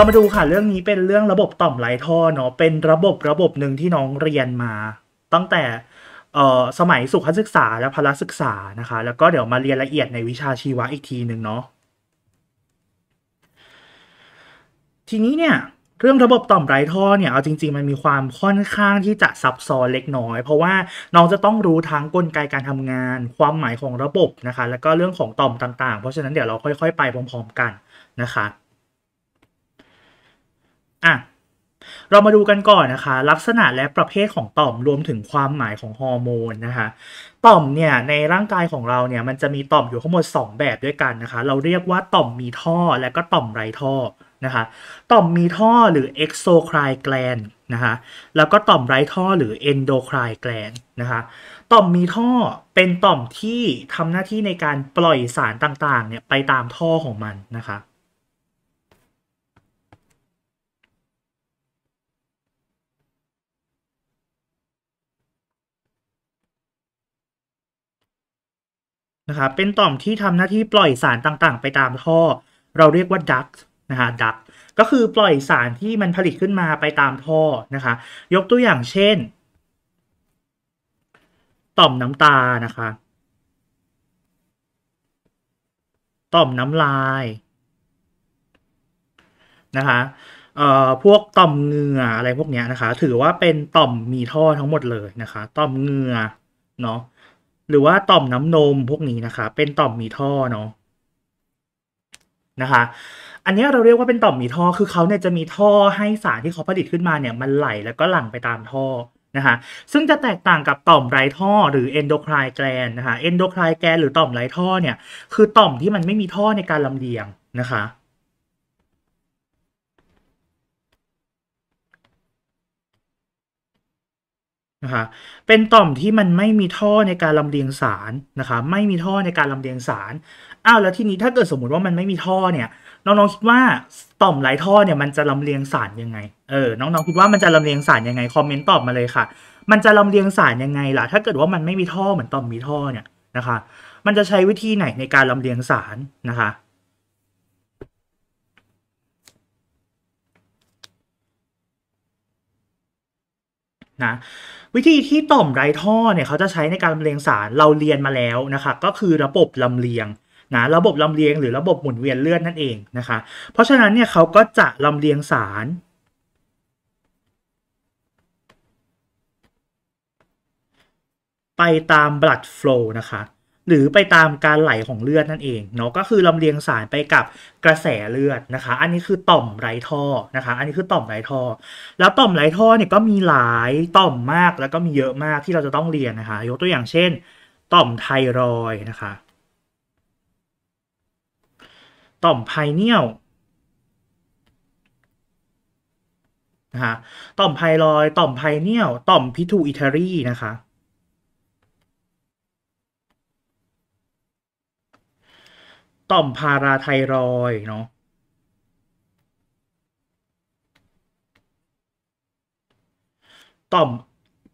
เรามาดูค่ะ เรื่องนี้เป็นเรื่องระบบต่อมไหลท่อเนาะเป็นระบบระบบหนึ่งที่น้องเรียนมา ตั้งแต่สมัยสุขศึกษาและพละศึกษานะคะ แล้วก็เดี๋ยวมาเรียนละเอียดในวิชาชีวะอีกทีหนึ่งเนาะทีนี้เนี่ยเรื่องระบบต่อมไร้ท่อเนี่ยเอาจริงๆมันมีความค่อนข้างที่จะซับซ้อนเล็กน้อย เพราะว่าน้องจะต้องรู้ทั้งกลไกการทำงาน ความหมายของระบบนะคะแล้วก็เรื่องของต่อมต่างๆ เพราะฉะนั้นเดี๋ยวเราค่อย ๆ ไปพร้อมๆกันนะคะอ่ะเรามาดูกันก่อนนะคะ ลักษณะและประเภทของต่อมรวมถึงความหมายของฮอร์โมนนะคะต่อมเนี่ยในร่างกายของเราเนี่ยมันจะมีต่อมอยู่ทั้งหมด 2 แบบด้วยกันนะคะ เราเรียกว่าต่อมมีท่อและก็ต่อมไรท่อนะคะต่อมมีท่อหรือเอ็กโซไค g แกลนนะคะแล้วก็ต่อมไรท่อหรือเอนโดไค n แกลนนะคะต่อมมีท่อเป็นต่อมที่ทำหน้าที่ในการปล่อยสารต่างๆเนี่ยไปตามท่อของมันนะคะะครับเป็นต่อมที่ทำหน้าที่ปล่อยสารต่างๆ ไปตามท่อ เราเรียกว่าดักนะฮะดักก็คือปล่อยสารที่มันผลิตขึ้นมาไปตามท่อนะคะยกตัวอย่างเช่น ต่อมน้ำตานะคะต่อมน้ำลายนะคะเอ่อพวกต่อมเหงื่ออะไรพวกเนี้ยนะคะถือว่าเป็นต่อมมีท่อทั้งหมดเลยนะคะต่อมเหงื่อเนาะหรือว่าต่อมน้ำนมพวกนี้นะคะ เป็นต่อมมีท่อเนาะนะคะอันนี้เราเรียกว่าเป็นต่อมมีท่อคือเขาเนี่ยจะมีท่อให้สารที่เขาผลิตขึ้นมาเนี่ยมันไหลแล้วก็หลั่งไปตามท่อนะคะซึ่งจะแตกต่างกับต่อมไรท่อหรือ endocrine gland นะคะ endocrine gland หรือต่อมไรท่อเนี่ย คือต่อมที่มันไม่มีท่อในการลำเลียงนะคะนะคะเป็นต่อมที่มันไม่มีท่อในการลำเลียงสารนะคะ ไม่มีท่อในการลำเลียงสารอ้าวแล้วทีนี้ถ้าเกิดสมมติว่ามันไม่มีท่อเนี่ยน้องๆคิดว่าต่อมไหลท่อเนี่ยมันจะลำเลียงสารยังไงเออน้องๆคิดว่ามันจะลำเลียงสารยังไงคอมเมนต์ตอบมาเลยค่ะมันจะลำเลียงสารยังไงล่ะถ้าเกิดว่ามันไม่มีท่อเหมือนต่อมมีท่อเนี่ยนะคะ มันจะใช้วิธีไหนในการลำเลียงสารนะคะนะวิธีที่ต่อมไรท่อเนี่ยเขาจะใช้ในการลำเลียงสารเราเรียนมาแล้วนะคะ ก็คือระบบลำเลียงนะระบบลำเลียงหรือระบบหมุนเวียนเลือดนั่นเองนะคะ เพราะฉะนั้นเนี่ยเขาก็จะลำเลียงสาร ไปตาม blood flow นะคะหรือไปตามการไหลของเลือดนั่นเอง เนาะก็คือลำเลียงสารไปกับกระแสเลือดนะคะ อันนี้คือต่อมไรท่อนะคะ อันนี้คือต่อมไรท่อแล้วต่อมไรท่อเนี่ยก็มีหลายต่อมมากแล้วก็มีเยอะมากที่เราจะต้องเรียนนะคะ ยกตัวอย่างเช่น ต่อมไทรอยนะคะต่อมไพเนียลนะคะต่อมไพรอยต่อมไพเนียลต่อมพิทูอิทารีนะคะต่อมพาราไทรอยเนาะต่อม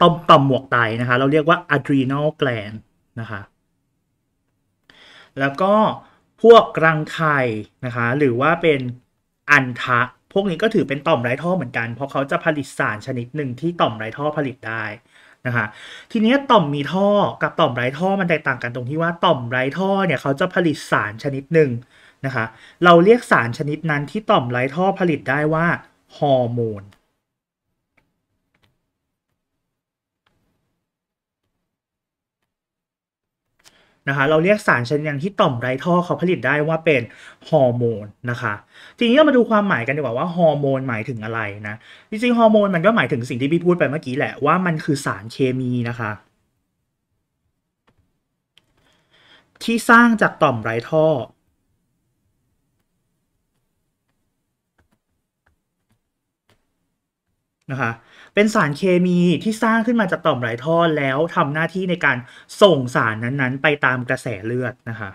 ต่อมต่อมหมวกไตนะคะเราเรียกว่า adrenal gland นะคะแล้วก็พวกรังไข่นะคะหรือว่าเป็นอันทะพวกนี้ก็ถือเป็นต่อมไรท่อเหมือนกัน เพราะเขาจะผลิตสารชนิดหนึ่งที่ต่อมไรท่อผลิตได้นะคะทีนี้ต่อมมีท่อกับต่อมไร้ท่อมันแตกต่างกันตรงที่ว่าต่อมไร้ท่อเนี่ยเขาจะผลิตสารชนิดหนึ่งนะคะเราเรียกสารชนิดนั้นที่ต่อมไร้ท่อผลิตได้ว่าฮอร์โมนนะคะเราเรียกสารชนิดงที่ต่อมไรท่อเขาผลิตได้ว่าเป็นฮอร์โมนนะคะทีนี้เรามาดูความหมายกันดีกว่าว่าฮอร์โมนหมายถึงอะไรนะ จริงๆฮอร์โมนมันก็หมายถึงสิ่งที่พี่พูดไปเมื่อกี้แหละว่ามันคือสารเคมีนะคะ ที่สร้างจากต่อมไรท่อนะคะเป็นสารเคมีที่สร้างขึ้นมาจากต่อมไหลท่อแล้วทำหน้าที่ในการส่งสารนั้นๆ ไปตามกระแสเลือดนะคะ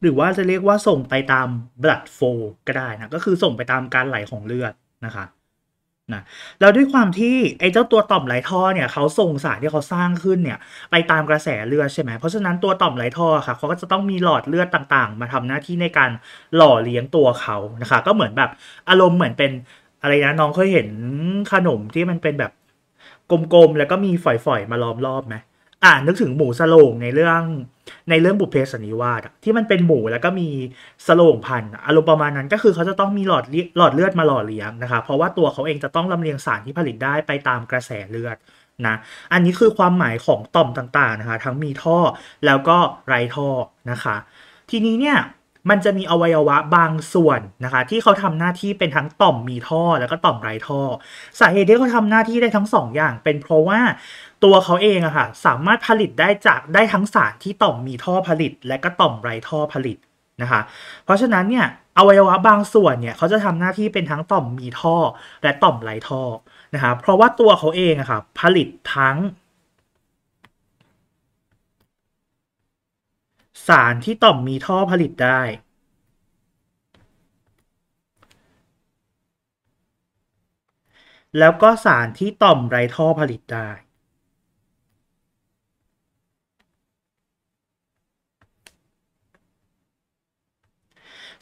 หรือว่าจะเรียกว่าส่งไปตาม blood flow ก็ได้นะ ก็คือส่งไปตามการไหลของเลือดนะคะนะแล้วด้วยความที่ไอ้เจ้าตัวต่อมไหลท่อเนี่ยเขาส่งสารที่เขาสร้างขึ้นเนี่ยไปตามกระแสเลือดใช่ไหมเพราะฉะนั้นตัวต่อมไหลท่อค่ะเขาก็จะต้องมีหลอดเลือดต่างๆ มาทำหน้าที่ในการหล่อเลี้ยงตัวเขานะคะ ก็เหมือนแบบอารมณ์เหมือนเป็นอะไรนะน้องเคยเห็นขนมที่มันเป็นแบบกลมๆแล้วก็มีฝอยๆมาล้อมรอบไหมอ่านึกถึงหมูสโลงในเรื่องในเรื่องบุพเพสันนิวาสที่มันเป็นหมูแล้วก็มีสโลงพันอารมณ์ประมาณนั้นก็คือเขาจะต้องมีหลอดหลอดเลือดมาหล่อเลี้ยงนะคะ เพราะว่าตัวเขาเองจะต้องลำเลียงสารที่ผลิตได้ไปตามกระแสเลือดนะอันนี้คือความหมายของต่อมต่างๆนะคะทั้งมีท่อแล้วก็ไรท่อนะคะ ทีนี้เนี่ยมันจะมีอวัยวะบางส่วนนะคะ ที่เขาทำหน้าที่เป็นทั้งต่อมมีท่อแล้วก็ต่อมไรท่อสาเหตุที่เขาทาหน้าที่ได้ทั้ง2ออย่าง เป็นเพราะว่าตัวเขาเองอะค่ะสามารถผลิตได้จากได้ทั้งสาร ที่ต่อมมีท่อผลิต และก็ต่อมไรท่อผลิตนะคะเพราะฉะนั้นเนี่ยอวัยวะบางส่วนเนี่ยเขาจะทำหน้าที่เป็นทั้งต่อมมีท่อและต่อมไรท่อนะคะเพราะว่าตัวเขาเองอะค่ะผลิตทั้ง สารที่ต่อมมีท่อผลิตได้ แล้วก็สารที่ต่อมไรท่อผลิตได้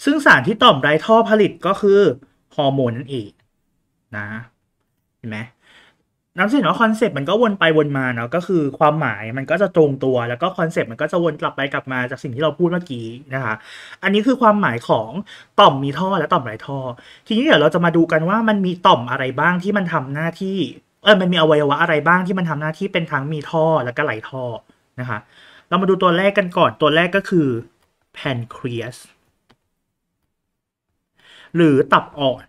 ซึ่งสารที่ต่อมไรท่อผลิตก็คือฮอร์โมนนั่นเองนะเห็นไหมน้ำเสียงเนาะคอนเซปต์มันก็วนไปวนมาเนาะก็คือความหมายมันก็จะตรงตัวแล้วก็คอนเซปต์มันก็จะวนกลับไปกลับมาจากสิ่งที่เราพูดเมื่อกี้นะคะอันนี้คือความหมายของต่อมมีท่อและต่อมไรท่อ ทีนี้เดี๋ยวเราจะมาดูกันว่ามันมีต่อมอะไรบ้างที่มันทำหน้าที่เออมันมีอวัยวะอะไรบ้างที่มันทำหน้าที่เป็นทั้งมีท่อและก็ไหลท่อนะคะเรามาดูตัวแรกกันก่อนตัวแรกก็คือแพนครีสหรือตับอ่อน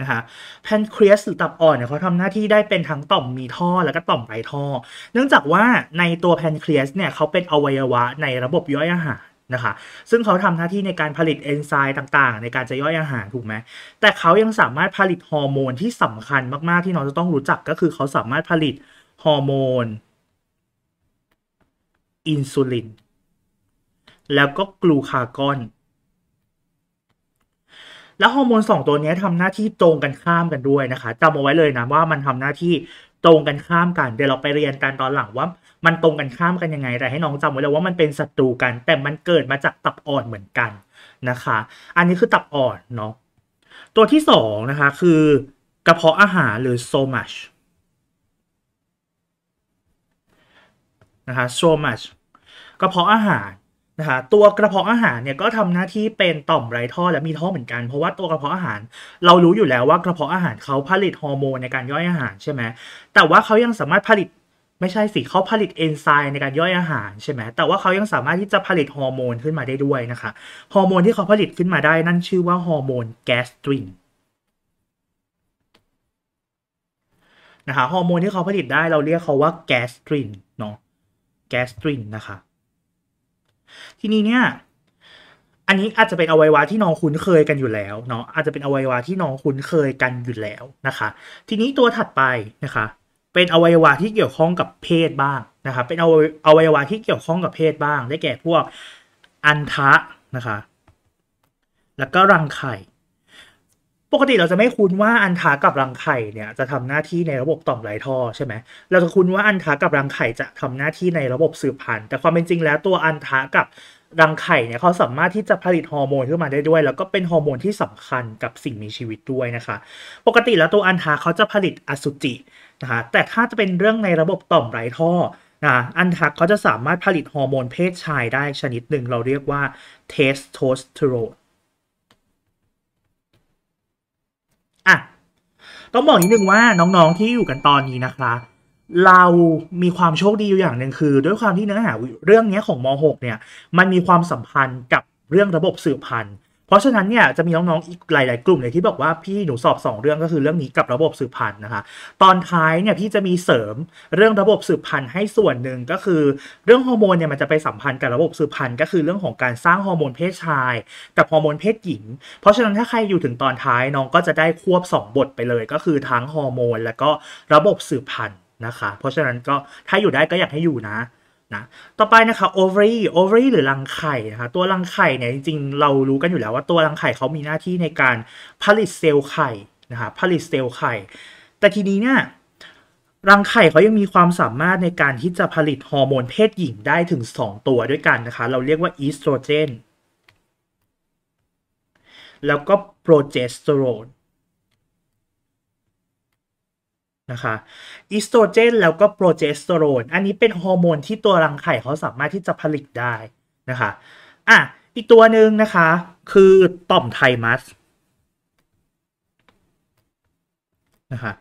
นะฮะแพนครีสหรือตับอ่อนเนี่ยเขาทำหน้าที่ได้เป็นทั้งต่อมมีท่อแล้วก็ต่อมไรท่อ เนื่องจากว่าในตัวแพนครีสเนี่ยเขาเป็นอวัยวะในระบบย่อยอาหารนะคะ ซึ่งเขาทำหน้าที่ในการผลิตเอนไซม์ต่างๆ ในการจะย่อยอาหารถูกไหมแต่เขายังสามารถผลิตฮอร์โมนที่สำคัญมากๆที่น้องจะต้องรู้จักก็คือเขาสามารถผลิตฮอร์โมนอินซูลินแล้วก็กลูคากอน แล้วฮอร์โมนสองตัวนี้ทำหน้าที่ตรงกันข้ามกันด้วยนะคะจำเอาไว้เลยนะว่ามันทำหน้าที่ตรงกันข้ามกันเดี๋ยวเราไปเรียนกันตอนหลังว่ามันตรงกันข้ามกันยังไงแต่ให้น้องจำไว้เลยว่ามันเป็นศัตรูกันแต่มันเกิดมาจากตับอ่อนเหมือนกันนะคะอันนี้คือตับอ่อนเนาะตัวที่สองนะคะคือกระเพาะอาหารหรือ so much นะคะ so much กระเพาะอาหารนะะตัวกระเพาะอาหารเนี่ยก็ทำหน้าที่เป็นต่อมไรท่อและมีท่อเหมือนกัน เพราะว่าตัวกระเพาะอาหารเรารู้อยู่แล้วว่ากระเพาะอาหารเขาผลิตฮอร์โมนในการย่อยอาหารใช่ไหมแต่ว่าเขายังสามารถผลิตไม่ใช่สิเขาผลิตเอนไซม์ในการย่อยอาหารใช่ไหมแต่ว่าเขายังสามารถที่จะผลิตฮอร์โมนขึ้นมาได้ด้วยนะคะฮอร์โมนที่เขาผลิตขึ้นมาได้นั่นชื่อว่าฮอร์โมนแกสตรินนะคะฮอร์โมนที่เขาผลิตได้เราเรียกเขาว่าแกสตรินเนาะแกสตรินนะคะทีนี้เนี่ย อันนี้อาจจะเป็นอวัยวะที่น้องคุ้นเคยกันอยู่แล้วเนาะ อาจจะเป็นอวัยวะที่น้องคุ้นเคยกันอยู่แล้วนะคะ ทีนี้ตัวถัดไปนะคะ เป็นอวัยวะที่เกี่ยวข้องกับเพศบ้างนะคะ เป็นอวัยวะที่เกี่ยวข้องกับเพศบ้าง ได้แก่พวกอันทะนะคะ แล้วก็รังไข่ปกติเราจะไม่คุ้นว่าอันทากับรังไข่เนี่ยจะทำหน้าที่ในระบบต่อมไรท่อใช่ไหมเราจะคุ้นว่าอันทากับรังไข่จะทำหน้าที่ในระบบสืบพันธุ์แต่ความเป็นจริงแล้ว ตัวอันทากับรังไข่เนี่ยเขาสามารถที่จะผลิตฮอร์โมนขึ้นมาได้ด้วย แล้วก็เป็นฮอร์โมนที่สำคัญกับสิ่งมีชีวิตด้วยนะคะปกติแล้วตัวอันทาเขาจะผลิตอสุจินะคะแต่ถ้าจะเป็นเรื่องในระบบต่อมไรท่อนะอันทักเขาจะสามารถผลิตฮอร์โมนเพศชายได้ชนิดหนึ่งเราเรียกว่าเทสโทสเตอโรนอ่ะต้องบอกนิดนึงว่าน้อง ๆ ที่อยู่กันตอนนี้นะคะ เรามีความโชคดีอยู่อย่างหนึ่งคือด้วยความที่เนื้อหาเรื่องนี้ของม .6 เนี่ยมันมีความสัมพันธ์กับเรื่องระบบสืบพันธุ์ราะฉะนั้นเนี่ยจะมีน้องๆอีกหลายๆกลุ่มเลยที่บอกว่าพี่หนูสอบ2เรื่องก็คือเรื่องนี้กับระบบสืบพันธุ์นะคะตอนท้ายเนี่ยพี่จะมีเสริมเรื่องระบบสืบพันธุ์ให้ส่วนหนึ่งก็คือ เรื่องฮอร์โมนเนี่ยมันจะไปสัมพันธ์กับระบบสืบพันธุ์ก็คือเรื่องของการสร้างฮอร์โมนเพศชาย กับฮอร์โมนเพศหญิงเพราะฉะนั้นถ้าใครอยู่ถึงตอนท้ายน้องก็จะได้ควบ2 บทไปเลยก็คือทั้งฮอร์โมนแล้วก็ระบบสืบพันธุ์นะคะเพราะฉะนั้นก็ถ้าอยู่ได้ก็อยากให้อยู่นะนะต่อไปนะคะ ovary ovary หรือรังไข่นะคะตัวรังไข่เนี่ยจริง ๆ เรารู้กันอยู่แล้วว่าตัวรังไข่เขามีหน้าที่ในการผลิตเซลล์ไข่นะคะผลิตเซลล์ไข่ แต่ทีนี้เนี่ยรังไข่เขายังมีความสามารถในการที่จะผลิตฮอร์โมนเพศหญิงได้ถึง 2 ตัวด้วยกันนะคะเราเรียกว่าอีสโตรเจนแล้วก็โปรเจสเตอโรนนะคะอีสโตรเจนแล้วก็โปรเจสเตอโรนอันนี้เป็นฮอร์โมนที่ตัวรังไข่เขาสามารถที่จะผลิตได้นะคะอ่ะอีกตัวหนึ่งนะคะคือ ต่อมไทมัสนะคะ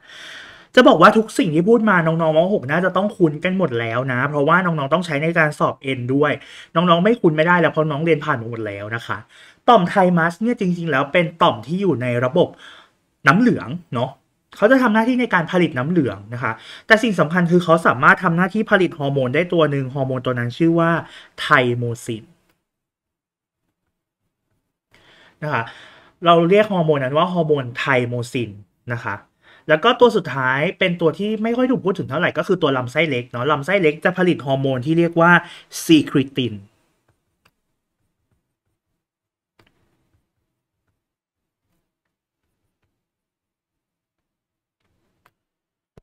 จะบอกว่าทุกสิ่งที่พูดมาน้องๆม .6 น่าจะต้องคุ้นกันหมดแล้วนะ เพราะว่าน้องๆต้องใช้ในการสอบเอ็นด้วย น้องๆไม่คุ้นไม่ได้แล้วเพราะน้องเรียนผ่านมาหมดแล้วนะคะต่อมไทมัสเนี่ยจริงๆ แล้วเป็นต่อมที่อยู่ในระบบน้ำเหลืองเนาะเขาจะทำหน้าที่ในการผลิตน้ำเหลืองนะคะ แต่สิ่งสำคัญคือเขาสามารถทำหน้าที่ผลิตฮอร์โมนได้ตัวหนึ่งฮอร์โมนตัวนั้นชื่อว่าไทโมซินนะคะ เราเรียกฮอร์โมนนั้นว่าฮอร์โมนไทโมซินนะคะแล้วก็ตัวสุดท้ายเป็นตัวที่ไม่ค่อยถูกพูดถึงเท่าไหร่ก็คือตัวลำไส้เล็กเนาะลำไส้เล็กจะผลิตฮอร์โมนที่เรียกว่าซีคริติน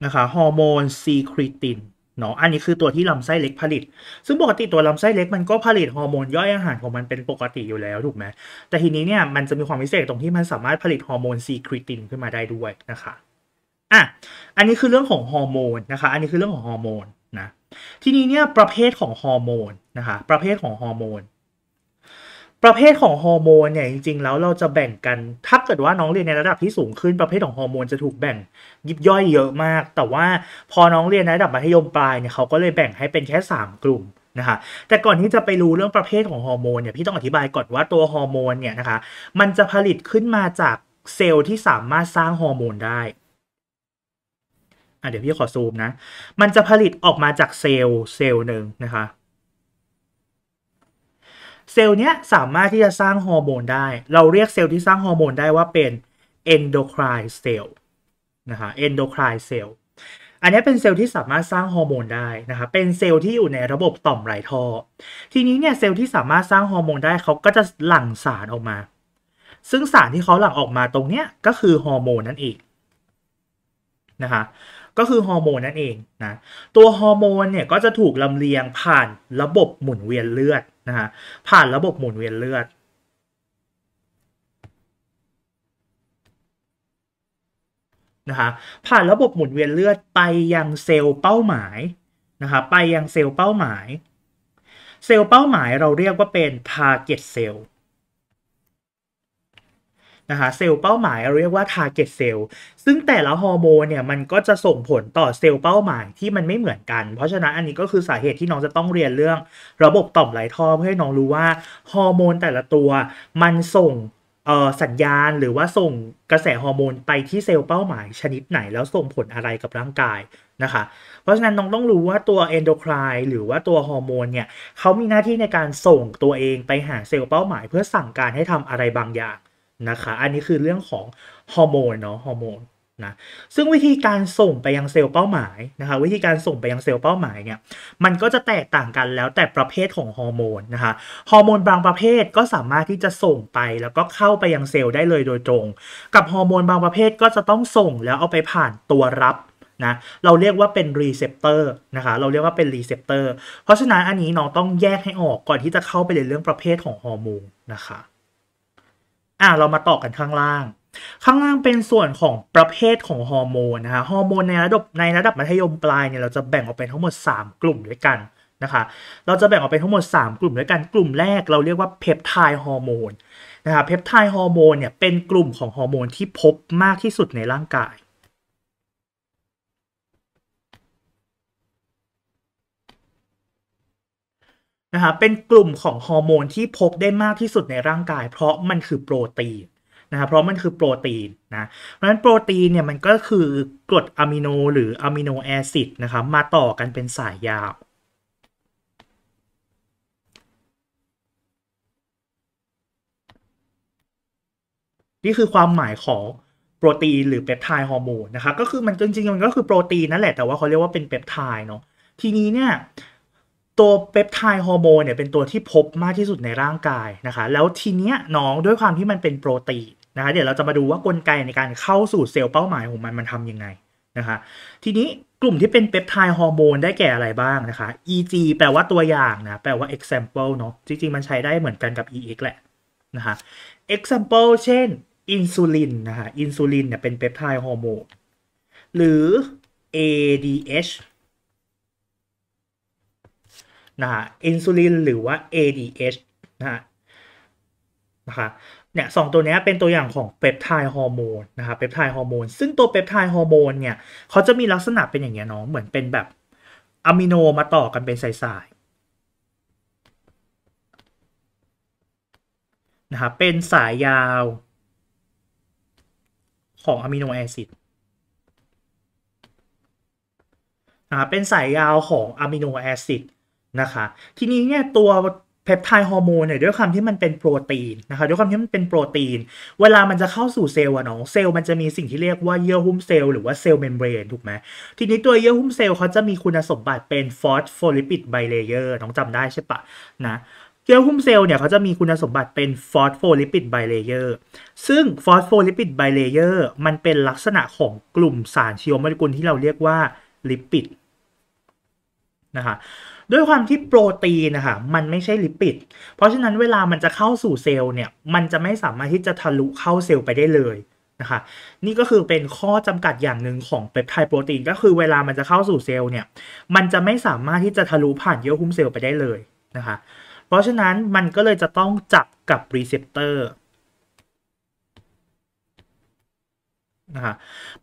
นะคะฮอร์โมนซีครีตินเนาะอันนี้คือตัวที่ลำไส้เล็กผลิต ซึ่งปกติตัวลำไส้เล็กมันก็ผลิตฮอร์โมนย่อยอาหารของมันเป็นปกติอยู่แล้ว ถูกไหมแต่ทีนี้เนี่ยมันจะมีความพิเศษตรงที่มันสามารถผลิตฮอร์โมนซีครีตินขึ้นมาได้ด้วยนะคะอ่ะอันนี้คือเรื่องของฮอร์โมนนะคะอันนี้คือเรื่องของฮอร์โมนนะทีนี้เนี่ยประเภทของฮอร์โมนนะคะประเภทของฮอร์โมนประเภทของฮอร์โมนเนี่ยจริง ๆ แล้วเราจะแบ่งกัน ถ้าเกิดว่าน้องเรียนในระดับที่สูงขึ้นประเภทของฮอร์โมนจะถูกแบ่ง ยิบย่อยเยอะมากแต่ว่าพอน้องเรียนในระดับมัธยมปลายเนี่ยเขาก็เลยแบ่งให้เป็นแค่ 3 กลุ่มนะคะแต่ก่อนที่จะไปรู้เรื่องประเภทของฮอร์โมนเนี่ยพี่ต้องอธิบายก่อนว่าตัวฮอร์โมนเนี่ยนะคะมันจะผลิตขึ้นมาจากเซลล์ที่สามารถสร้างฮอร์โมนได้อ่ะเดี๋ยวพี่ขอซูมนะมันจะผลิตออกมาจากเซลล์เซลล์หนึ่งนะคะเซลล์เนี้ยสามารถที่จะสร้างฮอร์โมนได้ เราเรียกเซลล์ที่สร้างฮอร์โมนได้ว่าเป็นเอนโดไค n e เซลล์ นะฮะเอนโดไค n e เซลล์ อันนี้เป็นเซลล์ที่สามารถสร้างฮอร์โมนได้นะคะ เป็นเซลล์ที่อยู่ในระบบต่อมไรท่อ ทีนี้เนี่ยเซลล์ที่สามารถสร้างฮอร์โมนได้เขาก็จะหลั่งสารออกมา ซึ่งสารที่เขาหลั่งออกมาตรงเนี้ยก็คือฮอร์โมนนั่นเองนะคะก็คือฮอร์โมนนั่นเองนะ ตัวฮอร์โมนเนี่ยก็จะถูกลำเลียงผ่านระบบหมุนเวียนเลือดนะฮะผ่านระบบหมุนเวียนเลือดนะคะผ่านระบบหมุนเวียนเลือดไปยังเซลล์เป้าหมายนะคะไปยังเซลล์เป้าหมาย เซลล์เป้าหมายเราเรียกว่าเป็น target cell นะคะเซลล์เป้าหมายเรียกว่า target cell ซึ่งแต่ละฮอร์โมนเนี่ยมันก็จะส่งผลต่อเซลล์เป้าหมายที่มันไม่เหมือนกัน เพราะฉะนั้นอันนี้ก็คือสาเหตุที่น้องจะต้องเรียนเรื่องระบบต่อมไหลท่อเพื่อให้น้องรู้ว่าฮอร์โมนแต่ละตัวมันส่งสัญญาณหรือว่าส่งกระแสฮอร์โมนไปที่เซลล์เป้าหมายชนิดไหนแล้วส่งผลอะไรกับร่างกายนะคะ เพราะฉะนั้นน้องต้องรู้ว่าตัวเอนโดไครหรือว่าตัวฮอร์โมนเนี่ยเขามีหน้าที่ในการส่งตัวเองไปหาเซลล์เป้าหมายเพื่อสั่งการให้ทำอะไรบางอย่างนะคะ อันนี้คือเรื่องของฮอร์โมนเนาะฮอร์โมนนะ ซึ่งวิธีการส่งไปยังเซลล์เป้าหมายนะคะวิธีการส่งไปยังเซลล์เป้าหมายเนี่ยมันก็จะแตกต่างกันแล้วแต่ประเภทของฮอร์โมนนะคะฮอร์โมนบางประเภทก็สามารถที่จะส่งไปแล้วก็เข้าไปยังเซลล์ได้เลยโดยตรงกับฮอร์โมนบางประเภทก็จะต้องส่งแล้วเอาไปผ่านตัวรับนะเราเรียกว่าเป็นรีเซพเตอร์นะคะเราเรียกว่าเป็นรีเซพเตอร์เพราะฉะนั้นอันนี้น้องต้องแยกให้ออกก่อนที่จะเข้าไปในเรื่องประเภทของฮอร์โมนนะคะอ่ะเรามาต่อกันข้างล่าง ข้างล่างเป็นส่วนของประเภทของฮอร์โมนนะคะฮอร์โมนในระดับในระดับมัธยมปลายเนี่ยเราจะแบ่งออกเป็นทั้งหมด 3 กลุ่มด้วยกันนะคะเราจะแบ่งออกเป็นทั้งหมด 3 กลุ่มด้วยกันกลุ่มแรกเราเรียกว่าเพปไทด์ฮอร์โมนนะคะเพปไทด์ฮอร์โมนเนี่ยเป็นกลุ่มของฮอร์โมนที่พบมากที่สุดในร่างกายนะครับเป็นกลุ่มของฮอร์โมนที่พบได้มากที่สุดในร่างกาย เพราะมันคือโปรตีนนะครับเพราะมันคือโปรตีนนะเพราะฉะนั้นโปรตีนเนี่ยมันก็คือกรดอะมิโนหรืออะมิโนแอซิดนะครับมาต่อกันเป็นสายยาว นี่คือความหมายของโปรตีนหรือเปปไทด์ฮอร์โมนนะครับก็คือมันจริงๆมันก็คือโปรตีนนั่นแหละแต่ว่าเขาเรียกว่าเป็นเปปไทด์เนาะทีนี้เนี่ยตัวเปปไทด์ฮอร์โมนเนี่ยเป็นตัวที่พบมากที่สุดในร่างกายนะคะ แล้วทีเนี้ยน้องด้วยความที่มันเป็นโปรตีนนะคะเดี๋ยวเราจะมาดูว่ากลไกในการเข้าสู่เซลล์เป้าหมายของมันมันทำยังไงนะคะ ทีนี้กลุ่มที่เป็นเปปไทด์ฮอร์โมนได้แก่อะไรบ้างนะคะ EG แปลว่าตัวอย่างนะแปลว่า example เนาะจริงๆ มันใช้ได้เหมือนกันกับ EX แหละนะคะ example เช่นอินซูลินนะคะอินซูลินเนี่ยเป็นเปปไทด์ฮอร์โมนหรือ ADH นะฮะอินซูลินหรือว่า ADH นะฮะนะคะ เนี่ยสองตัวนี้เป็นตัวอย่างของเปปไทด์ฮอร์โมนนะคะเปปไทด์ฮอร์โมนซึ่งตัวเปปไทด์ฮอร์โมนเนี่ยเขาจะมีลักษณะเป็นอย่างเงี้ยเนาะเหมือนเป็นแบบอะมิโนมาต่อกันเป็นสายๆ นะคะเป็นสายยาวของอะมิโนแอซิดนะเป็นสายยาวของอะมิโนแอซิดนะคะ ทีนี้เนี่ยตัวเพปไทด์ฮอร์โมนเนี่ยด้วยความที่มันเป็นโปรตีนนะคะด้วยความที่มันเป็นโปรตีนเวลามันจะเข้าสู่เซลล์อะเนาะเซลล์มันจะมีสิ่งที่เรียกว่าเยื่อหุ้มเซลล์หรือว่าเซลล์เมมเบรนถูกไหมทีนี้ตัวเยื่อหุ้มเซลล์เขาจะมีคุณสมบัติเป็นฟอสโฟลิปิดไบเลเยอร์น้องจำได้ใช่ปะนะเยื่อหุ้มเซลล์เนี่ยเขาจะมีคุณสมบัติเป็นฟอสโฟลิปิดไบเลเยอร์ซึ่งฟอสโฟลิปิดไบเลเยอร์มันเป็นลักษณะของกลุ่มสารชีวโมเลกุลที่เราเรียกว่าลิปิดนะคะด้วยความที่โปรตีนนะคะมันไม่ใช่ลิปิด เพราะฉะนั้นเวลามันจะเข้าสู่เซลล์เนี่ยมันจะไม่สามารถที่จะทะลุเข้าเซลล์ไปได้เลยนะคะนี่ก็คือเป็นข้อจำกัดอย่างหนึ่งของเปปไทด์โปรตีนก็คือเวลามันจะเข้าสู่เซลล์เนี่ยมันจะไม่สามารถที่จะทะลุผ่านเยื่อหุ้มเซลล์ไปได้เลยนะคะเพราะฉะนั้น มันก็เลยจะต้องจับกับรีเซพเตอร์นะคะ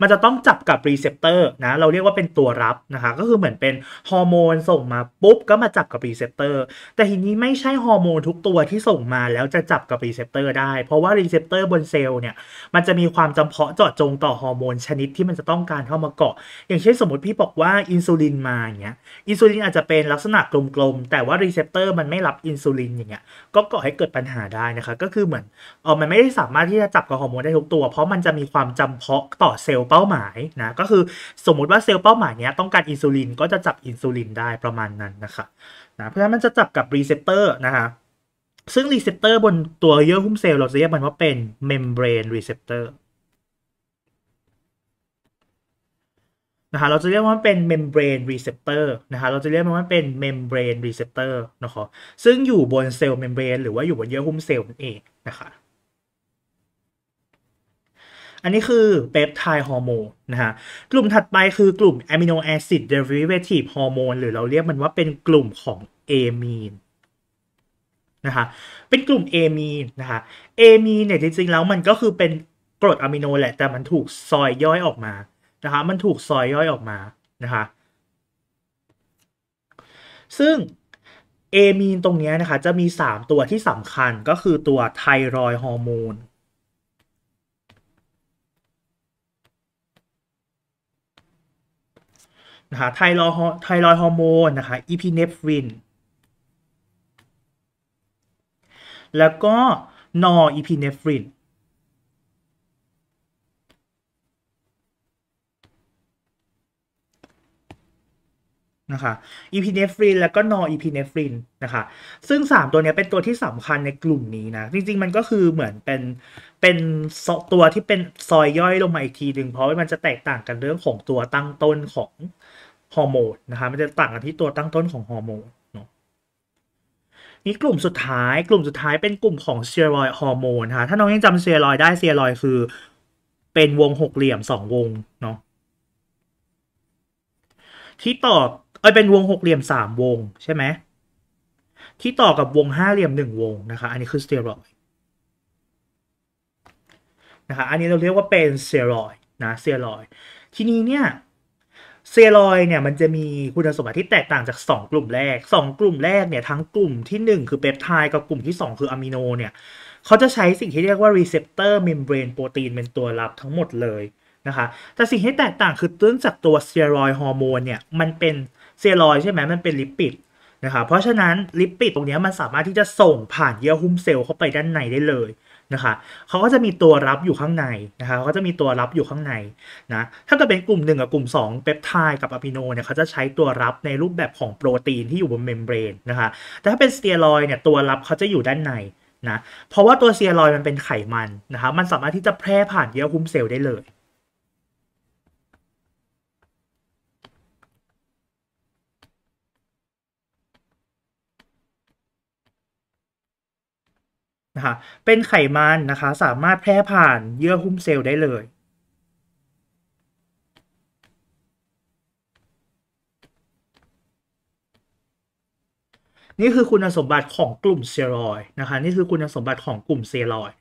มันจะต้องจับกับรีเซพเตอร์นะ เราเรียกว่าเป็นตัวรับนะคะ ก็คือเหมือนเป็นฮอร์โมนส่งมาปุ๊บ ก็มาจับกับรีเซพเตอร์ แต่ทีนี้ไม่ใช่ฮอร์โมนทุกตัวที่ส่งมา แล้วจะจับกับรีเซพเตอร์ได้ เพราะว่ารีเซพเตอร์บนเซลล์เนี่ย มันจะมีความจำเพาะเจาะจงต่อฮอร์โมนชนิดที่มันจะต้องการเข้ามาเกาะ อย่างเช่นสมมติพี่บอกว่าอินซูลินมาอย่างเงี้ยอินซูลินอาจจะเป็นลักษณะกลมๆ แต่ว่ารีเซพเตอร์มันไม่รับอินซูลินอย่างเงี้ย ก็ก่อให้เกิดปัญหาได้นะคะ ก็คือเหมือนเออมันไม่ได้สามารถที่จะจับกับฮอร์โมนได้ทุกตัวเพราะมันจะมีความจำเพาะต่อเซลล์เป้าหมายนะก็คือสมมุติว่าเซลล์เป้าหมายเนี้ยต้องการอินซูลินก็จะจับอินซูลินได้ประมาณนั้นนะคะนะเพราะฉะนั้นมันจะจับกับรีเซพเตอร์นะคะซึ่งรีเซพเตอร์บนตัวเยื่อหุ้มเซลล์เราจะเรียกมันว่าเป็นเมมเบรนรีเซพเตอร์นะคะเราจะเรียกว่าเป็นเมมเบรนรีเซพเตอร์นะคะเราจะเรียกมันว่าเป็นเมมเบรนรีเซพเตอร์นะคะซึ่งอยู่บนเซลล์เมมเบรน หรือว่าอยู่บนเยื่อหุ้มเซลล์นั่นเองนะคะอันนี้คือเปปไทด์ฮอร์โมนนะฮะ กลุ่มถัดไปคือกลุ่มอะมิโนแอซิดเดริเวทีฟฮอร์โมนหรือเราเรียกมันว่าเป็นกลุ่มของเอมีนนะคะเป็นกลุ่มเอมีนนะคะเอมีนเนี่ยจริงๆ แล้วมันก็คือเป็นกรดอะมิโนแหละ แต่มันถูกซอยย่อยออกมานะคะมันถูกซอยย่อยออกมานะคะซึ่งเอมีนตรงนี้นะคะจะมี 3 ตัวที่สำคัญก็คือตัวไทรอยฮอร์โมนนะคะไทรอยไทรอยฮอร์โมนนะคะอีพิเนฟริน แล้วก็นออีพิเนฟรินนะคะอีพีเนฟรินแล้วก็นออีพีเนฟรินนะคะ ซึ่ง 3 ตัวนี้เป็นตัวที่สำคัญในกลุ่มนี้นะ จริงๆ มันก็คือเหมือนเป็นเป็นตัวที่เป็นซอยย่อยลงมาอีกทีหนึ่งเพราะว่ามันจะแตกต่างกันเรื่องของตัวตั้งต้นของฮอร์โมนนะคะมันจะต่างกันที่ตัวตั้งต้นของฮอร์โมนเนี่กลุ่มสุดท้าย กลุ่มสุดท้ายเป็นกลุ่มของเซียรอยฮอร์โมนค่ะถ้าน้องยังจำเซียรอยได้เซียรอยคือเป็นวงหกเหลี่ยมสองวงเนาะ ที่ตอบเอ้ยเป็นวงหกเหลี่ยมสามวง ใช่ไหมที่ต่อกับวงห้าเหลี่ยมหนึ่งวงนะคะอันนี้คือสเตียรอยนะคะอันนี้เราเรียกว่าเป็นสเตียรอยนะสเตียรอย ทีนี้เนี่ยสเตียรอยเนี่ยมันจะมีคุณสมบัติที่แตกต่างจาก 2 กลุ่มแรก 2 กลุ่มแรกเนี่ยทั้งกลุ่มที่ 1 คือเปปไทด์กับกลุ่มที่ 2 คืออะมิโนเนี่ยเขาจะใช้สิ่งที่เรียกว่ารีเซพเตอร์เมมเบรนโปรตีนเป็นตัวรับทั้งหมดเลยนะคะแต่สิ่งที่แตกต่างคือเนื่องจากตัวสเตียรอยฮอร์โมนเนี่ยมันเป็นเซโรอยใช่ไหมมันเป็นลิปิดนะครับเพราะฉะนั้นลิปิดตรงนี้มันสามารถที่จะส่งผ่านเยื่อหุ้มเซลล์เข้าไปด้านในได้เลยนะคะเขาก็จะมีตัวรับอยู่ข้างในนะคะเขาจะมีตัวรับอยู่ข้างในนะถ้าเกิดเป็นกลุ่ม 1กับกลุ่ม 2 เปปไทด์กับอะมิโนเนี่ยเขาจะใช้ตัวรับในรูปแบบของโปรตีนที่อยู่บนเมมเบรนนะคะแต่ถ้าเป็นสเตียรอยเนี่ยตัวรับเขาจะอยู่ด้านในนะเพราะว่าตัวเซียรอยมันเป็นไขมันนะคะมันสามารถที่จะแพร่ผ่านเยื่อหุ้มเซลล์ได้เลยนะคะเป็นไขมันนะคะสามารถแพร่ผ่านเยื่อหุ้มเซลล์ได้เลย นี่คือคุณสมบัติของกลุ่มเซรอยนะคะนี่คือคุณสมบัติของกลุ่มเซรอย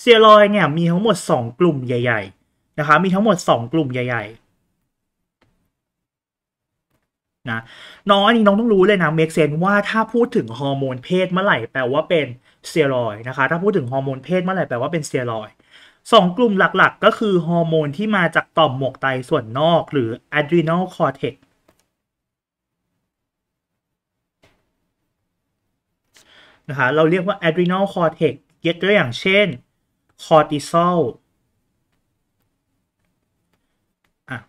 เซรอยเนี่ยมีทั้งหมด 2 กลุ่มใหญ่ๆนะคะมีทั้งหมด 2 กลุ่มใหญ่ ๆนะน้องอันนี้น้องต้องรู้เลยนะเมกเซนว่าถ้าพูดถึงฮอร์โมนเพศเมื่อไหร่แปลว่าเป็นสเตียรอยนะคะ ถ้าพูดถึงฮอร์โมนเพศเมื่อไหร่แปลว่าเป็นสเตียรอยสองกลุ่มหลักๆ ก็คือฮอร์โมนที่มาจากต่อมหมวกไตส่วนนอกหรือ adrenal cortex นะคะเราเรียกว่า adrenal cortex ยกตัวอย่างเช่น cortisol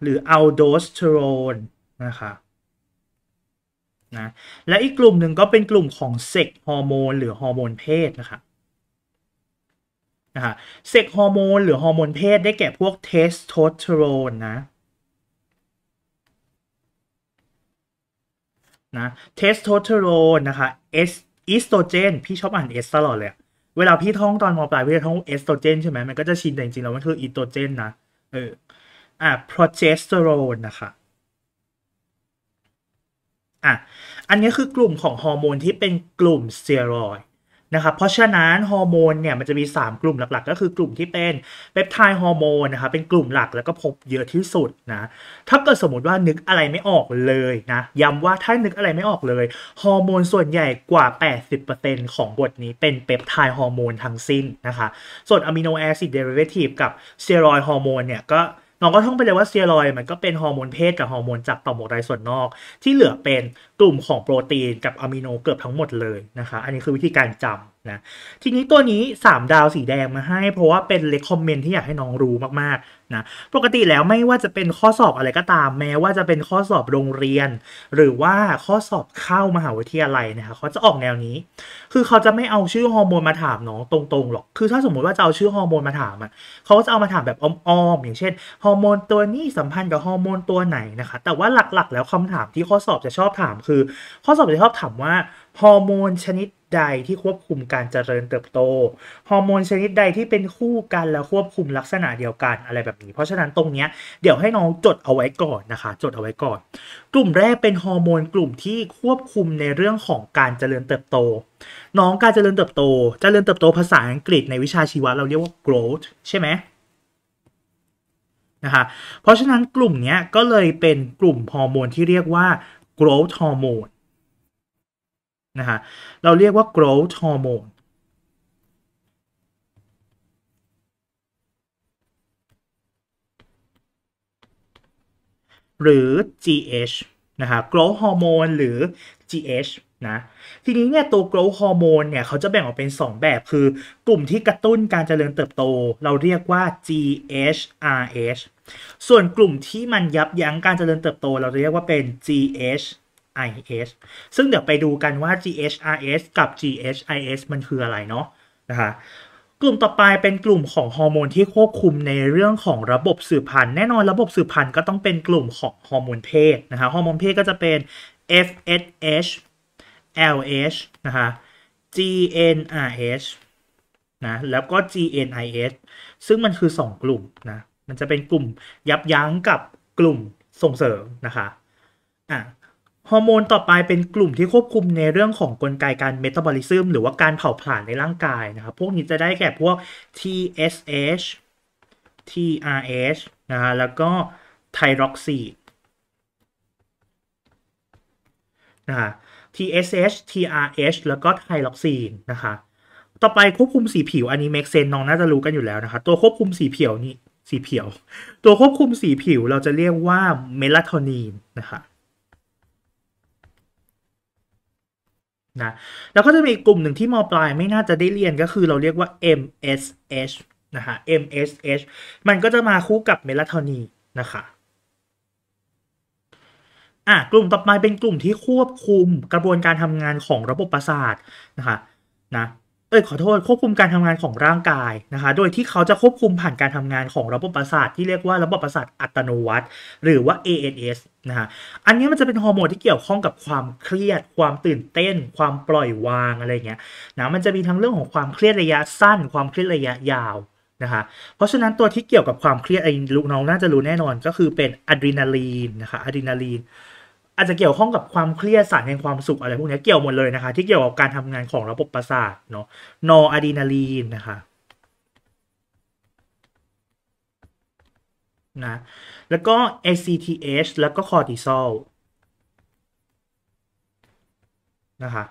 หรือ aldosterone นะคะนะและอีกกลุ่มหนึ่งก็เป็นกลุ่มของเซ็กฮอร์โมนหรือฮอร์โมนเพศนะครับนะฮะเซ็กฮอร์โมนหรือฮอร์โมนเพศได้แก่พวกเทสโทสเตอโรนนะนะเทสโทสเตอโรนนะคะเอสอิสโตรเจนพี่ชอบอ่านเอสตลอดเลยเวลาพี่ท่องตอนมปลายพี่จะท่องเอสโตรเจนใช่ไหมมันก็จะชินแต่จริงๆแล้วมันคืออิสโตรเจนนะเอออ่ะโปรเจสเตอโรนนะคะอ่ะ อันนี้คือกลุ่มของฮอร์โมนที่เป็นกลุ่มสเตียรอยนะครับ เพราะฉะนั้นฮอร์โมนเนี่ยมันจะมี3กลุ่มหลักๆ ก็คือกลุ่มที่เป็น เปปไทด์ฮอร์โมนนะครับเป็นกลุ่มหลักแล้วก็พบเยอะที่สุดนะ ถ้าเกิดสมมติว่านึกอะไรไม่ออกเลยนะย้ำว่าถ้านึกอะไรไม่ออกเลยฮอร์โมนส่วนใหญ่กว่า80%ของบทนี้เป็นเปปไทด์ฮอร์โมนทั้งสิ้นนะคะส่วนอะมิโนแอซิดเดร์เวทีฟกับสเตียรอยฮอร์โมนเนี่ยก็น้องก็ท่องไปเลยว่าสเตียรอยมันก็เป็นฮอร์โมนเพศกับฮอร์โมนจากต่อมหมวกไตส่วนนอก ที่เหลือเป็นกลุ่มของโปรตีนกับอะมิโนเกือบทั้งหมดเลยนะคะอันนี้คือวิธีการจำนะทีนี้ตัวนี้ 3 ดาวสีแดงมาให้เพราะว่าเป็นเลคคอมเมนที่อยากให้น้องรู้มากๆนะปกติแล้วไม่ว่าจะเป็นข้อสอบอะไรก็ตามแม้ว่าจะเป็นข้อสอบโรงเรียน หรือว่าข้อสอบเข้ามหาวิทยาลัยนะคะเขาจะออกแนวนี้ คือเขาจะไม่เอาชื่อฮอร์โมนมาถามน้องตรงๆหรอก คือถ้าสมมติว่าจะเอาชื่อฮอร์โมนมาถามอ่ะเขาก็จะเอามาถามแบบอ้อมๆอย่างเช่นฮอร์โมนตัวนี้สัมพันธ์กับฮอร์โมนตัวไหนนะคะแต่ว่าหลักๆ แล้วคำถามที่ข้อสอบจะชอบถามคือ ข้อสอบจะชอบถามว่าฮอร์โมนชนิดใดที่ควบคุมการเจริญเติบโต ฮอร์โมนชนิดใดที่เป็นคู่กันและควบคุมลักษณะเดียวกันอะไรแบบนี้ เพราะฉะนั้นตรงเนี้ยเดี๋ยวให้น้องจดเอาไว้ก่อนนะคะจดเอาไว้ก่อน กลุ่มแรกเป็นฮอร์โมนกลุ่มที่ควบคุมในเรื่องของการเจริญเติบโต น้องการเจริญเติบโตเจริญเติบโตภาษาอังกฤษในวิชาชีวะเราเรียกว่า growth ใช่ไหมนะคะเพราะฉะนั้นกลุ่มนี้ก็เลยเป็นกลุ่มฮอร์โมนที่เรียกว่า growth hormone นะฮะเราเรียกว่า growth hormone หรือ GH นะฮะ growth hormone หรือ GH นะทีนี้เนี่ยตัว growth hormone เนี่ยเขาจะแบ่งออกเป็น 2 แบบ คือกลุ่มที่กระตุ้นการเจริญเติบโตเราเรียกว่า GHRH ส่วนกลุ่มที่มันยับยั้งการเจริญเติบโต เราเรียกว่าเป็น GH GHIS ซึ่งเดี๋ยวไปดูกันว่า GHRS กับ GHIS มันคืออะไรเนาะ นะคะกลุ่มต่อไปเป็นกลุ่มของฮอร์โมนที่ควบคุมในเรื่องของระบบสืบพันธุ์ แน่นอนระบบสืบพันธุ์ก็ต้องเป็นกลุ่มของฮอร์โมนเพศนะคะฮอร์โมนเพศก็จะเป็น FSH LH นะคะ GNRH นะ แล้วก็ GNIS ซึ่งมันคือ 2 กลุ่มนะ มันจะเป็นกลุ่มยับยั้งกับกลุ่มส่งเสริมนะคะ อ่ะฮอร์โมนต่อไปเป็นกลุ่มที่ควบคุมในเรื่องของกลไกการเมตาบอลิซึม หรือว่าการเผาผลาญในร่างกายนะครับพวกนี้จะได้แก่พวก TSH TRH นะฮะแล้วก็ไทรอกซีนะฮะ TSH TRH แล้วก็ไทรอกซีนนะคะต่อไปควบคุมสีผิว อันนี้เม็กเซนน้อง น่าจะรู้กันอยู่แล้วนะคะตัวควบคุมสีผิวนี่สีผิวตัวควบคุมสีผิวเราจะเรียกว่าเมลาโทนินนะคะนะแล้วก็จะมีกลุ่มหนึ่งที่มปลายไม่น่าจะได้เรียนก็คือเราเรียกว่า MSH นะฮะ MSH มันก็จะมาคู่กับเมลาโทนีนะคะ อ่ะกลุ่มต่อไปเป็นกลุ่มที่ควบคุมกระบวนการทำงานของระบบประสาทนะคะนะเอ้ยขอโทษควบคุมการทำงานของร่างกายนะคะโดยที่เขาจะควบคุมผ่านการทำงานของระบบประสาทที่เรียกว่า ระบบประสาทอัตโนมัติหรือว่า ANS นะฮะอันนี้มันจะเป็นฮอร์โมนที่เกี่ยวข้องกับความเครียด ความตื่นเต้น ความปล่อยวางอะไรเงี้ยนะมันจะมีทั้งเรื่องของความเครียดระยะสั้น ความเครียดระยะยาวนะคะเพราะฉะนั้นตัวที่เกี่ยวกับความเครียดไอ้ลูกน้องน่าจะรู้แน่นอนก็คือเป็นอะดรีนาลีนนะคะอะดรีนาลีนอาจจะเกี่ยวข้องกับความเครียดสารแห่งความสุขอะไรพวกนี้เกี่ยวหมดเลยนะคะ ที่เกี่ยวกับการทำงานของระบบประสาทเนาะนอร์อะดรีนาลีนนะคะนะแล้วก็ ACTH แล้วก็คอร์ติซอลนะคะ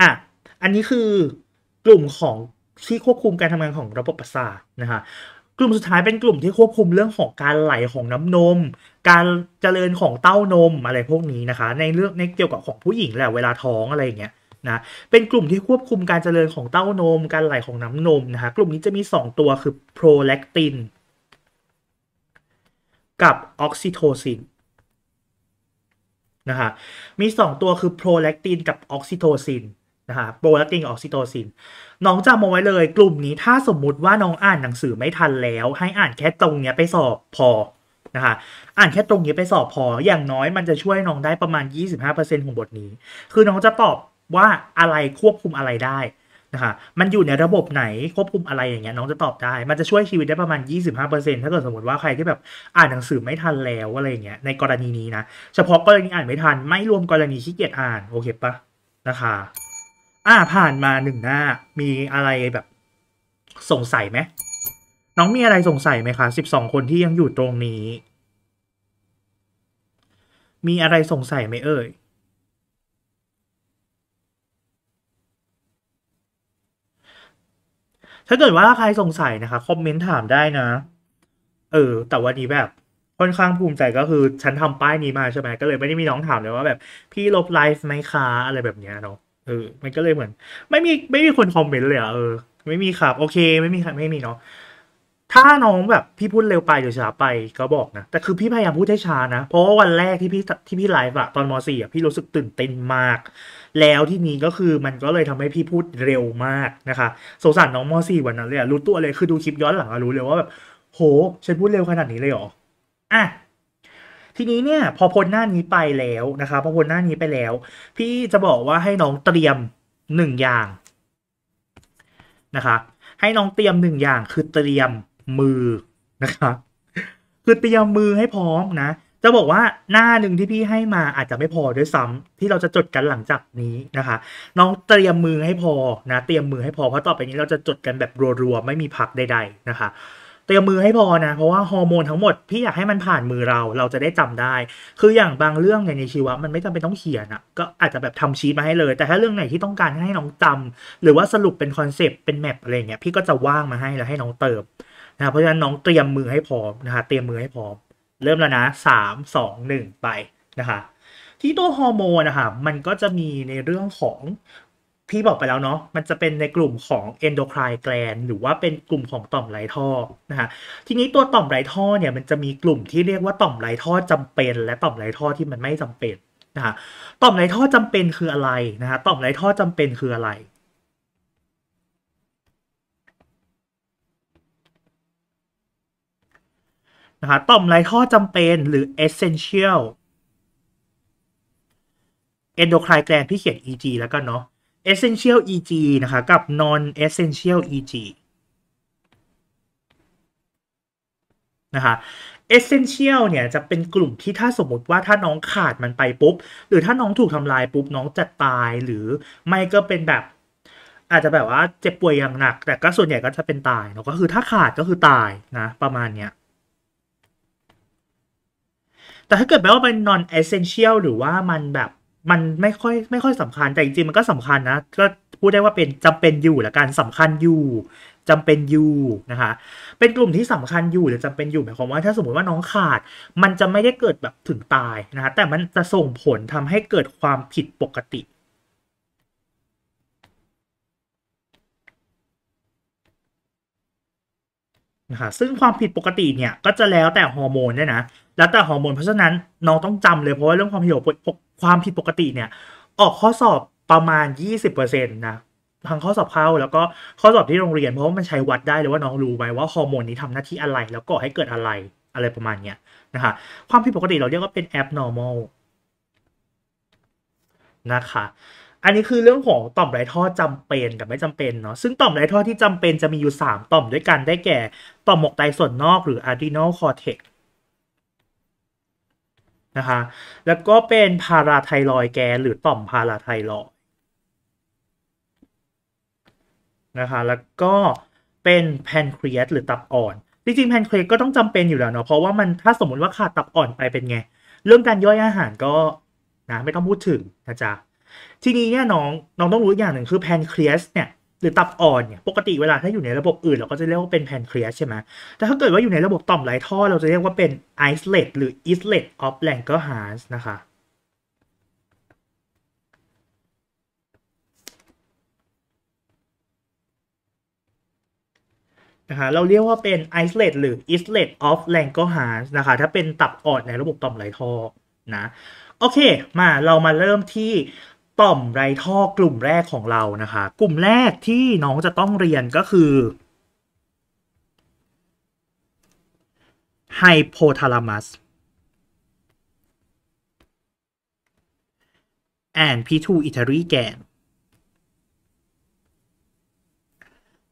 อ่ะอันนี้คือกลุ่มของที่ควบคุมการทำงานของระบบประสาทนะคะกลุ่มสุดท้ายเป็นกลุ่มที่ควบคุมเรื่องของการไหลของน้ำนม การเจริญของเต้านมอะไรพวกนี้นะคะในเรื่องในเกี่ยวกับของผู้หญิงแหละเวลาท้องอะไรอย่างเงี้ยนะเป็นกลุ่มที่ควบคุมการเจริญของเต้านมการไหลของน้ำนมนะคะกลุ่มนี้จะมี 2 ตัวคือโปรแลคตินกับออกซิโทซินนะคะมี2ตัวคือโปรแลคตินกับออกซิโทซินนะฮะโปรแลคตินออกซิโตซิน น้องจำเอาไว้เลย กลุ่มนี้ถ้าสมมุติว่าน้องอ่านหนังสือไม่ทันแล้ว ให้อ่านแค่ตรงเนี้ยไปสอบพอ นะคะอ่านแค่ตรงนี้ไปสอบพอ อย่างน้อยมันจะช่วยน้องได้ประมาณ 25%ของบทนี้ คือน้องจะตอบว่าอะไรควบคุมอะไรได้ นะคะมันอยู่ในระบบไหนควบคุมอะไรอย่างเงี้ยน้องจะตอบได้ มันจะช่วยชีวิตได้ประมาณ 25%ถ้าเกิดสมมติว่าใครที่แบบอ่านหนังสือไม่ทันแล้วอะไรเงี้ย ในกรณีนี้นะ เฉพาะกรณีอ่านไม่ทัน ไม่รวมกรณีขี้เกียจอ่าน โอเคปะนะคะอ่าผ่านมาหนึ่งหน้ามีอะไรแบบสงสัยไหมน้องมีอะไรสงสัยไหมคะสิบสองคนที่ยังอยู่ตรงนี้ มีอะไรสงสัยไหมเอ่ยถ้าเกิดว่าใครสงสัยนะคะคอมเมนต์ถามได้นะ เออแต่วันนี้แบบค่อนข้างภูมิใจก็คือฉันทำป้ายนี้มาใช่ไหมก็เลยไม่ได้มีน้องถามเลยว่าแบบพี่ลบไลฟ์ไหมคะอะไรแบบเนี้ยเนาะเออมันก็เลยเหมือน ไม่มีไม่มีคนคอมเมนต์เลยอะเออไม่มีครับ โอเค ไม่มีครับไม่มีเนาะถ้าน้องแบบพี่พูดเร็วไปหรือช้าไป ก็บอกนะแต่คือพี่พยายามพูดให้ช้านะเพราะว่าวันแรกที่พี่ที่พี่ไลฟ์อะตอนมสี่อะพี่รู้สึกตื่นเต้นมาก แล้วที่นี้ก็คือมันก็เลยทำให้พี่พูดเร็วมากนะคะสงสารน้องมสี่วันนั้นเลยอะรู้ตัวเลยคือดูคลิปย้อนหลังอะรู้เลยว่าแบบโหฉันพูดเร็วขนาดนี้เลยเหรออ่ะทีนี้เนี่ยพอพ้นหน้านี้ไปแล้วนะครับพอพ้นหน้านี้ไปแล้ว พี่จะบอกว่าให้น้องเตรียมหนึ่งอย่างนะคะ ให้น้องเตรียมหนึ่งอย่างคือเตรียมมือนะครับคือเตรียมมือให้พร้อมนะ จะบอกว่าหน้าหนึ่งที่พี่ให้มาอาจจะไม่พอด้วยซ้ำที่เราจะจดกันหลังจากนี้นะคะ น้องเตรียมมือให้พอนะ เตรียมมือให้พอเพราะต่อไปนี้เราจะจดกันแบบรัวๆไม่มีพักใดๆนะคะเตรียมมือให้พอนะเพราะว่าฮอร์โมนทั้งหมดพี่อยากให้มันผ่านมือเราเราจะได้จำได้คืออย่างบางเรื่องในชีวะมันไม่จำเป็นต้องเขียนอ่ะก็อาจจะแบบทำชีตมาให้เลย แต่ถ้าเรื่องไหนที่ต้องการให้น้องจำ หรือว่าสรุปเป็นคอนเซปต์เป็นแมปอะไรเงี้ยพี่ก็จะว่างมาให้แล้วให้น้องเติมนะเพราะฉะนั้นน้องเตรียมมือให้พร้อมนะคะเตรียมมือให้พร้อม เริ่มแล้วนะสามสองหนึ่งไปนะคะ ที่ตัวฮอร์โมนนะคะมันก็จะมีในเรื่องของพี่บอกไปแล้วเนาะ มันจะเป็นในกลุ่มของ endocrine gland หรือว่าเป็นกลุ่มของต่อมไรท่อ นะฮะ ทีนี้ตัวต่อมไรท่อเนี่ยมันจะมีกลุ่มที่เรียกว่าต่อมไรท่อจำเป็น และต่อมไรท่อที่มันไม่จำเป็น นะฮะ ต่อมไรท่อจำเป็นคืออะไร นะฮะ ต่อมไรท่อจำเป็นคืออะไร นะฮะ ต่อมไรท่อจำเป็นหรือ essential endocrine gland พี่เขียน eg แล้วกันเนาะ essential EG นะคะกับ non essential EG นะคะ essential เนี่ยจะเป็นกลุ่มที่ถ้าสมมติว่าถ้าน้องขาดมันไปปุ๊บ หรือถ้าน้องถูกทำลายปุ๊บ น้องจะตายหรือไม่ก็เป็นแบบ อาจจะแบบว่าเจ็บป่วยอย่างหนัก แต่ก็ส่วนใหญ่ก็จะเป็นตายเนาะก็คือถ้าขาดก็คือตายนะประมาณเนี้ยแต่ถ้าเกิดแปลว่าเป็น non essential หรือว่ามันแบบมันไม่ค่อยไม่ค่อยสำคัญแต่จริงๆ มันก็สำคัญนะก็พูดได้ว่าเป็นจำเป็นอยู่ละกันสำคัญอยู่จำเป็นอยู่นะคะเป็นกลุ่มที่สำคัญอยู่หรือจำเป็นอยู่หมายความว่าถ้าสมมติว่าน้องขาด มันจะไม่ได้เกิดแบบถึงตายนะคะแต่มันจะส่งผลทำให้เกิดความผิดปกตินะคะซึ่งความผิดปกติเนี่ยก็จะแล้วแต่ฮอร์โมนด้วยนะ แล้วแต่ฮอร์โมนเพราะฉะนั้นน้องต้องจำเลยเพราะว่าเรื่องความผิดความผิดปกติเนี่ยออกข้อสอบประมาณ 20%นะทั้งข้อสอบเข้าแล้วก็ข้อสอบที่โรงเรียนเพราะว่ามันใช้วัดได้เลยว่าน้องรู้ไหมว่าฮอร์โมนนี้ทำหน้าที่อะไร แล้วก่อให้เกิดอะไรอะไรประมาณเนี้ยนะคะความผิดปกติเราเรียกว่าเป็น abnormal นะคะอันนี้คือเรื่องของต่อมไรท่อจำเป็นกับไม่จำเป็นเนาะ ซึ่งต่อมไรท่อที่จำเป็นจะมีอยู่ 3ต่อมด้วยกัน ได้แก่ ต่อมหมวกไตส่วนนอกหรือ adrenal cortex นะคะ แล้วก็เป็นพาราไทรอยแกนหรือต่อมพาราไทรอยนะคะ แล้วก็เป็นแพนครีสหรือตับอ่อน จริงๆแพนครีสก็ต้องจำเป็นอยู่แล้วเนาะ เพราะว่ามันถ้าสมมติว่าขาดตับอ่อนไปเป็นไง เรื่องการย่อยอาหารก็ นะ ไม่ต้องพูดถึงนะจ๊ะทีนี้เนี่ยน้องน้องต้องรู้อย่างหนึ่งคือแพนเครียสเนี่ยหรือ ตับอ่อนเนี่ยปกติเวลาถ้าอยู่ในระบบอื่นเราก็จะเรียกว่าเป็นแพนเครียสใช่ไหมแต่ถ้าเกิดว่าอยู่ในระบบต่อมไหลท่อเราจะเรียกว่าเป็น i ์เลตหรือ i ออฟแล f เกอร์ฮาร์สนะคะนะคะเราเรียกว่าเป็น i s l ล t หรือ islet of Langerhans นะคะถ้าเป็นตับอ่อนในระบบต่อมไหลท่อนะโอเคมาเรามาเริ่มที่ต่อมไรท่อกลุ่มแรกของเรานะคะ กลุ่มแรกที่น้องจะต้องเรียนก็คือไฮโปทาลามัส and p ูอ t ตา r ีแกน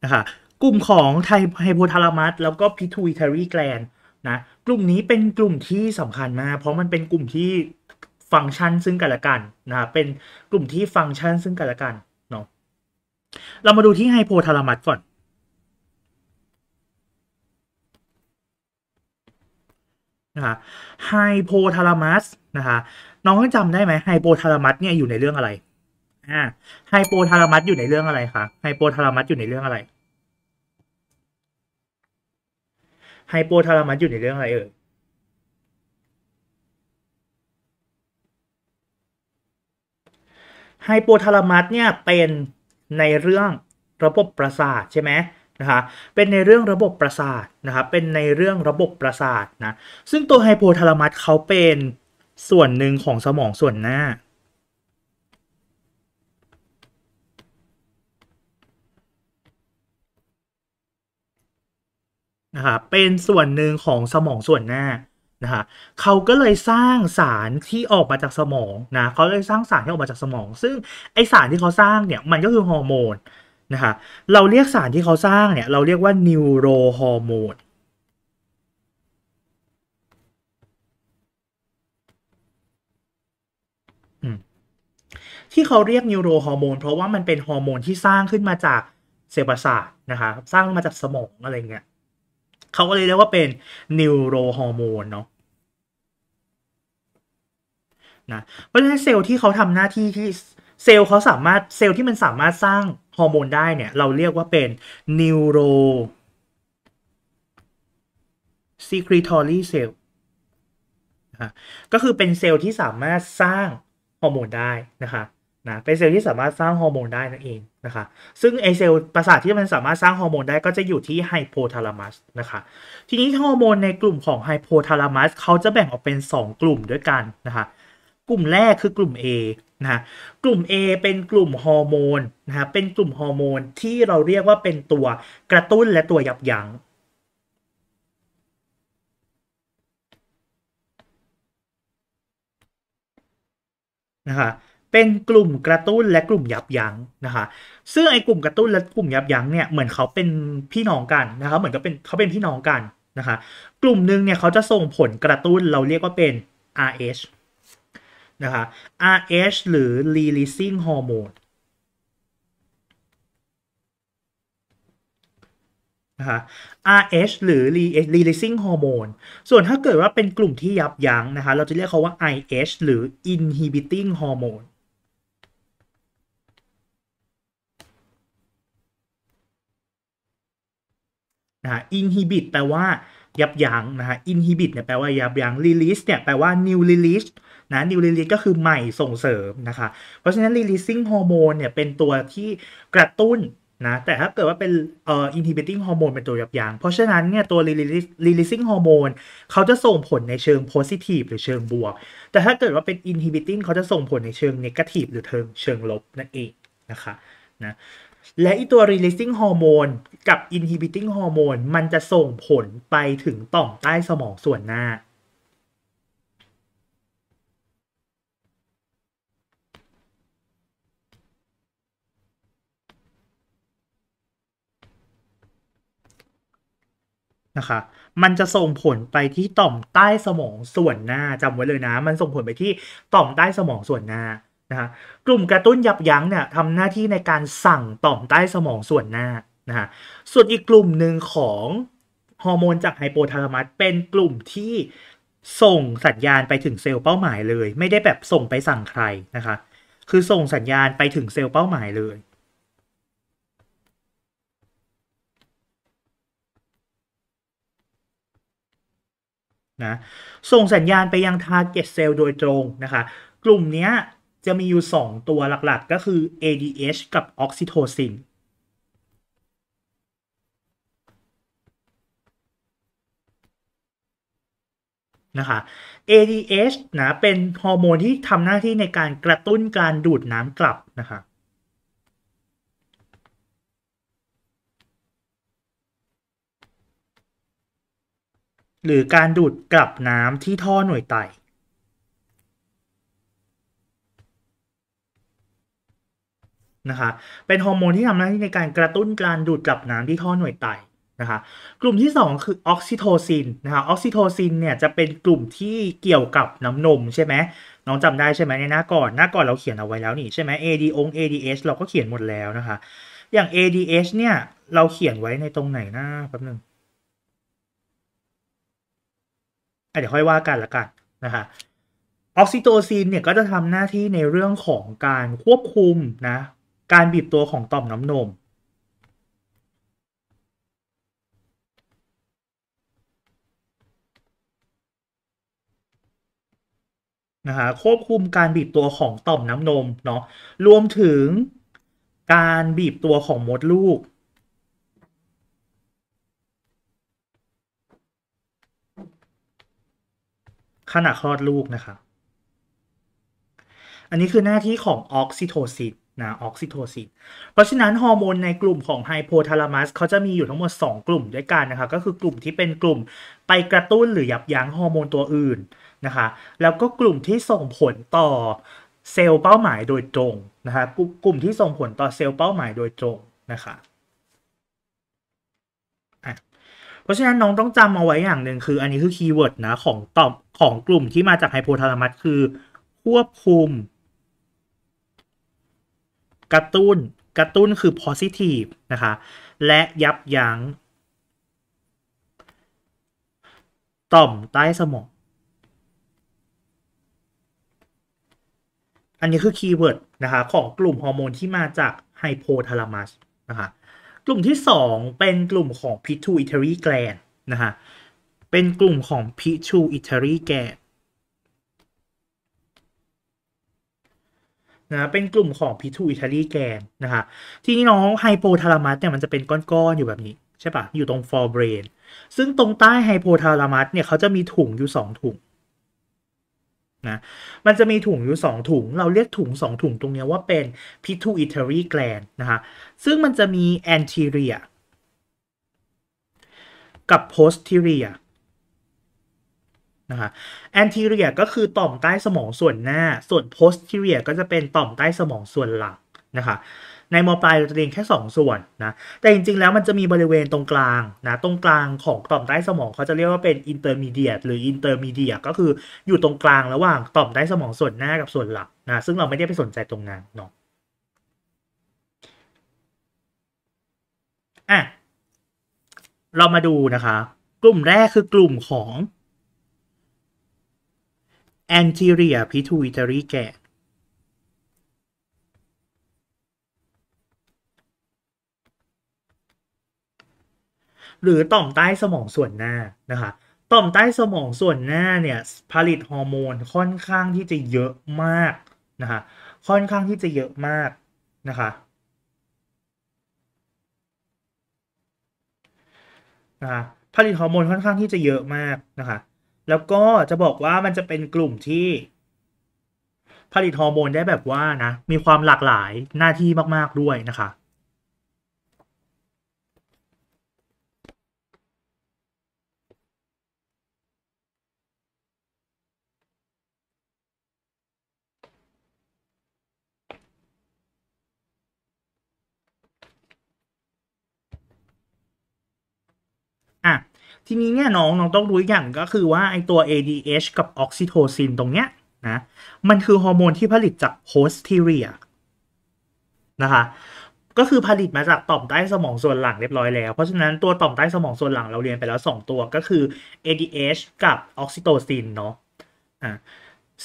นะคะกลุ่มของไฮโปทาลามัสแล้วก็ p ูอ t ตา r ีแกนนะกลุ่มนี้เป็นกลุ่มที่สำคัญมากเพราะมันเป็นกลุ่มที่ฟังก์ชันซึ่งกันและกันนะเป็นกลุ่มที่ฟังก์ชัน ซึ่งกันและกันเนาะเรามาดูที่ไฮโพทาลามัสก่อนนะคะไฮโพทาลามัสนะคะน้องต้องจำได้ไหมไฮโพทาลามัสเนี่ยอยู่ในเรื่องอะไรอ่าไฮโปทาลามัสอยู่ในเรื่องอะไรคะไฮโปทาลามัสอยู่ในเรื่องอะไรไฮโปทาลามัสอยู่ในเรื่องอะไรเอ่ยไฮโปทาลามัสเนี่ยเป็นในเรื่องระบบประสาทใช่ไหมนะคะเป็นในเรื่องระบบประสาทนะครับเป็นในเรื่องระบบประสาทนะซึ่งตัวไฮโปทาลามัสเขาเป็นส่วนหนึ่งของสมองส่วนหน้าะคเป็นส่วนหนึ่งของสมองส่วนหน้านะฮะเขาก็เลยสร้างสารที่ออกมาจากสมองนะเขาเลยสร้างสารที่ออกมาจากสมอง ซึ่งไอสารที่เขาสร้างเนี่ยมันก็คือฮอร์โมนนะฮะเราเรียกสารที่เขาสร้างเนี่ยเราเรียกว่านิวโรฮอร์โมนที่เขาเรียกนิวโรฮอร์โมนเพราะว่ามันเป็นฮอร์โมนที่สร้างขึ้นมาจากเซลล์ประสาทนะคะสร้างมาจากสมองอะไรเงี้ยเขาก็เลยเรียกว่าเป็นนิวโรฮอร์โมนเนาะนะเพราะฉะนั้นเซลล์ที่เขาทำหน้าที่ที่เซลล์เขาสามารถเซลล์ที่มันสามารถสร้างฮอร์โมนได้เนี่ย เราเรียกว่าเป็นนิวโร secretory cell นะก็คือเป็นเซลล์ที่สามารถสร้างฮอร์โมนได้นะคะนะเป็นเซลล์ที่สามารถสร้างฮอร์โมนได้นั่นเองนะคะ ซึ่งไอเซลล์ประสาทที่มันสามารถสร้างฮอร์โมนได้ก็จะอยู่ที่ไฮโปทาลามัสนะคะ ทีนี้ฮอร์โมนในกลุ่มของไฮโปทาลามัสเขาจะแบ่งออกเป็น 2 กลุ่มด้วยกันนะคะ กลุ่มแรกคือกลุ่ม A นะกลุ่ม A เป็นกลุ่มฮอร์โมนนะฮะ เป็นกลุ่มฮอร์โมนที่เราเรียกว่าเป็นตัวกระตุ้นและตัวยับยัง้งนะคะเป็นกลุ่มกระตุ้นและกลุ่มยับยั้งนะคะซึ่งไอ้กลุ่มกระตุ้นและกลุ่มยับยั้งเนี่ยเหมือนเขาเป็นพี่น้องกันนะคะเหมือนกับเป็นเขาเป็นพี่น้องกันนะคะกลุ่มหนึ่งเนี่ยเขาจะส่งผลกระตุ้นเราเรียกว่าเป็น RH นะคะ RH หรือ releasing hormone นะคะ RH หรือ releasing hormone ส่วนถ้าเกิดว่าเป็นกลุ่มที่ยับยั้งนะคะเราจะเรียกเขาว่า IH หรือ inhibiting hormone นะฮะ inhibit แปลว่ายับยั้งนะฮะ inhibit เนี่ยแปลว่ายับยั้ง release เนี่ยแปลว่า new release นะ new release ก็คือใหม่ส่งเสริมนะคะ เพราะฉะนั้น releasing hormone เนี่ยเป็นตัวที่กระตุ้นนะ แต่ถ้าเกิดว่าเป็นเอ่อ inhibiting hormone เป็นตัวยับยัง้ง เพราะฉะนั้นเนี่ยตัว releasing hormone เขาจะส่งผลในเชิง positive หรือเชิงบวก แต่ถ้าเกิดว่าเป็น inhibiting เขาจะส่งผลในเชิง negative หรือเชิงเชิงลบนั่นเองนะคะนะและอีตัว releasing ฮอร์โมนกับ inhibiting ฮอร์โมนมันจะส่งผลไปถึงต่อมใต้สมองส่วนหน้านะคะมันจะส่งผลไปที่ต่อมใต้สมองส่วนหน้าจำไว้เลยนะ มันส่งผลไปที่ต่อมใต้สมองส่วนหน้านะฮะกลุ่มกระตุ้นยับยั้งเนี่ยทำหน้าที่ในการสั่งต่อมใต้สมองส่วนหน้านะฮะส่วนอีกกลุ่มหนึ่งของฮอร์โมนจากไฮโปทาลามัสเป็นกลุ่มที่ส่งสัญญาณไปถึงเซลล์เป้าหมายเลย ไม่ได้แบบส่งไปสั่งใครนะคะ คือส่งสัญญาณไปถึงเซลล์เป้าหมายเลยนะ ส่งสัญญาณไปยังท์เก็ตเซลล์โดยตรงนะคะกลุ่มนี้จะมีอยู่2ตัวหลักๆก็คือ ADH กับออกซิโทซิน นะคะ ADH นะเป็นฮอร์โมนที่ทำหน้าที่ในการกระตุ้นการดูดน้ำกลับนะคะ หรือการดูดกลับน้ำที่ท่อหน่วยไตนะคะเป็นฮอร์โมนที่ทำหน้าที่ในการกระตุ้นการดูดกลับน้ำที่ท่อหน่วยไตนะคะกลุ่มที่2คือออกซิโทซินนะคะออกซิโทซินเนี่ยจะเป็นกลุ่มที่เกี่ยวกับน้ำนมใช่ไหมน้องจำได้ใช่ไหมในหน้าก่อนหน้าก่อนเราเขียนเอาไว้แล้วนี่ใช่ไหม AD อง ADH เราก็เขียนหมดแล้วนะคะอย่าง ADH เนี่ยเราเขียนไว้ในตรงไหนหน้าแป๊บนึงเดี๋ยวค่อยว่ากันละกันนะคะออกซิโตซินเนี่ยก็จะทำหน้าที่ในเรื่องของการควบคุมนะการบีบตัวของต่อมน้ำนม นะฮะควบคุมการบีบตัวของต่อมน้ำนม เนาะรวมถึงการบีบตัวของมดลูก ขณะคลอดลูกนะคะ อันนี้คือหน้าที่ของออกซิโทซินนะออกซิโทซิน เพราะฉะนั้น ฮอร์โมนในกลุ่มของไฮโปทาลามัสเขาจะมีอยู่ทั้งหมด 2 กลุ่มด้วยกันนะคะก็คือกลุ่มที่เป็นกลุ่มไปกระตุ้นหรือยับยั้งฮอร์โมนตัวอื่นนะคะแล้วก็กลุ่มที่ส่งผลต่อเซลล์เป้าหมายโดยตรงนะคะกลุ่มที่ส่งผลต่อเซลล์เป้าหมายโดยตรงนะคะเพราะฉะนั้นน้องต้องจำเอาไว้อย่างหนึ่งคืออันนี้คือคีย์เวิร์ดนะของตอบของกลุ่มที่มาจากไฮโปทาลามัสคือควบคุมกระตุ้น กระตุ้นคือ positive นะคะ และยับยั้งต่อมใต้สมอง อันนี้คือคีย์เวิร์ดนะคะ ของกลุ่มฮอร์โมนที่มาจากไฮโพทาลามัส นะคะ กลุ่มที่ 2 เป็นกลุ่มของ pituitary gland นะคะ เป็นกลุ่มของ pituitary gland นะ เป็นกลุ่มของพิทูอิตาลีแกนนะคะทีนี้น้องไฮโปทาลามัสเนี่ยมันจะเป็นก้อนๆอยู่แบบนี้ใช่ปะอยู่ตรงฟอร์เบรนซึ่งตรงใต้ไฮโปทาลามัสเนี่ยเขาจะมีถุงอยู่สองถุงนะ มันจะมีถุงอยู่สองถุง เราเรียกถุงสองถุงตรงนี้ว่าเป็นพิทูอิตาลีแกลนนะคะซึ่งมันจะมี anterior กับ posterior นะคะแอนทีเรียก็คือต่อมใต้สมองส่วนหน้า ส่วนโพสทีเรียก็จะเป็นต่อมใต้สมองส่วนหลังนะคะ ในมปลายเราจะเรียนแค่ 2 ส่วนนะ แต่จริงๆแล้วมันจะมีบริเวณตรงกลางนะตรงกลางของต่อมใต้สมอง เขาจะเรียกว่าเป็นอินเตอร์มีเดียต หรืออินเตอร์มีเดีย ก็คืออยู่ตรงกลางระหว่างต่อมใต้สมองส่วนหน้ากับส่วนหลังนะซึ่งเราไม่ได้ไปสนใจตรงนั้นเนาะอ่ะเรามาดูนะคะกลุ่มแรกคือกลุ่มของ anterior pituitary แก่ หรือต่อมใต้สมองส่วนหน้านะคะ ต่อมใต้สมองส่วนหน้าเนี่ยผลิตฮอร์โมนค่อนข้างที่จะเยอะมากนะคะค่อนข้างที่จะเยอะมากนะคะนะคะผลิตฮอร์โมนค่อนข้างที่จะเยอะมากนะคะแล้วก็จะบอกว่ามันจะเป็นกลุ่มที่ผลิตฮอร์โมนได้แบบว่านะ มีความหลากหลายหน้าที่มาก ๆ ด้วยนะคะทีนี้เนี่ยน้องน้องต้องรู้อย่างก็คือว่า ไอตัว ADH กับออกซิโทซินตรงเนี้ยนะมันคือฮอร์โมนที่ผลิตจากโพสเทเรียนะคะก็คือผลิตมาจากต่อมใต้สมองส่วนหลังเรียบร้อยแล้ว เพราะฉะนั้นตัวต่อมใต้สมองส่วนหลังเราเรียนไปแล้ว 2 ตัวก็คือ ADH กับออกซิโทซินเนาะอ่า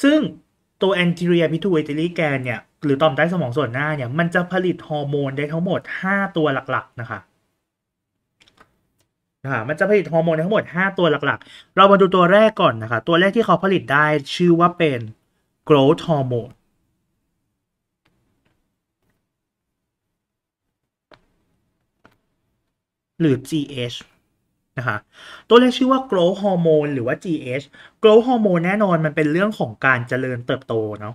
ซึ่งตัว anterior pituitary gland เนี่ยหรือต่อมใต้สมองส่วนหน้าเนี่ยมันจะผลิตฮอร์โมนได้ทั้งหมด5 ตัวหลักๆนะคะค่ะมันจะผลิตฮอร์โมนทั้งหมด 5 ตัวหลักๆ เรามาดูตัวแรกก่อนนะคะ ตัวแรกที่เขาผลิตได้ชื่อว่าเป็น growth hormone หรือ GH นะคะ ตัวแรกชื่อว่า growth hormone หรือว่า GH growth hormone แน่นอนมันเป็นเรื่องของการเจริญเติบโตเนาะ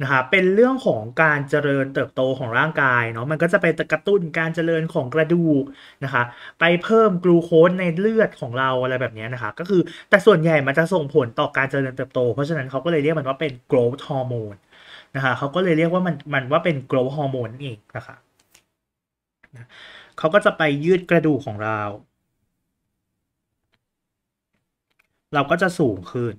นะฮะเป็นเรื่องของการเจริญเติบโตของร่างกายเนาะมันก็จะไปกระตุ้นการเจริญของกระดูกนะคะไปเพิ่มกลูโคสในเลือดของเราอะไรแบบนี้นะคะก็คือแต่ส่วนใหญ่มันจะส่งผลต่อการเจริญเติบโต เพราะฉะนั้นเขาก็เลยเรียกมันว่าเป็น growth hormone นะคะเขาก็เลยเรียกว่ามันมันว่าเป็น growth hormone เองนะคะเขาก็จะไปยืดกระดูกของเรา เราก็จะสูงขึ้น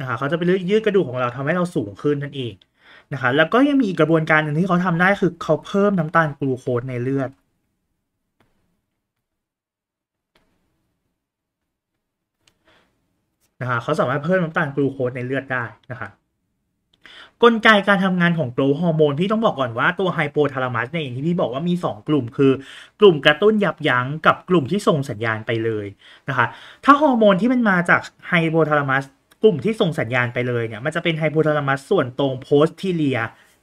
นะคะเขาจะไปยืดกระดูกของเราทำให้เราสูงขึ้นนั่นเองนะคะแล้วก็ยังมีอีกกระบวนการหนึ่งที่เขาทำได้คือเขาเพิ่มน้ำตาลกลูโคสในเลือดนะคะเขาสามารถเพิ่มน้ำตาลกลูโคสในเลือดได้นะคะกลไกการทำงานของโกรทฮอร์โมนที่ต้องบอกก่อนว่าตัวไฮโปทาลามัสเนี่ยอย่างที่พี่บอกว่ามี2 กลุ่มคือกลุ่มกระตุ้นยับยั้งกับกลุ่มที่ส่งสัญญาณไปเลยนะคะถ้าฮอร์โมนที่มันมาจากไฮโปทาลามัสกลุ่มที่ส่งสัญญาณไปเลยเนี่ย มันจะเป็นไฮโปทาลามัสส่วนตรงโพสทีเลีย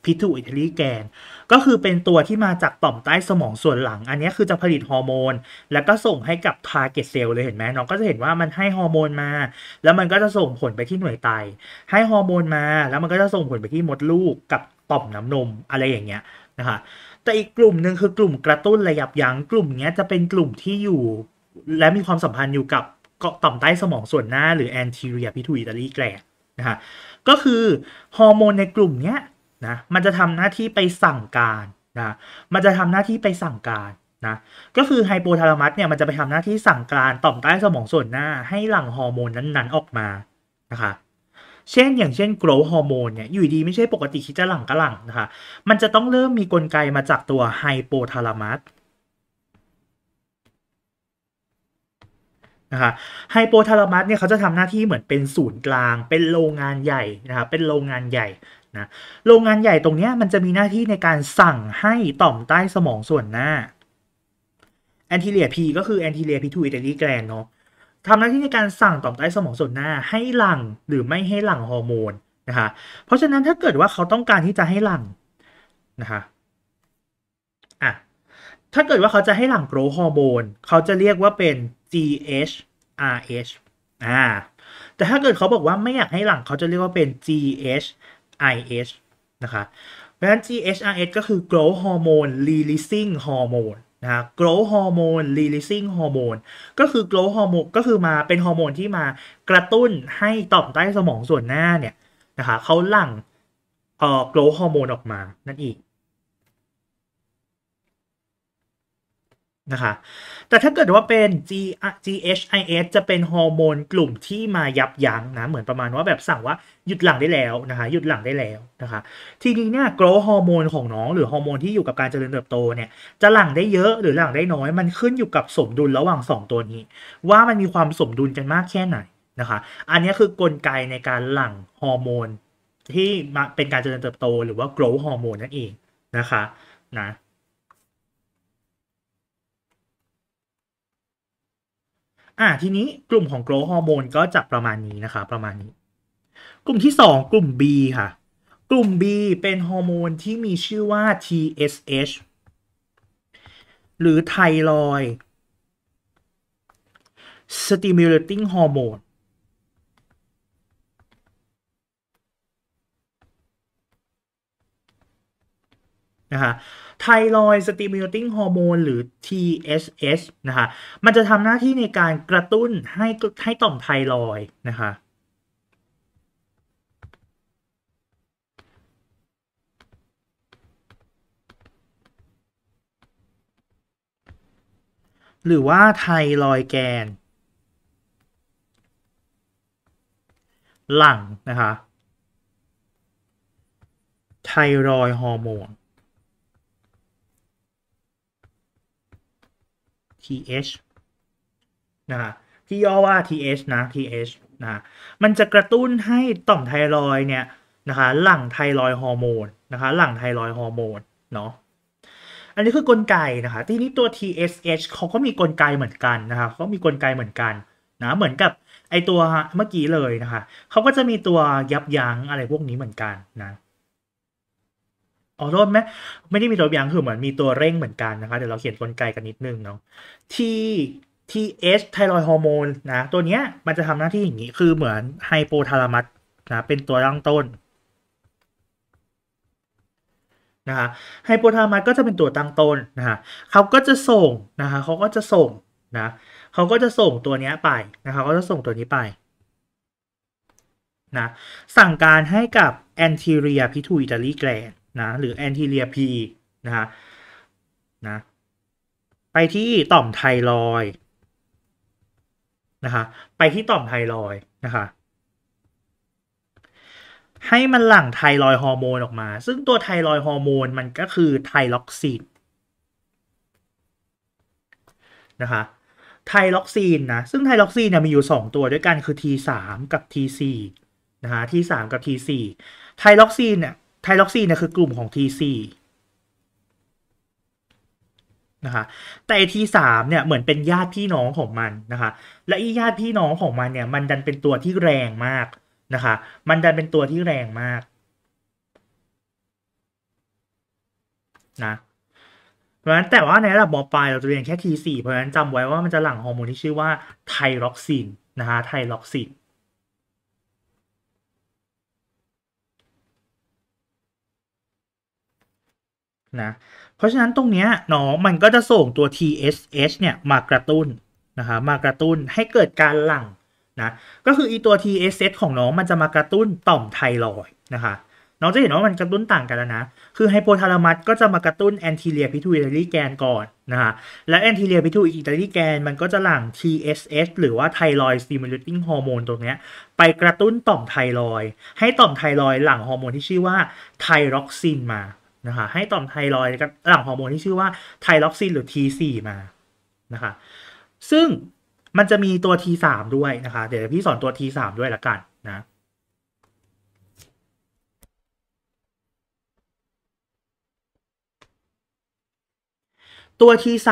พิทูอิทลีแกนก็คือเป็นตัวที่มาจากต่อมใต้สมองส่วนหลัง อันนี้คือจะผลิตฮอร์โมน แล้วก็ส่งให้กับทาร์เก็ตเซลล์เลยเห็นไหมน้องก็จะเห็นว่ามันให้ฮอร์โมนมา แล้วมันก็จะส่งผลไปที่หน่วยไตให้ฮอร์โมนมา แล้วมันก็จะส่งผลไปที่มดลูกกับต่อมน้ำนมอะไรอย่างเงี้ยนะคะแต่อีกกลุ่มหนึ่งคือกลุ่มกระตุ้นระยับยัง้งกลุ่มนี้จะเป็นกลุ่มที่อยู่ และมีความสัมพันธ์อยู่กับเกาะต่อมใต้สมองส่วนหน้าหรือ anterior pituitary gland นะฮะ ก็คือฮอร์โมนในกลุ่มเนี้ยนะ มันจะทำหน้าที่ไปสั่งการนะ มันจะทำหน้าที่ไปสั่งการนะ ก็คือไฮโปทาลามัสเนี่ยมันจะไปทำหน้าที่สั่งการต่อมใต้สมองส่วนหน้าให้หลั่งฮอร์โมนนั้นๆออกมา นะคะ เช่นอย่างเช่นโกรฮอร์โมนเนี่ยอยู่ดีไม่ใช่ปกติคิดจะหลั่งก็หลั่งนะคะมันจะต้องเริ่มมีกลไกมาจากตัวไฮโปทาลามัสะคะไฮโปทาลามัสเนี่ยเขาจะทำหน้าที่เหมือนเป็นศูนย์กลาง เป็นโรงงานใหญ่นะคะเป็นโรงงานใหญ่นะโรงงานใหญ่ตรงเนี้ยมันจะมีหน้าที่ในการสั่งให้ต่อมใต้สมองส่วนหน้าแอนทิเลียพีก็คือแอนทิเลียพีทูอิตาลีแกลนเนาะทำหน้าที่ในการสั่งต่อมใต้สมองส่วนหน้า ให้หลั่งหรือไม่ให้หลั่งฮอร์โมนนะคะเพราะฉะนั้นถ้าเกิดว่าเขาต้องการที่จะให้หลั่งนะคะอ่ะถ้าเกิดว่าเขาจะให้หลังโกรฮอร์โมนเขาจะเรียกว่าเป็น GHRH อ่าแต่ถ้าเกิดเขาบอกว่าไม่อยากให้หลังเขาจะเรียกว่าเป็น GHIH นะคะ เพราะฉะนั้น GHRH ก็คือ growth hormone releasing hormone นะ growth hormone releasing hormone ก็คือ growth hormone ก็คือมาเป็นฮอร์โมนที่มากระตุ้นให้ต่อมใต้สมองส่วนหน้าเนี่ยนะคะเขาหลั่งเอ่อ growth hormone ออกมานั่นเองนะคะ แต่ถ้าเกิดว่าเป็น G GHIS จะเป็นฮอร์โมนกลุ่มที่มายับยั้งนะ เหมือนประมาณว่าแบบสั่งว่าหยุดหลังได้แล้วนะคะ หยุดหลังได้แล้วนะคะ ทีนี้เนี่ยโกรฮอร์โมนของน้อง หรือฮอร์โมนที่อยู่กับการเจริญเติบโตเนี่ย จะหลังได้เยอะหรือหลังได้น้อย มันขึ้นอยู่กับสมดุลระหว่าง 2ตัวนี้ ว่ามันมีความสมดุลกันมากแค่ไหนนะคะ อันนี้คือกลไกในการหลังฮอร์โมนที่เป็นการเจริญเติบโตหรือว่ากร o ฮอร์โมนนั่นเองนะคะนะอ่าทีนี้กลุ่มของโกรฮอร์โมนก็จะประมาณนี้นะคะประมาณนี้ กลุ่มที่ 2 กลุ่ม B ค่ะ กลุ่ม B เป็นฮอร์โมนที่มีชื่อว่า TSH หรือไทรอย stimulating hormone นะคะไทรอยสติมูลติ้งฮอร์โมนหรือ TSH นะคะ มันจะทำหน้าที่ในการกระตุ้นให้ให้ต่อมไทรอยนะคะ หรือว่าไทรอยแกน หลังนะคะ ไทรอยฮอร์โมน th นะที่ย่อว่า th นะ th นะมันจะกระตุ้นให้ต่อมไทรอยเนี่ยนะคะหลั่งไทรอยฮอร์โมนนะคะหลั่งไทรอยฮอร์โมนเนาะ อันนี้คือกลไกนะคะที่นี้ ตัว TSH เขาก็มีกลไกเหมือนกันนะคะเขามีกลไกเหมือนกันนะเหมือนกับไอตัวเมื่อกี้เลยนะคะเขาก็จะมีตัวยับยั้งอะไรพวกนี้เหมือนกันนะออโต้ไหมไม่ได้มีตัวยียงคือเหมือนมีตัวเร่งเหมือนกันนะคะ เดี๋ยวเราเขียนกลไกกันนิดนึงเนาะที่ที่เอสไทรอยฮอร์โมนนะตัวเนี้ยมันจะทำหน้าที่อย่างนี้คือเหมือนไฮโปทาลามัสนะเป็นตัวตั้งต้นนะคะไฮโปทาลามัสก็จะเป็นตัวตั้งต้นนะคะเขาก็จะส่งนะคะเขาก็จะส่งนะเขาก็จะส่งตัวนี้ไปนะคะเขาจะส่งตัวนี้ไปนะสั่งการให้กับ anterior pituitary gland นะหรือ anterior P นะฮะนะไปที่ต่อมไทรอยนะคะไปที่ต่อมไทรอยนะคะให้มันหลั่งไทรอยฮอร์โมนออกมา ซึ่งตัวไทรอยฮอร์โมนมันก็คือไทล็อกซีนนะคะไทล็อกซีนนะซึ่งไทล็อกซีนเนี่ยมีอยู่2 ตัวด้วยกันคือ T3 กับ T4 นะฮะ T3 กับ T4 ไทล็อกซีนเนี่ยไทล็อกซีเนี่ยคือกลุ่มของ T4 นะคะแต่ทีสามเนี่ยเหมือนเป็นญาติพี่น้องของมันนะคะและอีญาติพี่น้องของมันเนี่ยมันดันเป็นตัวที่แรงมากนะคะมันดันเป็นตัวที่แรงมากนะเพราะฉะนั้นแต่ว่าในระดับมปลายเราจะเรียนแค่ทีสี่เพราะฉะนั้นจำไว้ว่ามันจะหลั่งฮอร์โมนที่ชื่อว่าไทล็อกซินนะคะไทล็อกซินนะเพราะฉะนั้นตรงเนี้ยเนาะมันก็จะส่งตัว TSH เนี่ยมากระตุ้นนะคะมากระตุ้นให้เกิดการหลั่งนะก็คืออีตัว TSH ของน้องมันจะมากระตุ้นต่อมไทรอยนะคะน้องจะเห็นว่ามันกระตุ้นต่างกันแล้วนะ คือไฮโปทาลามัสก็จะมากระตุ้นแอนติเลีย พิทูอิตาลีแกนก่อนนะคะและแอนติเลีย พิทูอิตาลีแกนมันก็จะหลั่ง TSH หรือว่าไทรอยสติมูลติ้งฮอร์โมนตรงนี้ไปกระตุ้นต่อมไทรอยให้ต่อมไทรอยหลั่งฮอร์โมนที่ชื่อว่าไทรอกซินมานะคะให้ต่อมไทรอยด์หลั่งฮอร์โมนที่ชื่อว่าไทร็อกซินหรือ T4 มานะคะซึ่งมันจะมีตัว T3 ด้วยนะคะ เดี๋ยวพี่สอนตัว T3 ด้วยละกันนะตัว T3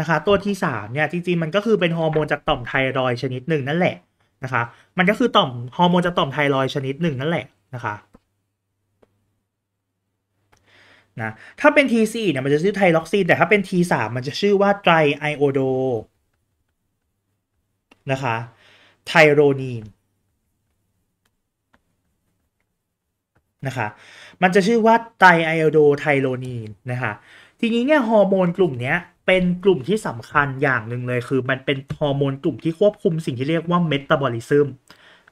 นะคะตัว T3 เนี่ยจริงๆมันก็คือเป็นฮอร์โมนจากต่อมไทรอยด์ชนิดหนึ่งนั่นแหละนะคะมันก็คือต่อมฮอร์โมนจากต่อมไทรอยด์ชนิดหนึ่งนั่นแหละนะคะนะถ้าเป็น T4 เนี่ยมันจะชื่อไทล็อกซินแต่ถ้าเป็น T3 มันจะชื่อว่าไตรไอโอโดนะคะไทโรนีนนะคะมันจะชื่อว่าไตไอโอดไทโรนีนนะคะทีนี้เนี่ยฮอร์โมนกลุ่มนี้เป็นกลุ่มที่สำคัญอย่างหนึ่งเลยคือมันเป็นฮอร์โมนกลุ่มที่ควบคุมสิ่งที่เรียกว่าเมตาบอลิซึม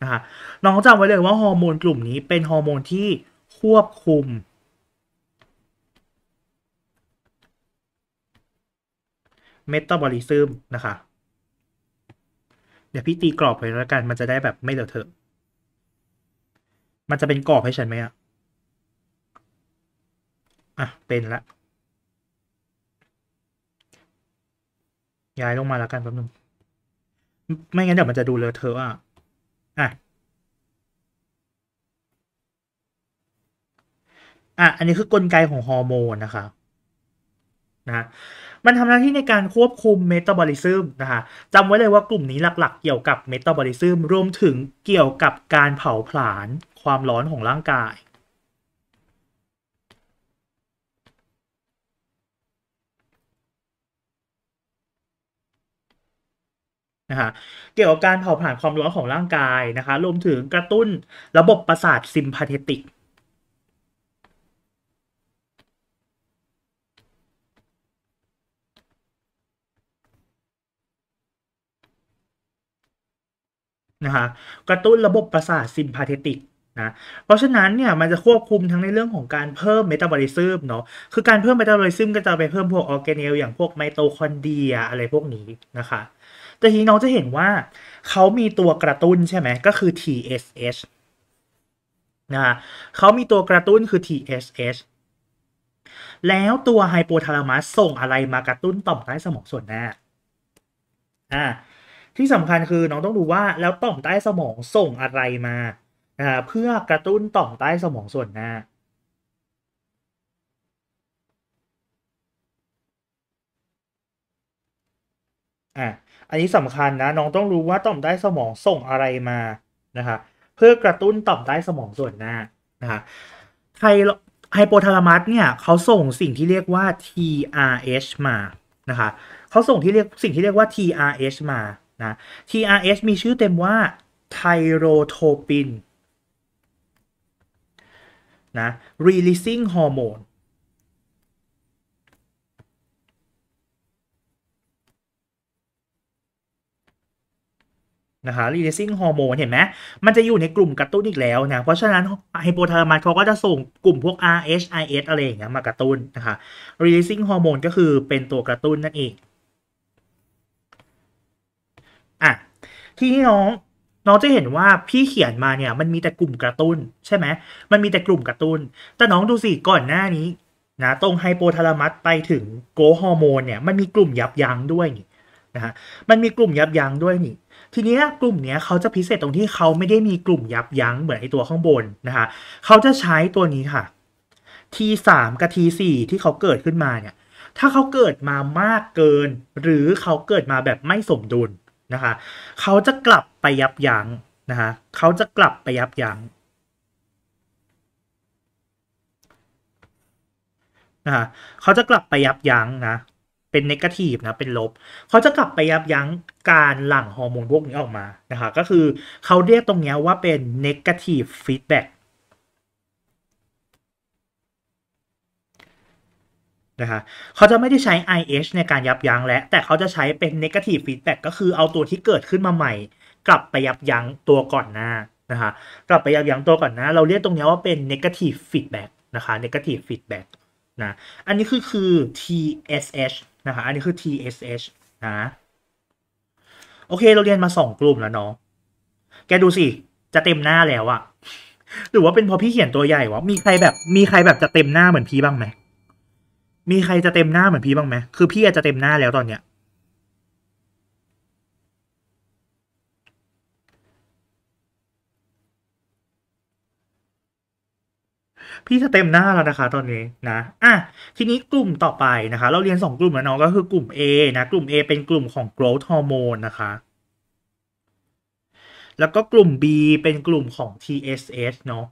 นะคะน้องจำไว้เลยว่าฮอร์โมนกลุ่มนี้เป็นฮอร์โมนที่ควบคุมเมตาบอลิซึมนะคะ เดี๋ยวพี่ตีกรอบไปแล้วกัน มันจะได้แบบไม่เดือดเถอะ มันจะเป็นกรอบให้ฉันไหมอะอ่ะ เป็นละย้ายลงมาแล้วกันแป๊บนึง ไม่งั้นเดี๋ยวมันจะดูเลอะเทอะอ่ะอ่ะ อ่ะ อันนี้คือกลไกของฮอร์โมนนะคะ นะมันทำหน้าที่ในการควบคุมเมตาบอลิซึมนะคะจำไว้เลยว่ากลุ่มนี้หลักๆเกี่ยวกับเมตาบอลิซึมรวมถึงเกี่ยวกับการเผาผลาญความร้อนของร่างกายนะคะเกี่ยวกับการเผาผลาญความร้อนของร่างกายนะคะ รวมถึงกระตุ้นระบบประสาทซิมพาเทติกนะคะกระตุ้นระบบประสาทซิมพาเทติกนะ เพราะฉะนั้นเนี่ยมันจะควบคุมทั้งในเรื่องของการเพิ่มเมตาบอลิซึมเนาะ คือการเพิ่มเมตาบอลิซึมก็จะไปเพิ่มพวกออร์แกเนลอย่างพวกไมโตคอนเดียอะไรพวกนี้นะคะ แต่ทีน้องจะเห็นว่าเขามีตัวกระตุ้นใช่ไหมก็คือ TSH นะะเขามีตัวกระตุ้นคือ TSH แล้วตัวไฮโปทาลามัสส่งอะไรมากระตุ้นต่อมใต้สมองส่วนหน้าอ่าที่สำคัญคือน้องต้องดูว่าแล้วต่อมใต้สมองส่งอะไรมา เพื่อกระตุ้นต่อมใต้สมองส่วนหน้าอ่ะ อันนี้สำคัญนะน้องต้องรู้ว่าต่อมใต้สมองส่งอะไรมานะคะเพื่อกระตุ้นต่อมใต้สมองส่วนหน้านะคะไฮไฮโปทาลามัสเนี่ยเขาส่งสิ่งที่เรียกว่า TRH มานะคะเขาส่งที่เรียกสิ่งที่เรียกว่า TRH มานะ TRS มีชื่อเต็มว่าไทโรโทปินนะ releasing hormone นะคะ releasing hormone เห็นไหมมันจะอยู่ในกลุ่มกระตุ้นอีกแล้วนะเพราะฉะนั้นไฮโปทาร์มัสเขาก็จะส่งกลุ่มพวก RHIS อะไรอย่างเงี้ยมากระตุ้นนะคะ releasing hormone ก็คือเป็นตัวกระตุ้นนั่นเองที่นี่น้องน้องจะเห็นว่าพี่เขียนมาเนี่ย มันมีแต่กลุ่มกระตุ้น ใช่ไหม มันมีแต่กลุ่มกระตุ้น แต่น้องดูสิก่อนหน้านี้นะตรงไฮโปทาลามัสไปถึงโกฮอร์โมนเนี่ยมันมีกลุ่มยับยั้งด้วยนี่นะฮะมันมีกลุ่มยับยั้งด้วยนี่ ทีนี้กลุ่มเนี้ยเขาจะพิเศษตรงที่เขาไม่ได้มีกลุ่มยับยั้งเหมือนไอตัวข้างบนนะคะเขาจะใช้ตัวนี้ค่ะ T3 กับ T4 ที่เขาเกิดขึ้นมาเนี่ย ถ้าเขาเกิดมามากเกิน หรือเขาเกิดมาแบบไม่สมดุลนะคะเขาจะกลับไปยับยั้งนะคะเขาจะกลับไปยับยั้งนะคะเขาจะกลับไปยับยั้งนะเป็นเนกาทีฟนะเป็นลบ เขาจะกลับไปยับยั้งการหลั่งฮอร์โมนพวกนี้ออกมานะคะก็คือเขาเรียกตรงนี้ว่าเป็นเนกาทีฟฟีดแบ็กนะคะเขาจะไม่ได้ใช้ IH ในการยับยั้งและแต่เขาจะใช้เป็น negative feedback ก็คือเอาตัวที่เกิดขึ้นมาใหม่ กลับไปยับยั้งตัวก่อนหน้านะคะกลับไปยับยั้งตัวก่อนหน้า เราเรียกตรงนี้ว่าเป็น negative feedback นะคะ negative feedback นะอันนี้คือคือ TSH นะคะอันนี้คือ TSH นะโอเคเราเรียนมาสองกลุ่มแล้วเนาะแกดูสิ จะเต็มหน้าแล้วอะหรือว่าเป็นพอพี่เขียนตัวใหญ่วะมีใครแบบมีใครแบบจะเต็มหน้าเหมือนพี่บ้างไหมมีใครจะ เต็มหน้าเหมือนพี่บ้างไหม คือพี่อาจจะเต็มหน้าแล้วตอนเนี้ย พี่จะเต็มหน้าแล้วนะคะตอนนี้นะ อ่ะ ทีนี้กลุ่มต่อไปนะคะ เราเรียนสองกลุ่มแล้วเนาะก็คือกลุ่ม A นะ กลุ่ม A เป็นกลุ่มของ growth hormone นะคะ แล้วก็กลุ่ม B เป็นกลุ่มของ TSH เนาะ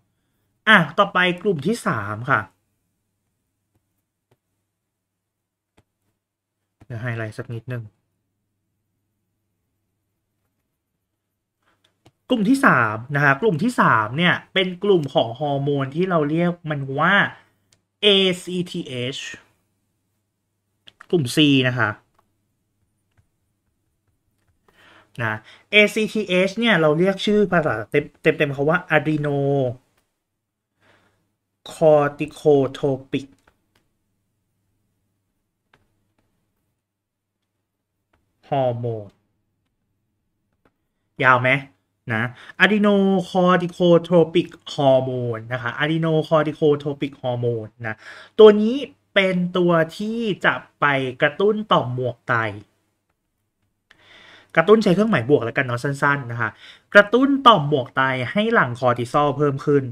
อ่ะ ต่อไปกลุ่มที่3ค่ะจะไฮไลท์สักนิดหนึ่งกลุ่มที่3นะฮะกลุ่มที่3เนี่ย เป็นกลุ่มของฮอร์โมนที่เราเรียกมันว่า ACTH กลุ่ม C นะคะนะ ACTH เนี่ยเราเรียกชื่อภาษาเต็มเต็มเขาว่า adreno corticotropic ฮอร์โมนยาวไหมนะอะดีโนคอร์ติโคโทรปิกฮอร์โมนนะคะอะดีโนคอร์ติโคโทรปิกฮอร์โมนนะตัวนี้เป็นตัวที่จะไปกระตุ้นต่อมหมวกไต กระตุ้นใช้เครื่องหมายบวกแล้วกันเนาะสั้น ๆ นะคะ กระตุ้นต่อมหมวกไตให้หลั่งคอร์ติซอลเพิ่มขึ้น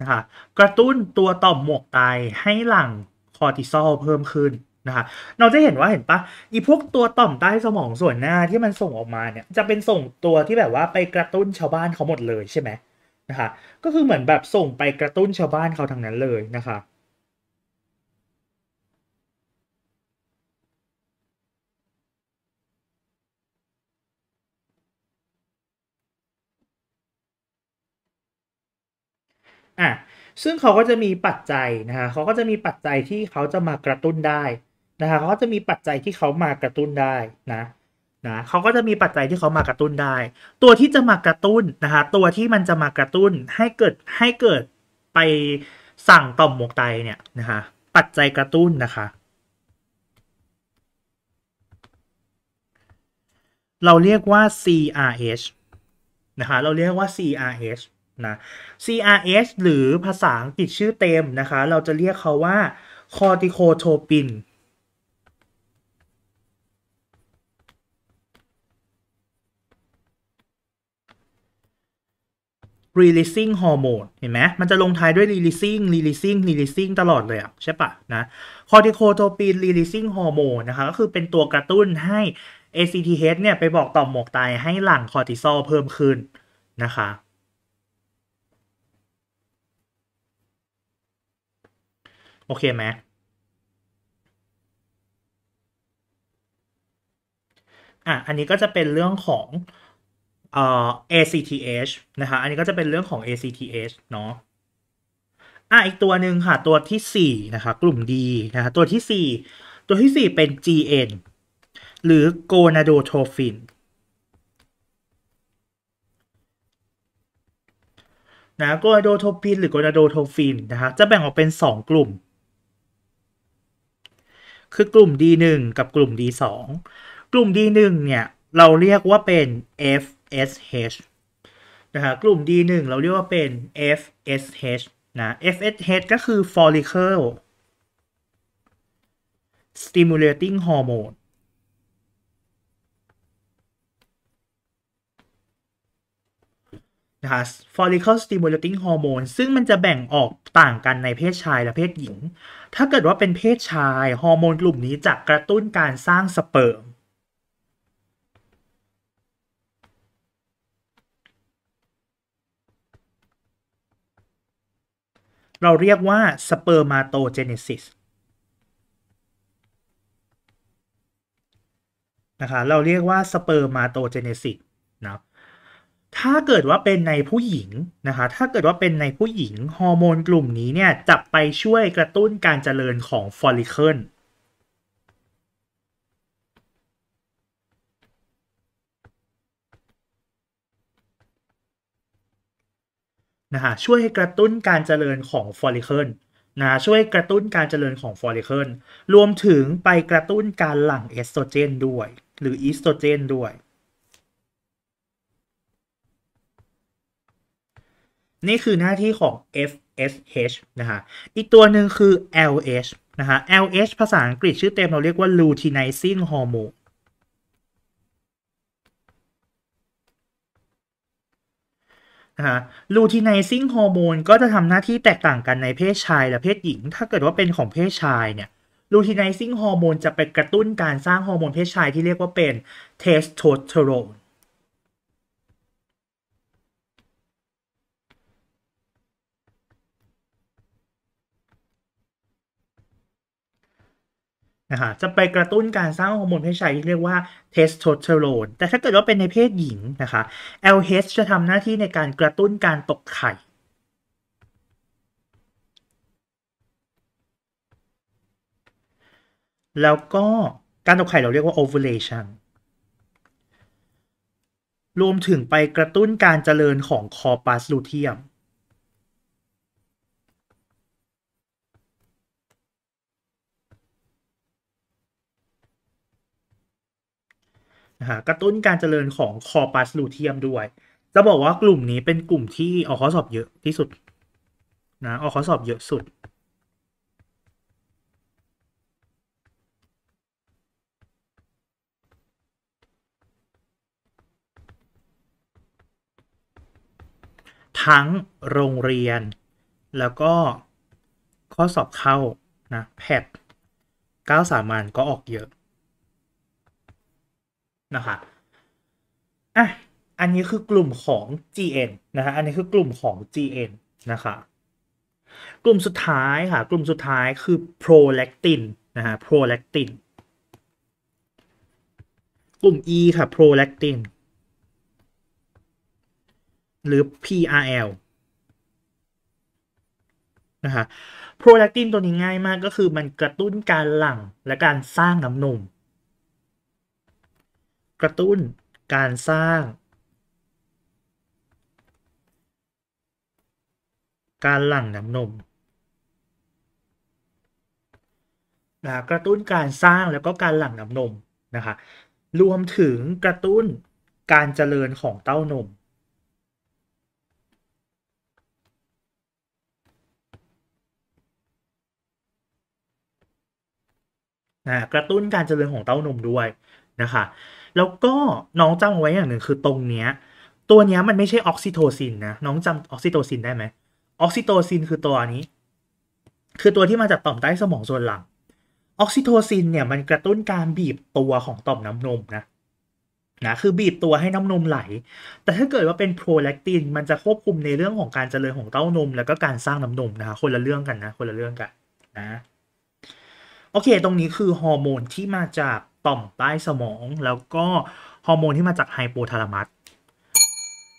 นะคะกระตุ้นตัวต่อมหมวกไตให้หลั่งคอร์ติซอลเพิ่มขึ้นนะคะเราจะเห็นว่าเห็นปะอีพวกตัวต่อมใต้สมองส่วนหน้าที่มันส่งออกมาเนี่ยจะเป็นส่งตัวที่แบบว่าไปกระตุ้นชาวบ้านเขาหมดเลยใช่ไหมนะคะก็คือเหมือนแบบส่งไปกระตุ้นชาวบ้านเขาทางนั้นเลยนะคะอ่ะ ซึ่งเขาก็จะมีปัจจัยนะฮะเขาก็จะมีปัจจัยที่เขาจะมากระตุ้นได้นะฮะเขาก็จะมีปัจจัยที่เขามากระตุ้นได้นะ นะเขาก็จะมีปัจจัยที่เขามากระตุ้นได้ ตัวที่จะมากระตุ้นนะฮะ ตัวที่มันจะมากระตุ้นให้เกิดให้เกิดไปสั่งต่อมหมวกไตเนี่ยนะฮะ ปัจจัยกระตุ้นนะคะ เราเรียกว่า CRH นะคะเราเรียกว่า CRH นะ CRS หรือภาษาอังกฤษชื่อเต็มนะคะ เราจะเรียกเขาว่าคอร์ติโคโทปินรีลิซิ่งฮอร์โมนเห็นไหม มันจะลงท้ายด้วยรีลิซิ่งรีลิซิ่งรีลิซิ่งตลอดเลยอ่ะ ใช่ปะนะ คอร์ติโคโทปินรีลิซิ่งฮอร์โมนนะคะก็คือเป็นตัวกระตุ้นให้ ACTH เนี่ย ไปบอกต่อมหมวกไตให้หลั่งคอร์ติซอลเพิ่มขึ้นนะคะโอเคไหมอ่ะ อันนี้ก็จะเป็นเรื่องของเอ่อ ACTH นะคะ อันนี้ก็จะเป็นเรื่องของ ACTH เนาะ อ่ะ อีกตัวหนึ่งค่ะ ตัวที่ 4 นะคะ กลุ่ม D นะคะตัวที่4 ตัวที่ 4 เป็น GN หรือ gonadotrophin นะ gonadotropin หรือ gonadotrophin นะคะจะแบ่งออกเป็น 2 กลุ่มคือกลุ่ม D1 กับกลุ่ม D2 กลุ่ม D1 เนี่ย เราเรียกว่าเป็น FSH นะฮะ กลุ่ม D1 เราเรียกว่าเป็น FSH นะ FSH ก็คือ follicle stimulating hormone นะคะ follicle stimulating hormone ซึ่งมันจะแบ่งออกต่างกันในเพศชายและเพศหญิงถ้าเกิดว่าเป็นเพศชาย ฮอร์โมนกลุ่มนี้จะกระตุ้นการสร้างสเปิร์ม เราเรียกว่าสเปอร์มาโตเจเนซิสนะคะ เราเรียกว่าสเปอร์มาโตเจเนซิสนะถ้าเกิดว่าเป็นในผู้หญิงนะคะ ถ้าเกิดว่าเป็นในผู้หญิง ฮอร์โมนกลุ่มนี้เนี่ยจะไปช่วยกระตุ้นการเจริญของฟอลลิเคิลนะฮะช่วยกระตุ้นการเจริญของฟอลลิเคิลนะช่วยกระตุ้นการเจริญของฟอลลิเคิลรวมถึงไปกระตุ้นการหลั่งเอสโตรเจนด้วย หรืออีสโตรเจนด้วยนี่คือหน้าที่ของ FSH นะฮะ อีกตัวหนึ่งคือ LH นะฮะ LH ภาษาอังกฤษชื่อเต็มเราเรียกว่า luteinizing hormone นะฮะ luteinizing hormone ก็จะทำหน้าที่แตกต่างกันในเพศชายและเพศหญิง ถ้าเกิดว่าเป็นของเพศชายเนี่ย luteinizing hormone จะไปกระตุ้นการสร้างฮอร์โมนเพศชายที่เรียกว่าเป็น testosterone นะฮะจะไปกระตุ้นการสร้างฮอร์โมนเพศชายที่เรียกว่าเทสโทสเตอโรนแต่ถ้าเกิดว่าเป็นในเพศหญิงนะคะ LH จะทำหน้าที่ในการกระตุ้นการตกไข่ แล้วก็การตกไข่เราเรียกว่า ovulation รวมถึงไปกระตุ้นการเจริญของคอปัสลูเทียมนะฮะกระตุ้นการเจริญของคอปัสลูเทียมด้วย จะบอกว่ากลุ่มนี้เป็นกลุ่มที่ออกข้อสอบเยอะที่สุดนะออกข้อสอบเยอะสุด ทั้งโรงเรียน แล้วก็ข้อสอบเข้านะแพทก้าสามัญก็ออกเยอะนะคะอ่ะ อันนี้คือกลุ่มของ GN นะฮะอันนี้คือกลุ่มของ GN นะคะ กลุ่มสุดท้ายค่ะ กลุ่มสุดท้ายคือ prolactin นะฮะ prolactin กลุ่ม E ค่ะ prolactin หรือ PRL นะคะโปรแลคตินตัวนี้ง่ายมากก็คือมันกระตุ้นการหลั่งและการสร้างน้ำนมกระตุ้นการสร้าง การหลั่งน้ำนมนะกระตุ้นการสร้างแล้วก็การหลั่งน้ำนมนะคะ รวมถึงกระตุ้นการเจริญของเต้านมนะกระตุ้นการเจริญของเต้านมด้วยนะคะแล้วก็น้องจำไว้อย่างหนึ่งคือตรงเนี้ย ตัวเนี้ยมันไม่ใช่ออกซิโทซินนะน้องจำออกซิโทซินได้ไหมออกซิโทซินคือตัวนี้ คือตัวที่มาจากต่อมใต้สมองส่วนหลัง ออกซิโทซินเนี่ย มันกระตุ้นการบีบตัวของต่อมน้ำนมนะนะ คือบีบตัวให้น้ำนมไหล แต่ถ้าเกิดว่าเป็นโปรแลคตินมันจะควบคุมในเรื่องของการเจริญของเต้านมแล้วก็การสร้างน้ำนมนะคะคนละเรื่องกันนะคนละเรื่องกันนะโอเค ตรงนี้คือฮอร์โมนที่มาจากต่อมใต้สมองแล้วก็ฮอร์โมนที่มาจากไฮโปทาลามัส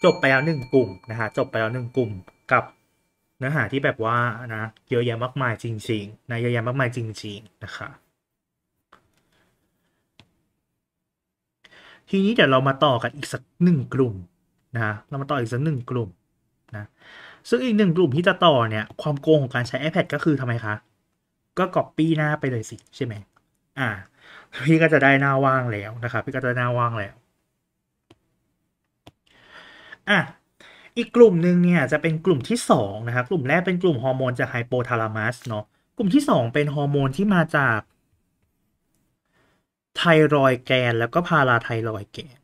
จบไปแล้วหนึ่งกลุ่มนะคะจบไปแล้วหนึ่งกลุ่มกับ เนื้อหาที่แบบว่านะเยอะแยะมากมายจริงๆนะเยอะแยะมากมายจริงๆนะคะทีนี้เดี๋ยวเรามาต่อกันอีกสักหนึ่งกลุ่มนะเรามาต่ออีกสักหนึ่งกลุ่มนะซึ่งอีกหนึ่งกลุ่มที่จะต่อเนี่ยความโกงของการใช้ iPad ก็คือทำไมคะ ก็อปปี้หน้าไปเลยสิใช่ไหมอ่าพี่ก็จะได้หน้าว่างแล้วนะครับพี่ก็จะหน้าว่างแล้ว อ่ะ อีกกลุ่มหนึ่งเนี่ยจะเป็นกลุ่มที่2นะครับกลุ่มแรกเป็นกลุ่มฮอร์โมนจากไฮโปทาลามัสเนาะกลุ่มที่ 2 เป็นฮอร์โมนที่มาจากไทรอยแกนแล้วก็พาราไทรอยแกน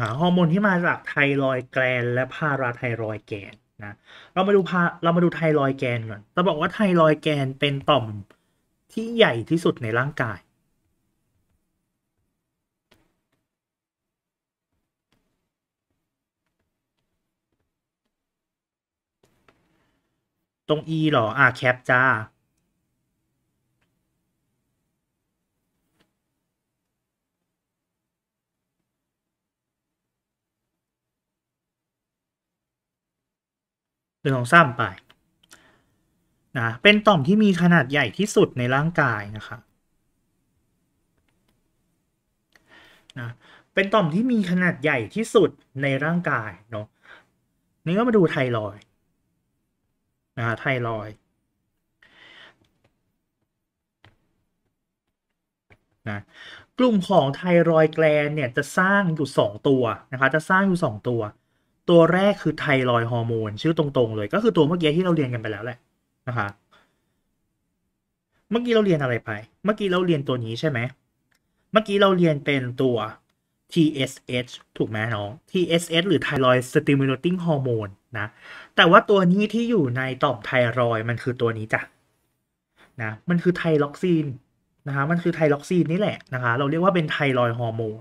ฮอร์โมนที่มาจากไทรอยแกลนและพาราไทรอยแกนนะเรามาดูพาเรามาดูไทรอยแกนก่อนจะบอกว่าไทรอยแกนเป็นต่อมที่ใหญ่ที่สุดในร่างกาย ตรง E หรอ อ่ะ แคปจ้าหรื่งของซ้ำไปนะเป็นต่อมที่มีขนาดใหญ่ที่สุดในร่างกายนะคะนะเป็นต่อมที่มีขนาดใหญ่ที่สุดในร่างกายเนาะนี่ก็มาดูไทรอยนะไทรอยนะกลุ่มของไทรอยแกลนเนี่ยจะสร้างอยู่ 2 ตัวนะคะจะสร้างอยู่ 2 ตัวตัวแรกคือไทรอยฮอร์โมนชื่อตรงๆเลย ก็คือตัวเมื่อกี้ที่เราเรียนกันไปแล้วแหละนะคะเมื่อกี้เราเรียนอะไรไป เมื่อกี้เราเรียนตัวนี้ใช่ไหมเมื่อกี้เราเรียนเป็นตัว TSH ถูกไหมน้อง TSH หรือ Thyroid Stimulating Hormone นะแต่ว่าตัวนี้ที่อยู่ในต่อมไทรอยมันคือตัวนี้จ้ะนะมันคือไทล็อกซีนนะคะมันคือไทล็อกซีนนี่แหละนะคะเราเรียกว่าเป็นไทรอยฮอร์โมน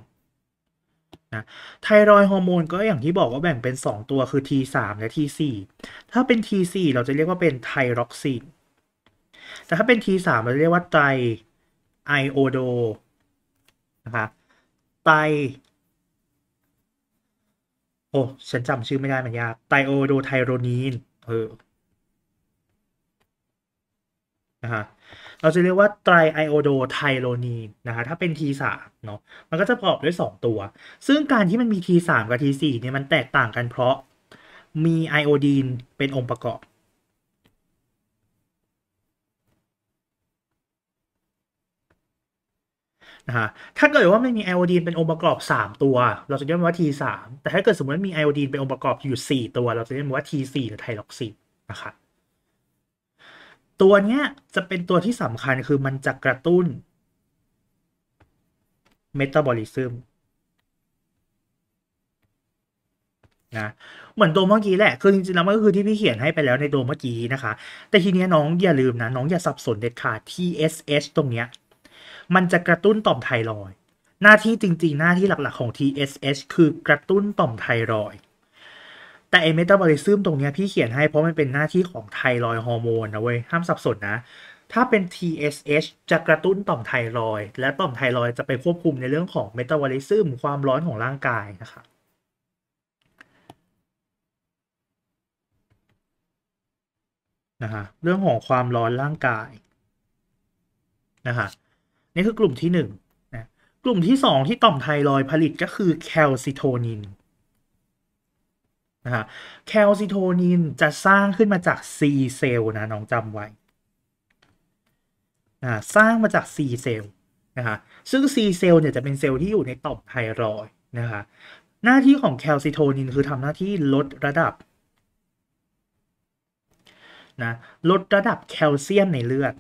นะไทรอยฮอร์โมนก็อย่างที่บอกว่าแบ่งเป็น2 ตัวคือ T3 และ T4 ถ้าเป็น T4 เราจะเรียกว่าเป็นไทรอกซินแต่ถ้าเป็น T3 เราจะเรียกว่าไตไอโอโด นะคะไต โอ้ ฉันจำชื่อไม่ได้มันยากไตโอโดไทโรนีนเออ นะฮะเราจะเรียกว่าไตรไอโอโดไทโลนีนนะคะถ้าเป็น T3 เนาะมันก็จะประกอบด้วย 2 ตัว ซึ่งการที่มันมี T3 กับ T4 เนี่ยมันแตกต่างกันเพราะมีไอโอดีนเป็นองค์ประกอบนะฮะถ้าเกิดว่าไม่มีไอโอดีนเป็นองค์ประกอบ 3 ตัว เราจะเรียกว่า T3 แต่ถ้าเกิดสมมติว่ามีไอโอดีนเป็นองค์ประกอบอยู่ 4 ตัว เราจะเรียกว่า T4 หรือไทล็อกซีนะคะตัวเนี้ยจะเป็นตัวที่สำคัญคือมันจะกระตุ้นเมตาบอลิซึมนะเหมือน ตัวเมื่อกี้ แหละคือจริงๆแล้วมันก็คือที่พี่ เขียนให้ไปแล้วใน ตัวเมื่อกี้นะคะแต่ทีเนี้ยน้อง อย่าลืม นะน้องอย่าสับสนเด็ดขาด TSH ตรงเนี้ยมันจะกระตุ้นต่อมไทรอยหน้าที่จริงๆหน้าที่หลัก ๆของ TSH คือกระตุ้นต่อมไทรอยแต่ไอเมตาบอลิซึมตรงเนี้ยพี่เขียนให้ เพราะมันเป็นหน้าที่ของไทรอยฮอร์โมนนะเว้ย ห้ามสับสนนะ ถ้าเป็น TSH จะกระตุ้นต่อมไทรอยและต่อมไทรอยจะไปควบคุมในเรื่องของเมตาบอลิซึมความร้อนของร่างกาย นะครับนะฮะเรื่องของความร้อนร่างกายนะฮะนี่คือกลุ่มที่1นะกลุ่มที่ 2 ที่ต่อมไทรอยผลิตก็คือแคลซิโทนินนะคะแคลซิโทนินจะสร้างขึ้นมาจาก C เซลล์นะน้องจำไว้นะสร้างมาจาก C เซลล์นะคะซึ่ง C เซลล์เนี่ยจะเป็นเซลล์ที่อยู่ในต่อมไทรอยนะคะหน้าที่ของแคลซิโทนิน คือทำหน้าที่ลดระดับนะลดระดับแคลเซียมในเลือด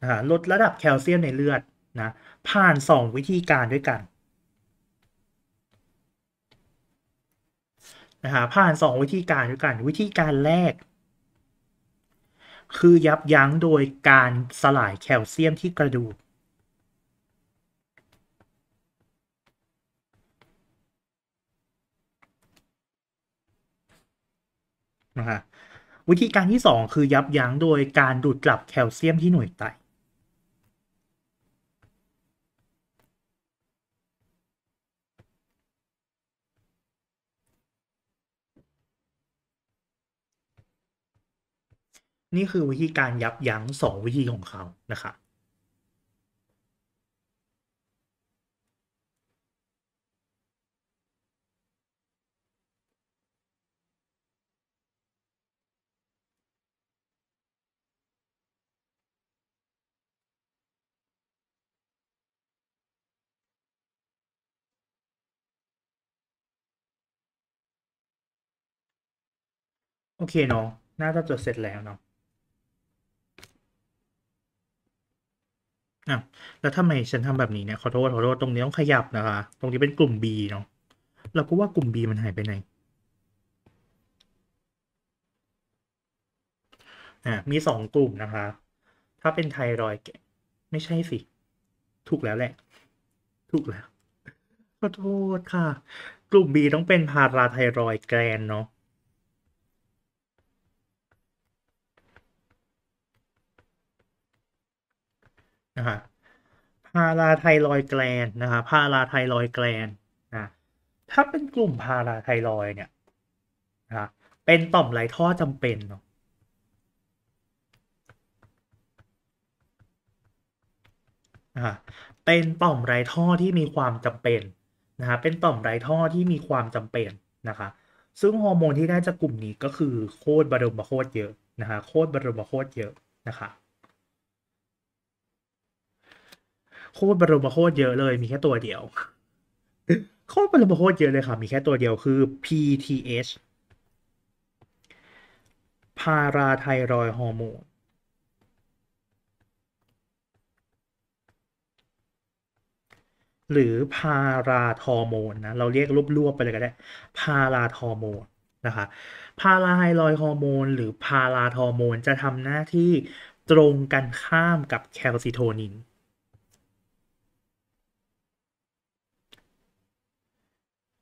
นะลดระดับแคลเซียมในเลือดนะผ่าน 2 วิธีการด้วยกันนะฮะผ่าน2วิธีการด้วยกัน วิธีการแรก คือยับยั้งโดยการสลายแคลเซียมที่กระดูกนะฮะวิธีการที่ 2 คือยับยั้งโดยการดูดกลับแคลเซียมที่หน่วยไตนี่คือวิธีการยับยั้งสองวิธีของเขา นะครับโอเคเนาะน่าจะจดเสร็จแล้วเนาะอ่ะแล้วทำไมฉันทำแบบนี้เนี่ยขอโทษขอโทษตรงนี้ต้องขยับนะคะ ตรงนี้เป็นกลุ่ม B เนาะเราก็ว่ากลุ่ม B มันหายไปไหนอ่ะมีสองกลุ่มนะคะ ถ้าเป็นไทรอยแกไม่ใช่สิ ถูกแล้วแหละถูกแล้ว ขอโทษค่ะ กลุ่ม B ต้องเป็นพาราไทรอยแกรนเนาะนะฮะพาราไทรอยแกลนนะฮะพาราไทรอยแกลนนะถ้าเป็นกลุ่มพาราไทรอยเนี่ยนะเป็นต่อมไหลท่อจำเป็นเนาะนะะเป็นต่อมไรท่อที่มีความจำเป็นนะฮะเป็นต่อมไรท่อที่มีความจำเป็นนะคะซึ่งฮอร์โมนที่ได้จากกลุ่มนี้ก็คือโคตรบรมโคตรเยอะนะฮะโคตรบรมโคตรเยอะนะคะโคตรบรมโคตรเยอะเลยมีแค่ตัวเดียว โคตรบรมโคตรเยอะเลยค่ะ มีแค่ตัวเดียวคือ PTH พาราไทรอยฮอร์โมนหรือพาราทอร์โมนนะเราเรียกรวบๆไปเลยก็ได้พาราทอร์โมนนะคะพาราไฮรอยฮอร์โมนหรือพาราทอร์โมนจะทำหน้าที่ตรงกันข้ามกับแคลซิโทนิน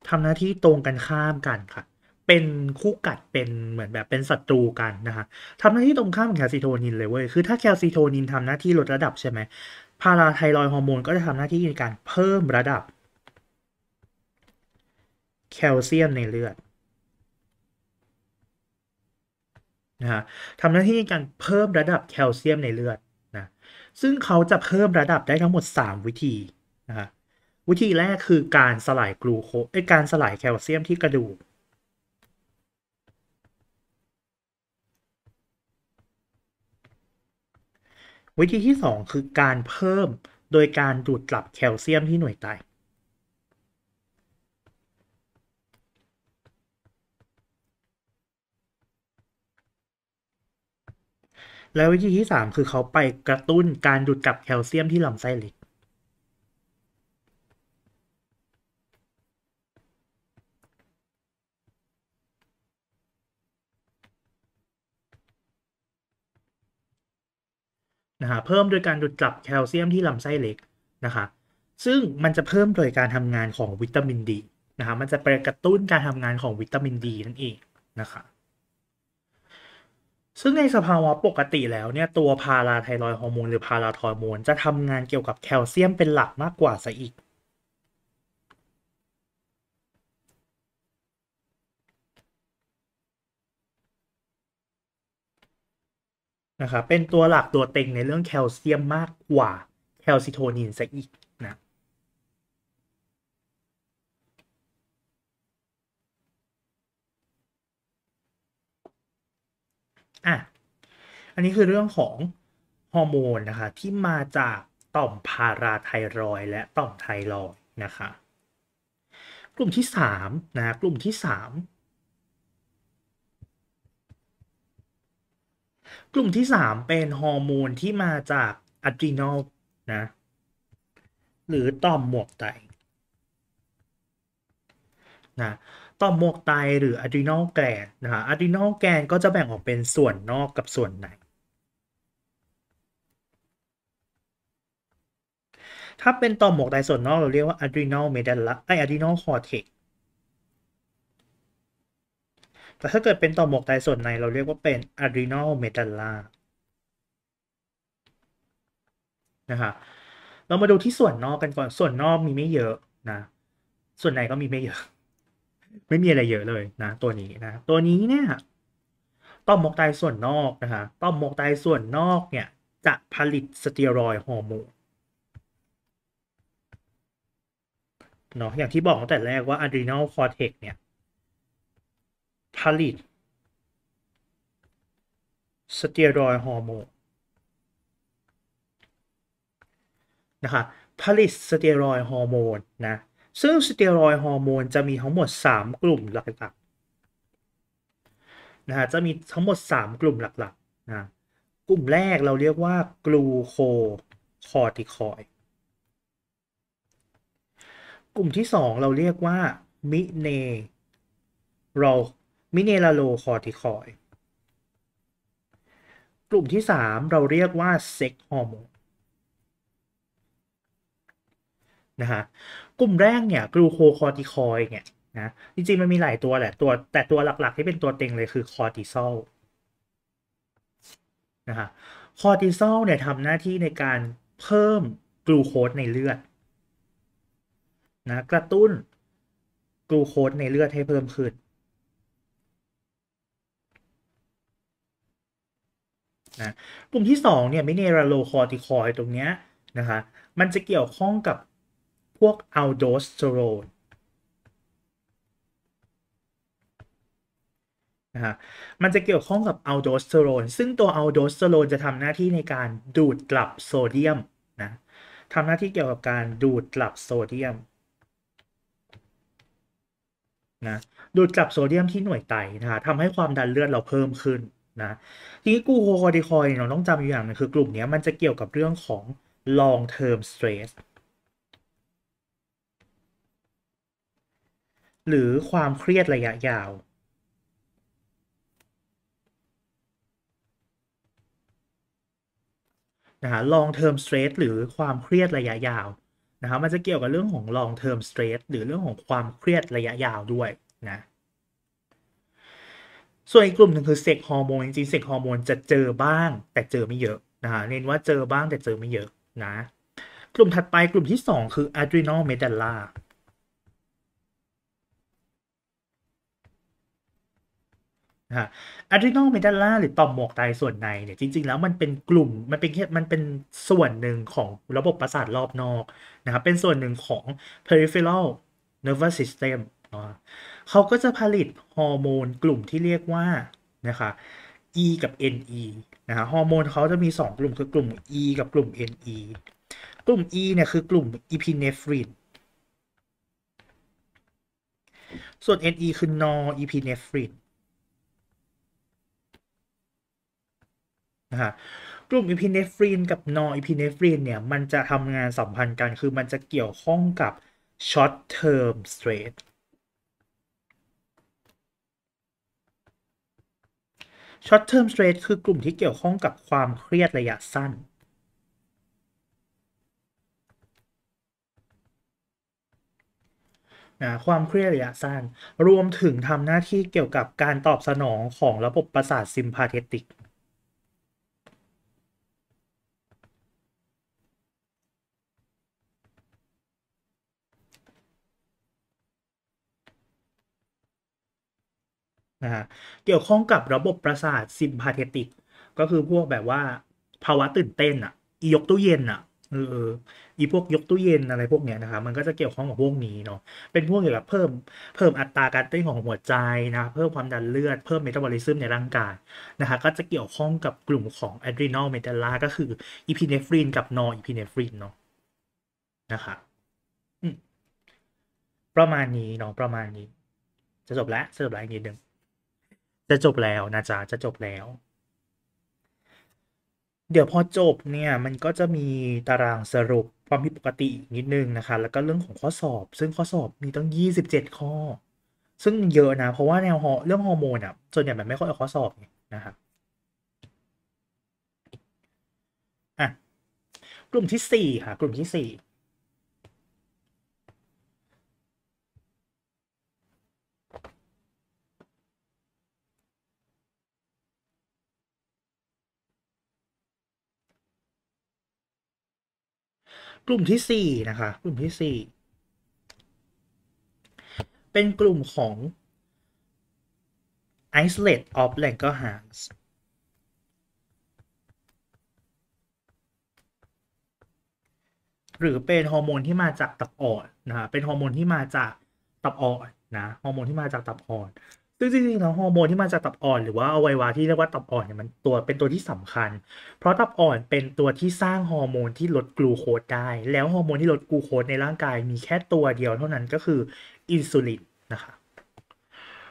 ทำหน้าที่ตรงกันข้ามกันค่ะ เป็นคู่กัดเป็นเหมือนแบบเป็นศัตรูกันนะคะทำหน้าที่ตรงข้ามกับแคลซิโทนินเลยเว้ยคือถ้าแคลซิโทนินทำหน้าที่ลดระดับใช่ไหม พาราไทรอยฮอร์โมนก็จะทำหน้าที่ในการเพิ่มระดับ แคลเซียมในเลือดนะฮะทำหน้าที่ในการเพิ่มระดับแคลเซียมในเลือดนะ ซึ่งเขาจะเพิ่มระดับได้ทั้งหมด 3 วิธีนะฮะวิธีแรกคือการสลายกลูโคไอการสลายแคลเซียมที่กระดูกวิธีที่ 2 คือการเพิ่มโดยการดูดกลับแคลเซียมที่หน่วยไต และวิธีที่ 3 คือเขาไปกระตุ้นการดูดกลับแคลเซียมที่ลำไส้เล็กนะคะเพิ่มโดยการดูดกลับแคลเซียมที่ลำไส้เล็กนะคะซึ่งมันจะเพิ่มโดย การทำงานของวิตามินดีนะคะมันจะไปกระตุ้นการทำงานของวิตามินดีนั่นเองนะคะซึ่งในสภาวะปกติแล้วเนี่ยตัวพาราไทรอยฮอร์โมนหรือพาราทอยโมนจะทำงานเกี่ยวกับแคลเซียมเป็นหลักมากกว่าซะอีกนะครับเป็นตัวหลักตัวเต็งในเรื่องแคลเซียมมากกว่าแคลซิโทนินซะอีกนะ อ่ะ อันนี้คือเรื่องของฮอร์โมนนะคะที่มาจากต่อมพาราไทรอยและต่อมไทรอยนะคะ กลุ่มที่3นะ กลุ่มที่3กลุ่มที่สามเป็นฮอร์โมนที่มาจากอะดรีนอลนะหรือต่อมหมวกไตนะต่อมหมวกไตหรืออะดรีนอลแกลนนะะอะดรีนอลแกลนก็จะแบ่งออกเป็นส่วนนอกกับส่วนในถ้าเป็นต่อมหมวกไตส่วนนอกเราเรียกว่าอะดรีนอลเมดัลละไออะดรีนอลคอร์เทกแต่ถ้าเกิดเป็นต่อหมวกไตส่วนในเราเรียกว่าเป็น adrenal medulla นะฮะ เรามาดูที่ส่วนนอกกันก่อนส่วนนอกมีไม่เยอะนะ ส่วนในก็มีไม่เยอะ ไม่มีอะไรเยอะเลยนะตัวนี้นะ ตัวนี้เนี่ยต่อมหมวกไตส่วนนอกนะฮะ ต่อมหมวกไตส่วนนอกเนี่ยจะผลิตสเตียรอยฮอร์โมน เนาะอย่างที่บอกตั้งแต่แรกว่าอะดรีนาลคอร์เทกเนี่ยผลิตสเตียรอยฮอร์โมนนะคะผลิตสเตียรอยฮอร์โมนนะซึ่งสเตียรอยฮอร์โมนจะมีทั้งหมด 3 กลุ่มหลักๆนะคะจะมีทั้งหมด 3 กลุ่มหลักๆนะกลุ่มแรกเราเรียกว่ากลูโคคอร์ติคอยกลุ่มที่ 2 เราเรียกว่า มิเนโรคมิเนลาโลคอร์ติคอยกลุ่มที่ 3 เราเรียกว่าเซ็กฮอร์โมนนะฮะกลุ่มแรกเนี่ยกลูโคคอร์ติคอยเนี่ยนะจริงๆ มันมีหลายตัวแหละตัวแต่ตัวหลักๆที่เป็นตัวเต็งเลยคือคอร์ติซอลนะฮะคอร์ติซอลเนี่ยทำหน้าที่ในการเพิ่มกลูโคสในเลือดนะกระตุ้นกลูโคสในเลือดให้เพิ่มขึ้นนะกลุ่มที่2เนี่ยมิเนราโลคอติคอยตรงเนี้ยนะคะมันจะเกี่ยวข้องกับพวกอัลโดสเตอโรนนะฮะมันจะเกี่ยวข้องกับอัลโดสเตอโรนซึ่งตัวอัลโดสเตอโรนจะทำหน้าที่ในการดูดกลับโซเดียมนะทำหน้าที่เกี่ยวกับการดูดกลับโซเดียมนะดูดกลับโซเดียมที่หน่วยไตนะคะทำให้ความดันเลือดเราเพิ่มขึ้นนะทีนี้กูโคคอร์ดิคอยเราต้องจำอยู่อย่างนึงคือกลุ่มนี้มันจะเกี่ยวกับเรื่องของ long term stress หรือความเครียดระยะยาวนะฮะ long term stress หรือความเครียดระยะยาว นะครับมันจะเกี่ยวกับเรื่องของ long term stress หรือเรื่องของความเครียดระยะยาวด้วยนะส่วนอีกกลุ่มหนึ่งคือเซ็กฮอร์โมนจริงเซ็กฮอร์โมนจะเจอบ้างแต่เจอไม่เยอะนะฮะเน้นว่าเจอบ้างแต่เจอไม่เยอะนะ กลุ่มถัดไปกลุ่มที่ 2 คืออะดรีนอลเมดัลลฮะอะดรีนาลเมดัลล่าหรือต่อมหมวกไตส่วนในเนี่ยจริงๆแล้วมันเป็นกลุ่ม มันเป็นแค่มันเป็นส่วนหนึ่งของระบบประสาทรอบนอกนะครับเป็นส่วนหนึ่งของ peripheral nervous system เขาก็จะผลิตฮอร์โมนกลุ่มที่เรียกว่านะคะ E กับ NE นะฮะฮอร์โมนเขาจะมี2 กลุ่มคือกลุ่ม E กับกลุ่ม NE กลุ่ม E เนี่ยคือกลุ่มอีพิเนฟรินส่วน NE คือนออีพิเนฟรินนะฮะ กลุ่มอีพิเนฟรินกับนออีพิเนฟรินเนี่ยมันจะทำงานสัมพันธ์กัน คือมันจะเกี่ยวข้องกับ short term stress ช็อตเทอร์มสเตร s คือกลุ่มที่เกี่ยวข้องกับความเครียดระยะสั้นนะความเครียดระยะสั้นรวมถึงทำหน้าที่เกี่ยวกับการตอบสนองของระบบประสาทซิมพาเทติกนะฮะเกี่ยวข้องกับระบบประสาทซิมพาเทติกก็คือพวกแบบว่าภาวะตื่นเต้นอ่ะอียกตู้เย็นอ่ะเอออีพวกยกตู้เย็นอะไรพวกเนี้ยนะครับมันก็จะเกี่ยวข้องกับพวกนี้เนาะเป็นพวกเกี่ยวกับเพิ่มเพิ่มอัตราการเต้นของหัวใจนะเพิ่มความดันเลือดเพิ่มเมตาบอลิซึมในร่างกายนะคะก็จะเกี่ยวข้องกับกลุ่มของอะดรีนาลเมตาลา ก็คืออีพีเนฟรินกับนออีพีเนฟรินเนาะนะคะประมาณนี้เนาะประมาณนี้ จะจบแล้วเจรจบแล้วอีกนิดนึงจะจบแล้วนะจ๊ะจะจบแล้ว เดี๋ยวพอจบเนี่ย มันก็จะมีตารางสรุปความผิดปกติอีกนิดนึงนะคะ แล้วก็เรื่องของข้อสอบ ซึ่งข้อสอบมีตั้ง27 ข้อ ซึ่งเยอะนะ เพราะว่าแนวอเรื่องฮอร์โมนอ่ะส่วนใหญ่มันไม่ค่อยเอาข้อสอบนะครับอ่ะกลุ่มที่ 4 ค่ะ กลุ่มที่ 4กลุ่มที่สี่นะคะกลุ่มที่สี่เป็นกลุ่มของ isolate of languages หรือเป็นฮอร์โมนที่มาจากตับอ่อนนะเป็นฮอร์โมนที่มาจากตับอ่อนนะฮอร์โมนที่มาจากตับอ่อนซึ่งจริงๆทั้งฮอร์โมนที่มาจากตับอ่อนหรือว่าอวัยวะที่เรียกว่าตับอ่อนเนี่ยมันตัวเป็นตัวที่สำคัญ เพราะตับอ่อนเป็นตัวที่สร้างฮอร์โมนที่ลดกลูโคสได้ แล้วฮอร์โมนที่ลดกลูโคสในร่างกายมีแค่ตัวเดียวเท่านั้นก็คืออินซูลินนะคะ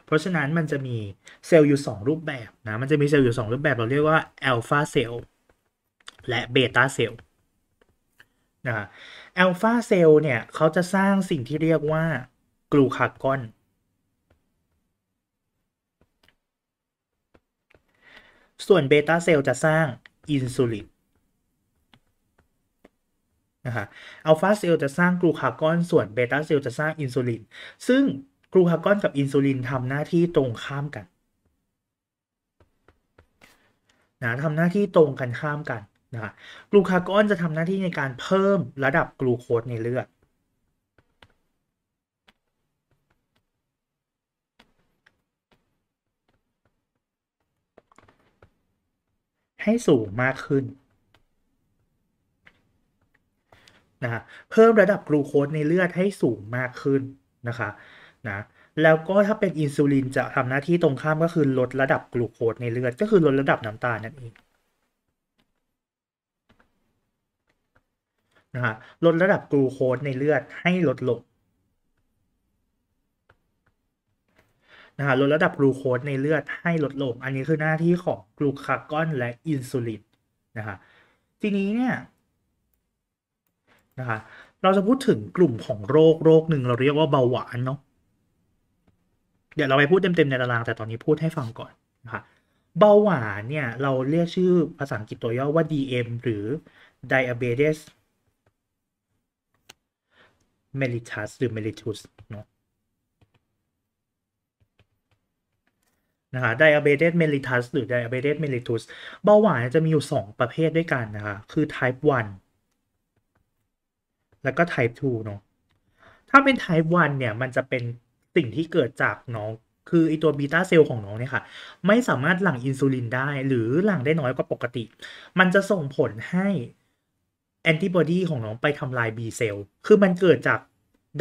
เพราะฉะนั้นมันจะมีเซลล์อยู่ 2 รูปแบบนะ มันจะมีเซลล์อยู่ 2 รูปแบบเราเรียกว่าแอลฟาเซลล์และเบต้าเซลล์นะแอลฟาเซลล์เนี่ยเขาจะสร้างสิ่งที่เรียกว่ากลูคากอนส่วนเบต้าเซลล์จะสร้างอินซูลินนะคะอัลฟาเซลล์จะสร้างกลูคากอน ส่วนเบต้าเซลล์จะสร้างอินซูลิน ซึ่งกลูคากอนกับอินซูลินทำหน้าที่ตรงข้ามกันนะทำหน้าที่ตรงกันข้ามกันนะะกลูคากอนจะทำหน้าที่ในการเพิ่มระดับกลูโคสในเลือดให้สูงมากขึ้นนะเพิ่มระดับกลูโคสในเลือดให้สูงมากขึ้นนะคะนะแล้วก็ถ้าเป็นอินซูลิน จะทำหน้าที่ตรงข้ามก็คือลดระดับกลูโคสในเลือด ก็คือลดระดับน้ำตาลนั่นเองนะฮะลดระดับกลูโคสในเลือดให้ลดลงนะฮะลดระดับกลูโคสในเลือดให้ลดลง อันนี้คือหน้าที่ของกลูคาก้อนและอินซูลินนะฮะทีนี้เนี่ยนะคะเราจะพูดถึงกลุ่มของโรคโรคหนึ่งเราเรียกว่าเบาหวานเนาะ เดี๋ยวเราไปพูดเต็มๆในตาราง แต่ตอนนี้พูดให้ฟังก่อนนะคะเบาหวานเนี่ยเราเรียกชื่อภาษาอังกฤษตัวย่อว่า DM หรือ diabetes mellitus หรือ mellitus เนาะนะคะ diabetes mellitus หรือ diabetes mellitus เบาหวานจะมีอยู่ 2 ประเภทด้วยกันนะคะ คือ type 1 แล้วก็ type 2เนาะถ้าเป็น type 1เนี่ย มันจะเป็นสิ่งที่เกิดจากน้องคือไอตัวบีตาเซลล์ของน้องเนี่ยค่ะ ไม่สามารถหลั่งอินซูลินได้หรือหลั่งได้น้อยกว่าปกติ มันจะส่งผลให้แอนติบอดีของน้องไปทำลาย B เซลล์คือมันเกิดจาก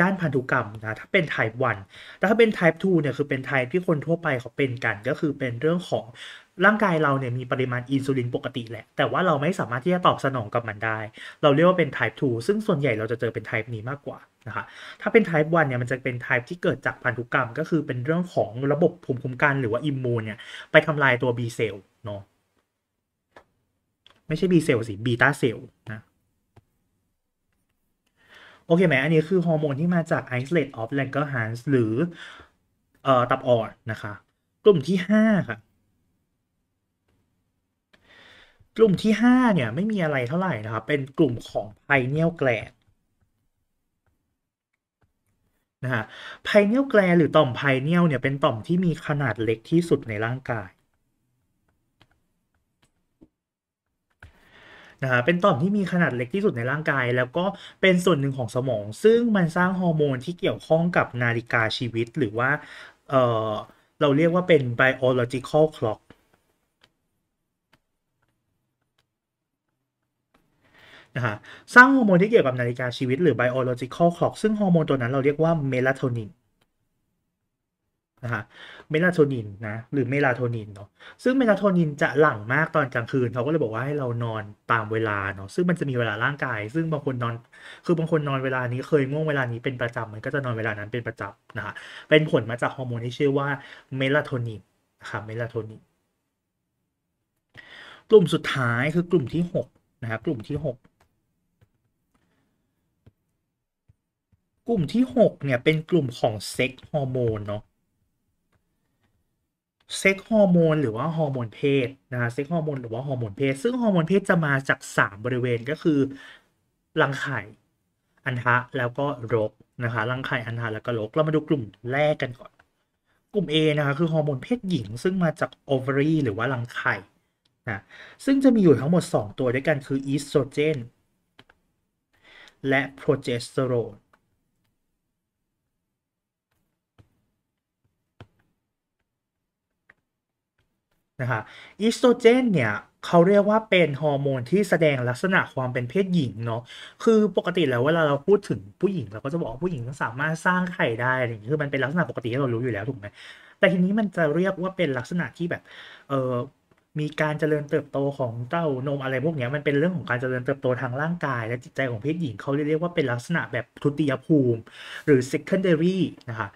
ด้านพันธุกรรมนะถ้าเป็น type 1แล้วถ้าเป็น type 2เนี่ยคือเป็น type ที่คนทั่วไปเขาเป็นกัน ก็คือเป็นเรื่องของร่างกายเราเนี่ยมีปริมาณอินซูลินปกติแหละแต่ว่าเราไม่สามารถที่จะตอบสนองกับมันได้ เราเรียกว่าเป็น type 2 ซึ่งส่วนใหญ่เราจะเจอเป็น type นี้มากกว่านะคะถ้าเป็น type 1เนี่ยมันจะเป็น type ที่เกิดจากพันธุกรรมก็คือเป็นเรื่องของระบบภูมิคุ้มกันหรือว่าอิมมูนเนี่ยไปทำลายตัว B เซลล์เนาะไม่ใช่ B เซลล์สิ beta ซลล์นะโอเคไหม อันนี้คือ ฮอร์โมนที่มาจาก isolate of Langerhans หรือเอ่อตับอ่อน นะคะ กลุ่มที่ 5 ค่ะ กลุ่มที่5เนี่ยไม่มีอะไรเท่าไหร่นะครับ เป็นกลุ่มของไพเนียลแกลนนะฮะ ไพเนียลแกลนหรือต่อมไพเนียลเนี่ยเป็นต่อมที่มีขนาดเล็กที่สุดในร่างกายนะฮะเป็นต่อมที่มีขนาดเล็กที่สุดในร่างกายแล้วก็เป็นส่วนหนึ่งของสมอง ซึ่งมันสร้างฮอร์โมนที่เกี่ยวข้องกับนาฬิกาชีวิตหรือว่าเออเราเรียกว่าเป็น biological clock นะฮะสร้างฮอร์โมนที่เกี่ยวกับนาฬิกาชีวิตหรือ biological clock ซึ่งฮอร์โมนตัวนั้นเราเรียกว่าเมลาโทนินนะฮะเมลาโทนินนะหรือเมลาโทนินเนาะซึ่งเมลาโทนินจะหลั่งมากตอนกลางคืนเขาก็เลยบอกว่าให้เรานอนตามเวลาเนาะซึ่งมันจะมีเวลาร่างกาย ซึ่งบางคนนอน คือบางคนนอนเวลานี้เคยง่วงเวลานี้เป็นประจำมันก็จะนอนเวลานั้นเป็นประจำนะคะเป็นผลมาจากฮอร์โมนที่ชื่อว่าเมลาโทนินนะครับเมลาโทนินกลุ่มสุดท้ายคือกลุ่มที่6นะครับกลุ่มที่6ลุ่มที่6เนี่ยเป็นกลุ่มของเซ็กฮอร์โมนเนาะเซ็กฮอร์โมนหรือว่าฮอร์โมนเพศนะเซ็กฮอร์โมนหรือว่าฮอร์โมนเพศซึ่งฮอร์โมนเพศจะมาจาก 3 บริเวณก็คือ รังไข่ อันทะแล้วก็รกนะคะรังไข่อันทะแล้วก็รกเรามาดูกลุ่มแรกกันก่อน กลุ่ม A นะคะ คือฮอร์โมนเพศหญิง ซึ่งมาจากโอเวอรี่หรือว่ารังไข่นะซึ่งจะมีอยู่ทั้งหมด 2 ตัวด้วยกัน คืออีสโตรเจนและโปรเจสเตอโรนนะคะอีสโตรเจนเนี่ยเขาเรียกว่าเป็นฮอร์โมนที่แสดงลักษณะความเป็นเพศหญิงเนาะคือปกติแล้วเวลาเราพูดถึงผู้หญิง เราก็จะบอกผู้หญิงสามารถสร้างไข่ได้อะไรอย่างนี้คือมันเป็นลักษณะปกติที่เรารู้อยู่แล้ว ถูกไหมแต่ทีนี้มันจะเรียกว่าเป็นลักษณะที่แบบเออมีการเจริญเติบโตของเต้านมอะไรพวกนี้มันเป็นเรื่องของการเจริญเติบโตทางร่างกาย และจิตใจของเพศหญิง เขาเรียกว่าเป็นลักษณะแบบทุติยภูมิหรือ secondary นะคะ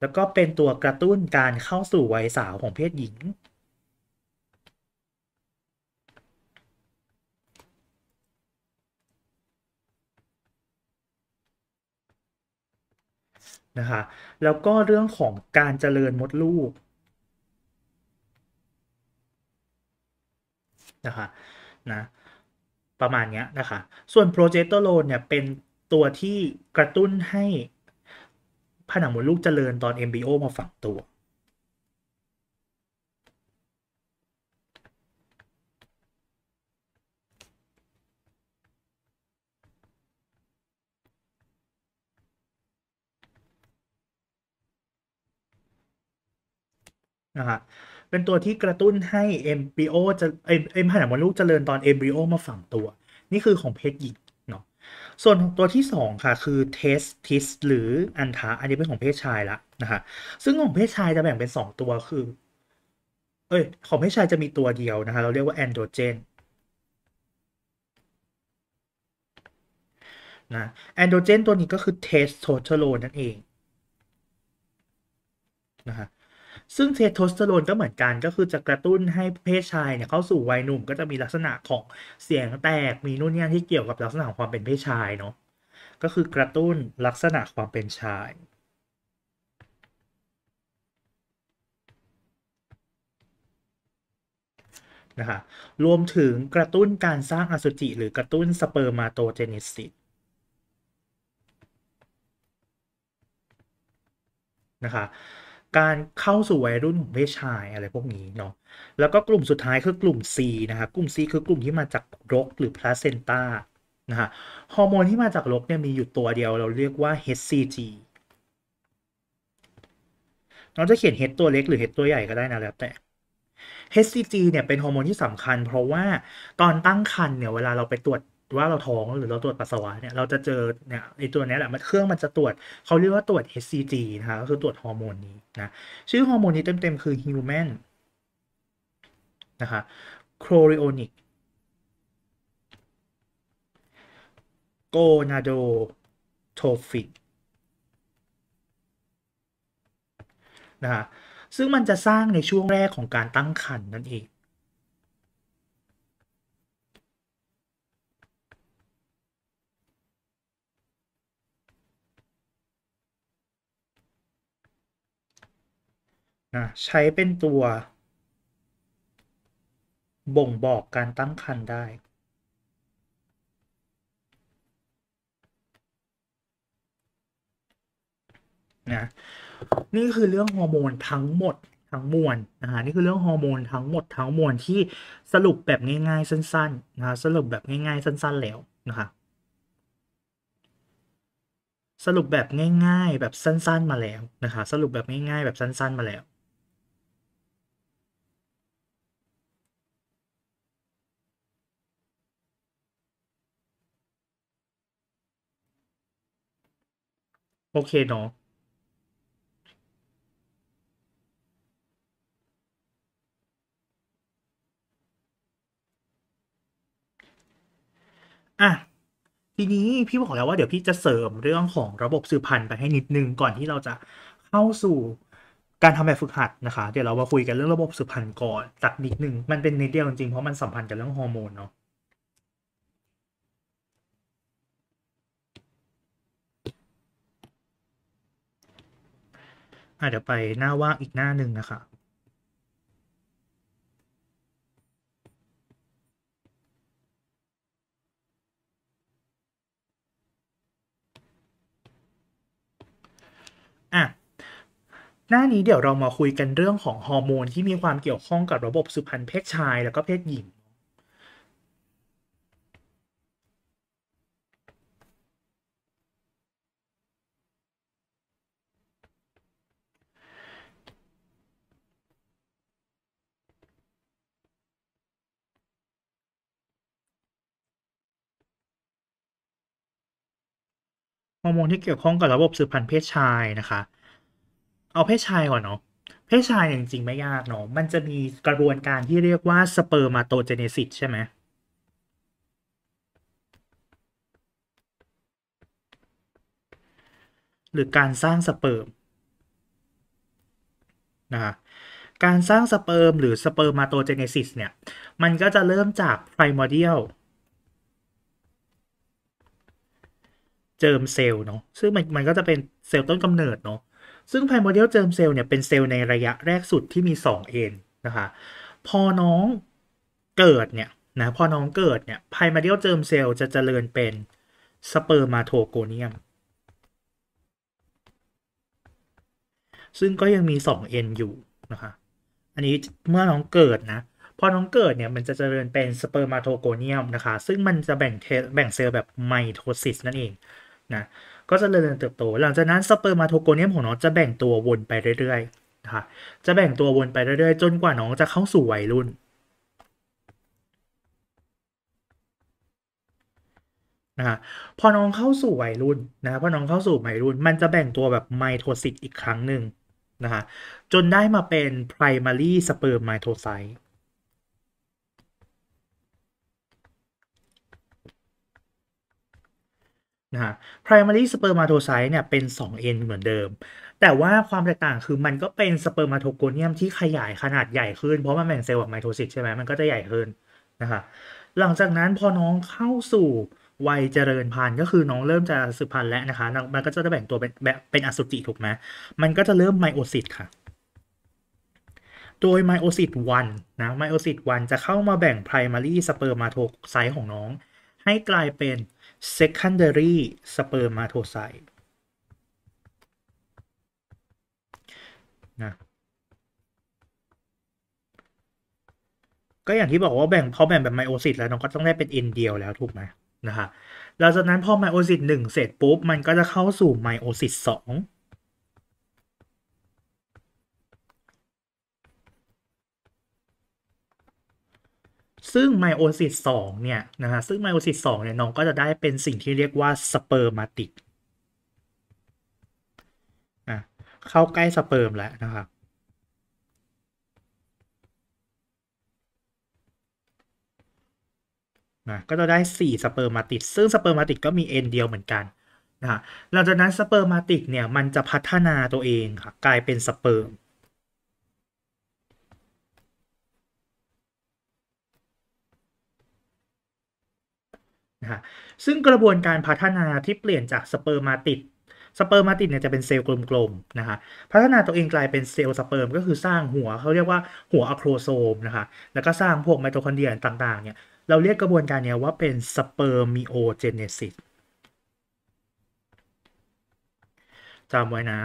แล้วก็เป็นตัวกระตุ้นการเข้าสู่วัยสาวของเพศหญิงนะคะ แล้วก็เรื่องของการเจริญมดลูกนะคะ นะ ประมาณนี้นะคะ ส่วนโปรเจสเตอโรนเนี่ย เป็นตัวที่กระตุ้นให้ผนังมดลูกเจริญตอน MBO มาฝังตัวนะฮะเป็นตัวที่กระตุ้นให้ MBO จะเอ็มผนังมดลูกเจริญตอน MBO มาฝังตัว นี่คือของเพศหญิงส่วนตัวที่2ค่ะ คือเทสทิสหรืออันทะอันนี้เป็นของเพศชายละนะคะซึ่งของเพศชายจะแบ่งเป็น2ตัวคือ เอ้ย ของเพศชายจะมีตัวเดียวนะคะ เราเรียกว่าแอนโดรเจนนะแอนโดรเจนตัวนี้ก็คือเทสโทสเตอโรนนั่นเอง นะคะซึ่งเทสโทสเตอโรนก็เหมือนกันก็คือจะกระตุ้นให้เพศชายเนี่ยเข้าสู่วัยหนุ่ม ก็จะมีลักษณะของเสียงแตก มีนู่นนี่ที่เกี่ยวกับลักษณะของความเป็นเพศชายเนาะก็คือกระตุ้นลักษณะความเป็นชายนะคะรวมถึงกระตุ้นการสร้างอสุจิหรือกระตุ้นสเปิร์มาโตเจนิซิสนะคะการเข้าสู่วัยรุ่นของเพศชายอะไรพวกนี้เนาะ แล้วก็กลุ่มสุดท้ายคือกลุ่ม C นะครับกลุ่ม C คือกลุ่มที่มาจากรกหรือพลาเซนตานะฮะ ฮอร์โมนที่มาจากรกเนี่ยมีอยู่ตัวเดียวเราเรียกว่า HCG เราจะเขียน H ตัวเล็กหรือ H ตัวใหญ่ก็ได้นะแล้วแต่ HCG เนี่ยเป็นฮอร์โมนที่สำคัญเพราะว่าตอนตั้งครรภ์เนี่ย เวลาเราไปตรวจว่าเราท้องหรือเราตรวจปัสสาวะเนี่ยเราจะเจอเนี่ยไอตัวนี้แหละมันเครื่องมันจะตรวจเขาเรียกว่าตรวจ HCG นะคะก็คือตรวจฮอร์โมนนี้นะชื่อฮอร์โมนนี้เต็มๆคือ Human นะคะ Chorionic Gonadotrophic นะคะซึ่งมันจะสร้างในช่วงแรกของการตั้งครรภ์นั่นเองนะใช้เป็นตัวบ่งบอกการตั้งครรภ์ได้นะนี่คือเรื่องฮอร์โมนทั้งหมดทั้งมวลนะฮะนี่คือเรื่องฮอร์โมนทั้งหมดทั้งมวลที่สรุปแบบง่ายๆสั้นๆนะสรุปแบบง่ายๆสั้นๆแล้วนะคะสรุปแบบง่ายๆแบบสั้นๆมาแล้วนะคะสรุปแบบง่ายๆแบบสั้นๆมาแล้วโอเคเนาะ อ่ะ ทีนี้พี่บอกแล้วว่าเดี๋ยวพี่จะเสริมเรื่องของระบบสืบพันธุ์ไปให้นิดนึงก่อนที่เราจะเข้าสู่การทำแบบฝึกหัดนะคะ เดี๋ยวเรามาคุยกันเรื่องระบบสืบพันธุ์ก่อนตักนิดนึง มันเป็นนิดเดียวจริงๆ เพราะมันสัมพันธ์กับเรื่องฮอร์โมนเนาะอาจเดี๋ยวไปหน้าว่างอีกหน้าหนึ่งนะคะอ่ะหน้านี้เดี๋ยวเรามาคุยกันเรื่องของฮอร์โมนที่มีความเกี่ยวข้องกับระบบสุพรรณเพศชาย แล้วก็เพศหญิงอร์โมนที่เกี่ยวข้องกับระบบสืบพันธุ์เพศชายนะคะ เอาเพศชายก่อนเนาะ เพศชายจริงๆไม่ยากเนาะ มันจะมีกระบวนการที่เรียกว่าสเปอร์มาโตเจเนซิสใช่ไหม หรือการสร้างสเปิร์มนะคะการสร้างสเปิร์มหรือสเปิร์มาโตเจเนซิสเนี่ย มันก็จะเริ่มจากไรมอร์เดียลเจิมเซลล์เนาะ ซึ่งมันมันก็จะเป็นเซลล์ต้นกำเนิดเนาะ ซึ่งไพโมเด d i ลเจ e r m cell เนี่ยเป็นเซลล์ในระยะแรกสุดที่มี2เอ็นนะคะ พอน้องเกิดเนี่ยนะ พอน้องเกิดเนี่ยไพโมเด d i ลเจ e r m cell จะเจริญเป็นสเปอร์มาโทโกเนียม ซึ่งก็ยังมี2เอ็นอยู่นะคะ อันนี้เมื่อน้องเกิดนะ พอน้องเกิดเนี่ยมันจะเจริญเป็นสเปอร์มาโทโกเนียมนะคะ ซึ่งมันจะแบ่งแบ่งเซลล์แบบไมโทซิสนั่นเองนะก็จะเริมเติบโต หลังจากนั้นสเปอร์มาโทโกเนียมของน้องจะแบ่งตัววนไปเรื่อยๆนะคะจะแบ่งตัววนไปเรื่อยๆ จนกว่าน้องจะเข้าสู่วัยรุ่นนะฮะพอน้องเข้าสู่วัยรุ่นนะพอน้องเข้าสู่วัยรุ่น มันจะแบ่งตัวแบบไมโทซิสอีกครั้งหนึ่งนะฮะจนได้มาเป็นพม r รี a r y sperm m โทไซต์นะฮะ primary spermatocyte เนี่ยเป็น 2n เหมือนเดิม แต่ว่าความแตกต่างคือมันก็เป็นสเปอร์มาโทโกเนียมที่ขยายขนาดใหญ่ขึ้นเพราะมันแบ่งเซลล์แบบไมโทซิสใช่ไหมมันก็จะใหญ่ขึ้นนะฮะหลังจากนั้นพอน้องเข้าสู่วัยเจริญพันธุ์ ก็คือน้องเริ่มจะสืบพันธุ์แล้วนะคะ มันก็จะแบ่งตัวเป็นเป็นอสุจิถูกไหมมันก็จะเริ่มไมโอซิสค่ะโดยไมโอซิสวันนะไมโอซิสวันจะเข้ามาแบ่ง primary spermatocyte ของน้องให้กลายเป็น secondary spermatocyte นะก็อย่างที่บอกว่าแบ่งพอแบ่งแบบไมโอซิตแล้วเราก็ต้องได้เป็นเอ็นเดียวแล้วถูกไหมนะคะหลังจากนั้นพอไมโอซิตหนึ่งเสร็จปุ๊บ มันก็จะเข้าสู่ไมโอซิตสองซึ่งไมโอซิสสองเนี่ยนะฮะซึ่งไมโอซิสสองเนี่ย น้องก็จะได้เป็นสิ่งที่เรียกว่าสเปิร์มาติกอ่ะเข้าใกล้สเปิร์มแล้วนะครับนะก็จะได้ 4 สเปิร์มาติกซึ่งสเปิร์มาติกก็มีเอ็นเดียวเหมือนกันนะหลังจากนั้นสเปิร์มาติกเนี่ย มันจะพัฒนาตัวเองค่ะกลายเป็นสเปิร์มะซึ่งกระบวนการพัฒนาที่เปลี่ยนจากสเปอร์มาติด สเปอร์มาติดเนี่ยจะเป็นเซลล์กลมๆ นะคะพัฒนาตัวเองกลายเป็นเซลล์สเปิร์มก็คือสร้างหัวเขาเรียกว่าหัวอะโครโซมนะคะแล้วก็สร้างพวกไมโทคอนเดรียต่างๆ เนี่ย เราเรียกกระบวนการนี้ว่าเป็นสเปอร์มิโอเจเนซิสจำไว้นะ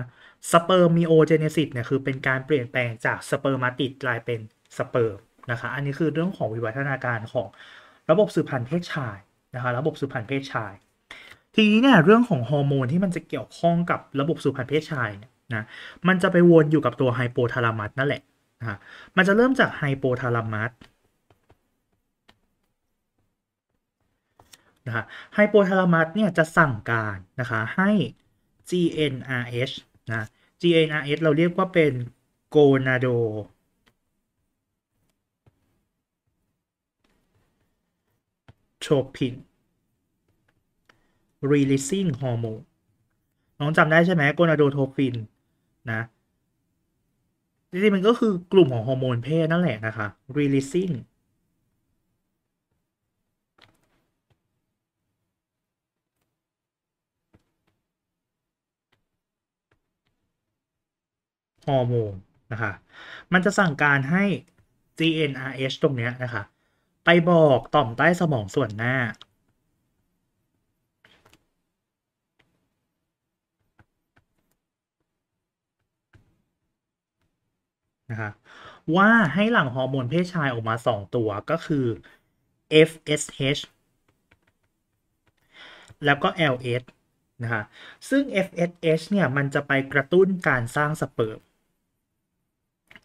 สเปอร์มิโอเจเนซิสเนี่ยคือเป็นการเปลี่ยนแปลงจากสเปอร์มาติดกลายเป็นสเปิร์มนะคะ อันนี้คือเรื่องของวิวัฒนาการของระบบสืบพันธุ์เพศชายนะคะระบบสืบพันธุ์เพศชาย ทีนี้เนี่ย เรื่องของฮอร์โมนที่มันจะเกี่ยวข้องกับระบบสืบพันธุ์เพศชายเนี่ยนะมันจะไปวนอยู่กับตัวไฮโปทาลามัสนั่นแหละนะะมันจะเริ่มจากไฮโปทาลามัสนะคะไฮโปทาลามัสเนี่ยจะสั่งการนะคะ ให้ GNRH นะ GNRH เราเรียกว่าเป็น g o n a d ดทรพิน releasing hormone น้องจำได้ใช่ไหมโกนาโดโทฟินนะจริงๆมันก็คือกลุ่มของฮอร์โมนเพศนั่นแหละนะคะ releasing ฮอร์โมนนะคะ มันจะสั่งการให้ GnRH ตรงเนี้ยนะคะไปบอกต่อมใต้สมองส่วนหน้า นะะว่าให้หลั่งฮอร์โมนเพศชายออกมา 2 ตัวก็คือ FSH แล้วก็ LH นะคะซึ่ง FSH เนี่ย มันจะไปกระตุ้นการสร้างสเปิร์ม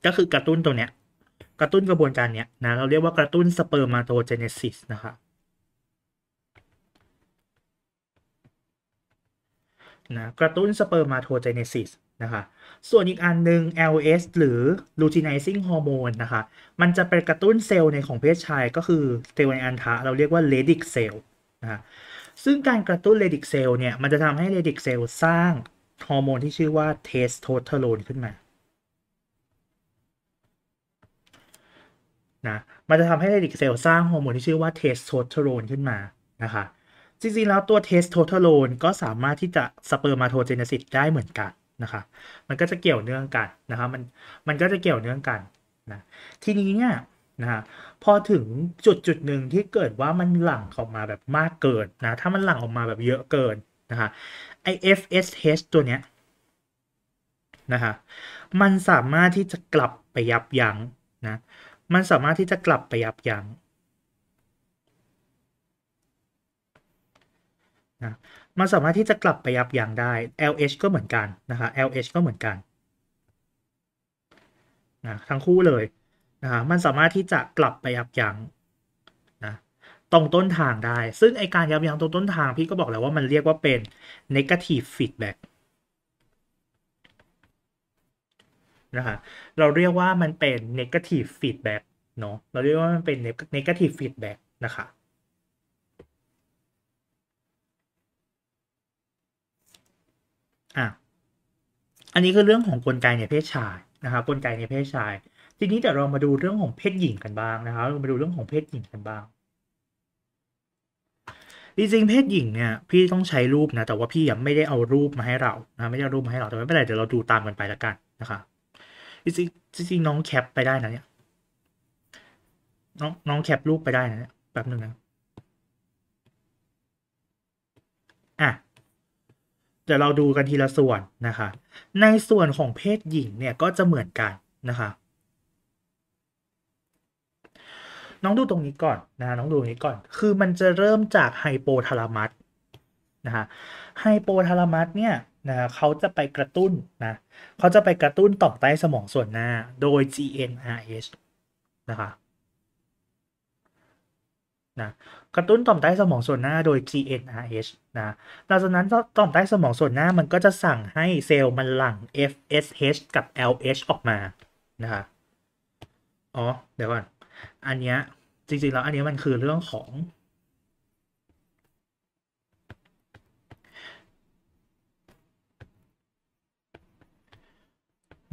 ก็คือกระตุ้นตัวเนี้ยกระตุ้นกระบวนการเนี้ยนะเราเรียกว่า กระตุ้นสเปอร์มาโตเจเนซิสนะคะนะกระตุ้นสเปอร์มาโทเจเนซิสนะคะส่วนอีกอันหนึ่ง LS หรือ luteinizing hormone นะคะมันจะไปกระตุ้นเซลล์ในของเพศชายก็คือเซลล์ในอันทะเราเรียกว่า ledic cell นะซึ่งการกระตุ้น ledic cell เนี่ยมันจะทำให้ ledic cell สร้างฮอร์โมนที่ชื่อว่า testosterone ขึ้นมานะมันจะทำให้ไดริกเซลสร้างฮอร์โมนที่ชื่อว่าเทสโทสเตอโรนขึ้นมานะคะจริงๆ แล้วตัวเทสโทสเตอโรนก็สามารถที่จะสเปอร์มาโทเจเนซิสได้เหมือนกันนะคะมัน ก็จะเกี่ยวเนื่องกันนะคะมัน มันก็จะเกี่ยวเนื่องกันนะทีนี้เนี่ยนะพอถึงจุดจุดหนึ่งที่เกิดว่ามันหลั่งออกมาแบบมากเกินนะถ้ามันหลั่งออกมาแบบเยอะเกินนะคะไอ FSH ตัวเนี้ยนะคะมันสามารถที่จะกลับไปยับยั้งนะมันสามารถที่จะกลับไปยับยัง้งนะ มันสามารถที่จะกลับไปยับยั้งได้ LH ก็เหมือนกันนะคะ LH ก็เหมือนกันนะทั้งคู่เลยนะคะมันสามารถที่จะกลับไปยับยั้งนะตรงต้นทางได้ ซึ่งไอการยับยั้งตรงต้นทางพี่ก็บอกแล้วว่ามันเรียกว่าเป็น negative feedback นะคะเราเรียกว่ามันเป็น negative feedback เนาะเราเรียกว่ามันเป็น negative feedback นะคะอ่ะ อันนี้คือเรื่องของกลไกในเพศชายนะคะกลไกในเพศชายทีนี้เดี๋ยวเรามาดูเรื่องของเพศหญิงกันบ้างนะคะเรามาดูเรื่องของเพศหญิงกันบ้างจริงๆเพศหญิงเนี่ยพี่ต้องใช้รูปนะแต่ว่าพี่ยังไม่ได้เอารูปมาให้เรานะไม่ได้รูปมาให้เราแต่ไม่เป็นไร เดี๋ยวเราดูตามกันไปละกันนะคะจริงจริงน้องแคปไปได้นะเนี่ยน้องน้องแคปรูปไปได้นะเนี่ยแป๊บหนึ่งนะอ่ะเดี๋ยวเราดูกันทีละส่วนนะคะ ในส่วนของเพศหญิงเนี่ยก็จะเหมือนกันนะคะ น้องดูตรงนี้ก่อนนะน้องดูตรงนี้ก่อน คือมันจะเริ่มจากไฮโปทาลามัสนะคะไฮโปทาลามัสเนี่ยนะเขาจะไปกระตุ้นนะ เขาจะไปกระตุ้นต่อมใต้สมองส่วนหน้าโดย GnRH นะคะนะ กระตุ้นต่อมใต้สมองส่วนหน้าโดย GnRH นะหลังจากนั้นต่อมใต้สมองส่วนหน้ามันก็จะสั่งให้เซลล์มันหลั่ง FSH กับ LH ออกมา นะคะอ๋อ เดี๋ยวก่อนอันเนี้ยจริงๆแล้วอันนี้มันคือเรื่องของ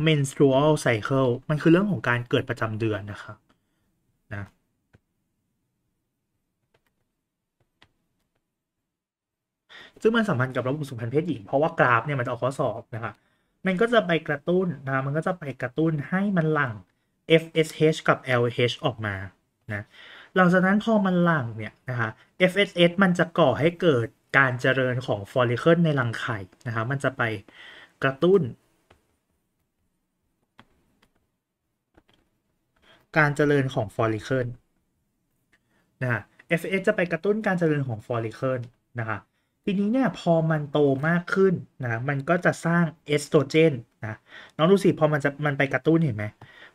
menstrual cycle มันคือเรื่องของการเกิดประจำเดือนนะครับนะซึ่งมันสัมพันธ์กับระบบสุขภัณฑ์เพศหญิง เพราะว่ากราฟเนี่ยมันจะเอาข้อสอบนะคบมันก็จะไปกระตุ้นนะมันก็จะไปกระตุ้นให้มันหลั่ง FSH กับ LH ออกมานะหลังจากนั้นพอมันหลั่งเนี่ยนะคะ FSH มันจะก่อให้เกิดการเจริญของฟอลลิเคิลในรังไข่นะคะมันจะไปกระตุ้นการเจริญของฟอลิเคิลนะ FS จะไปกระตุ้นการเจริญของฟอลิเคิลนะคะทีนี้เนี่ยพอมันโตมากขึ้นนะมันก็จะสร้างเอสโตรเจนนะน้องดูสิพอมันจะมันไปกระตุ้นเห็นไหม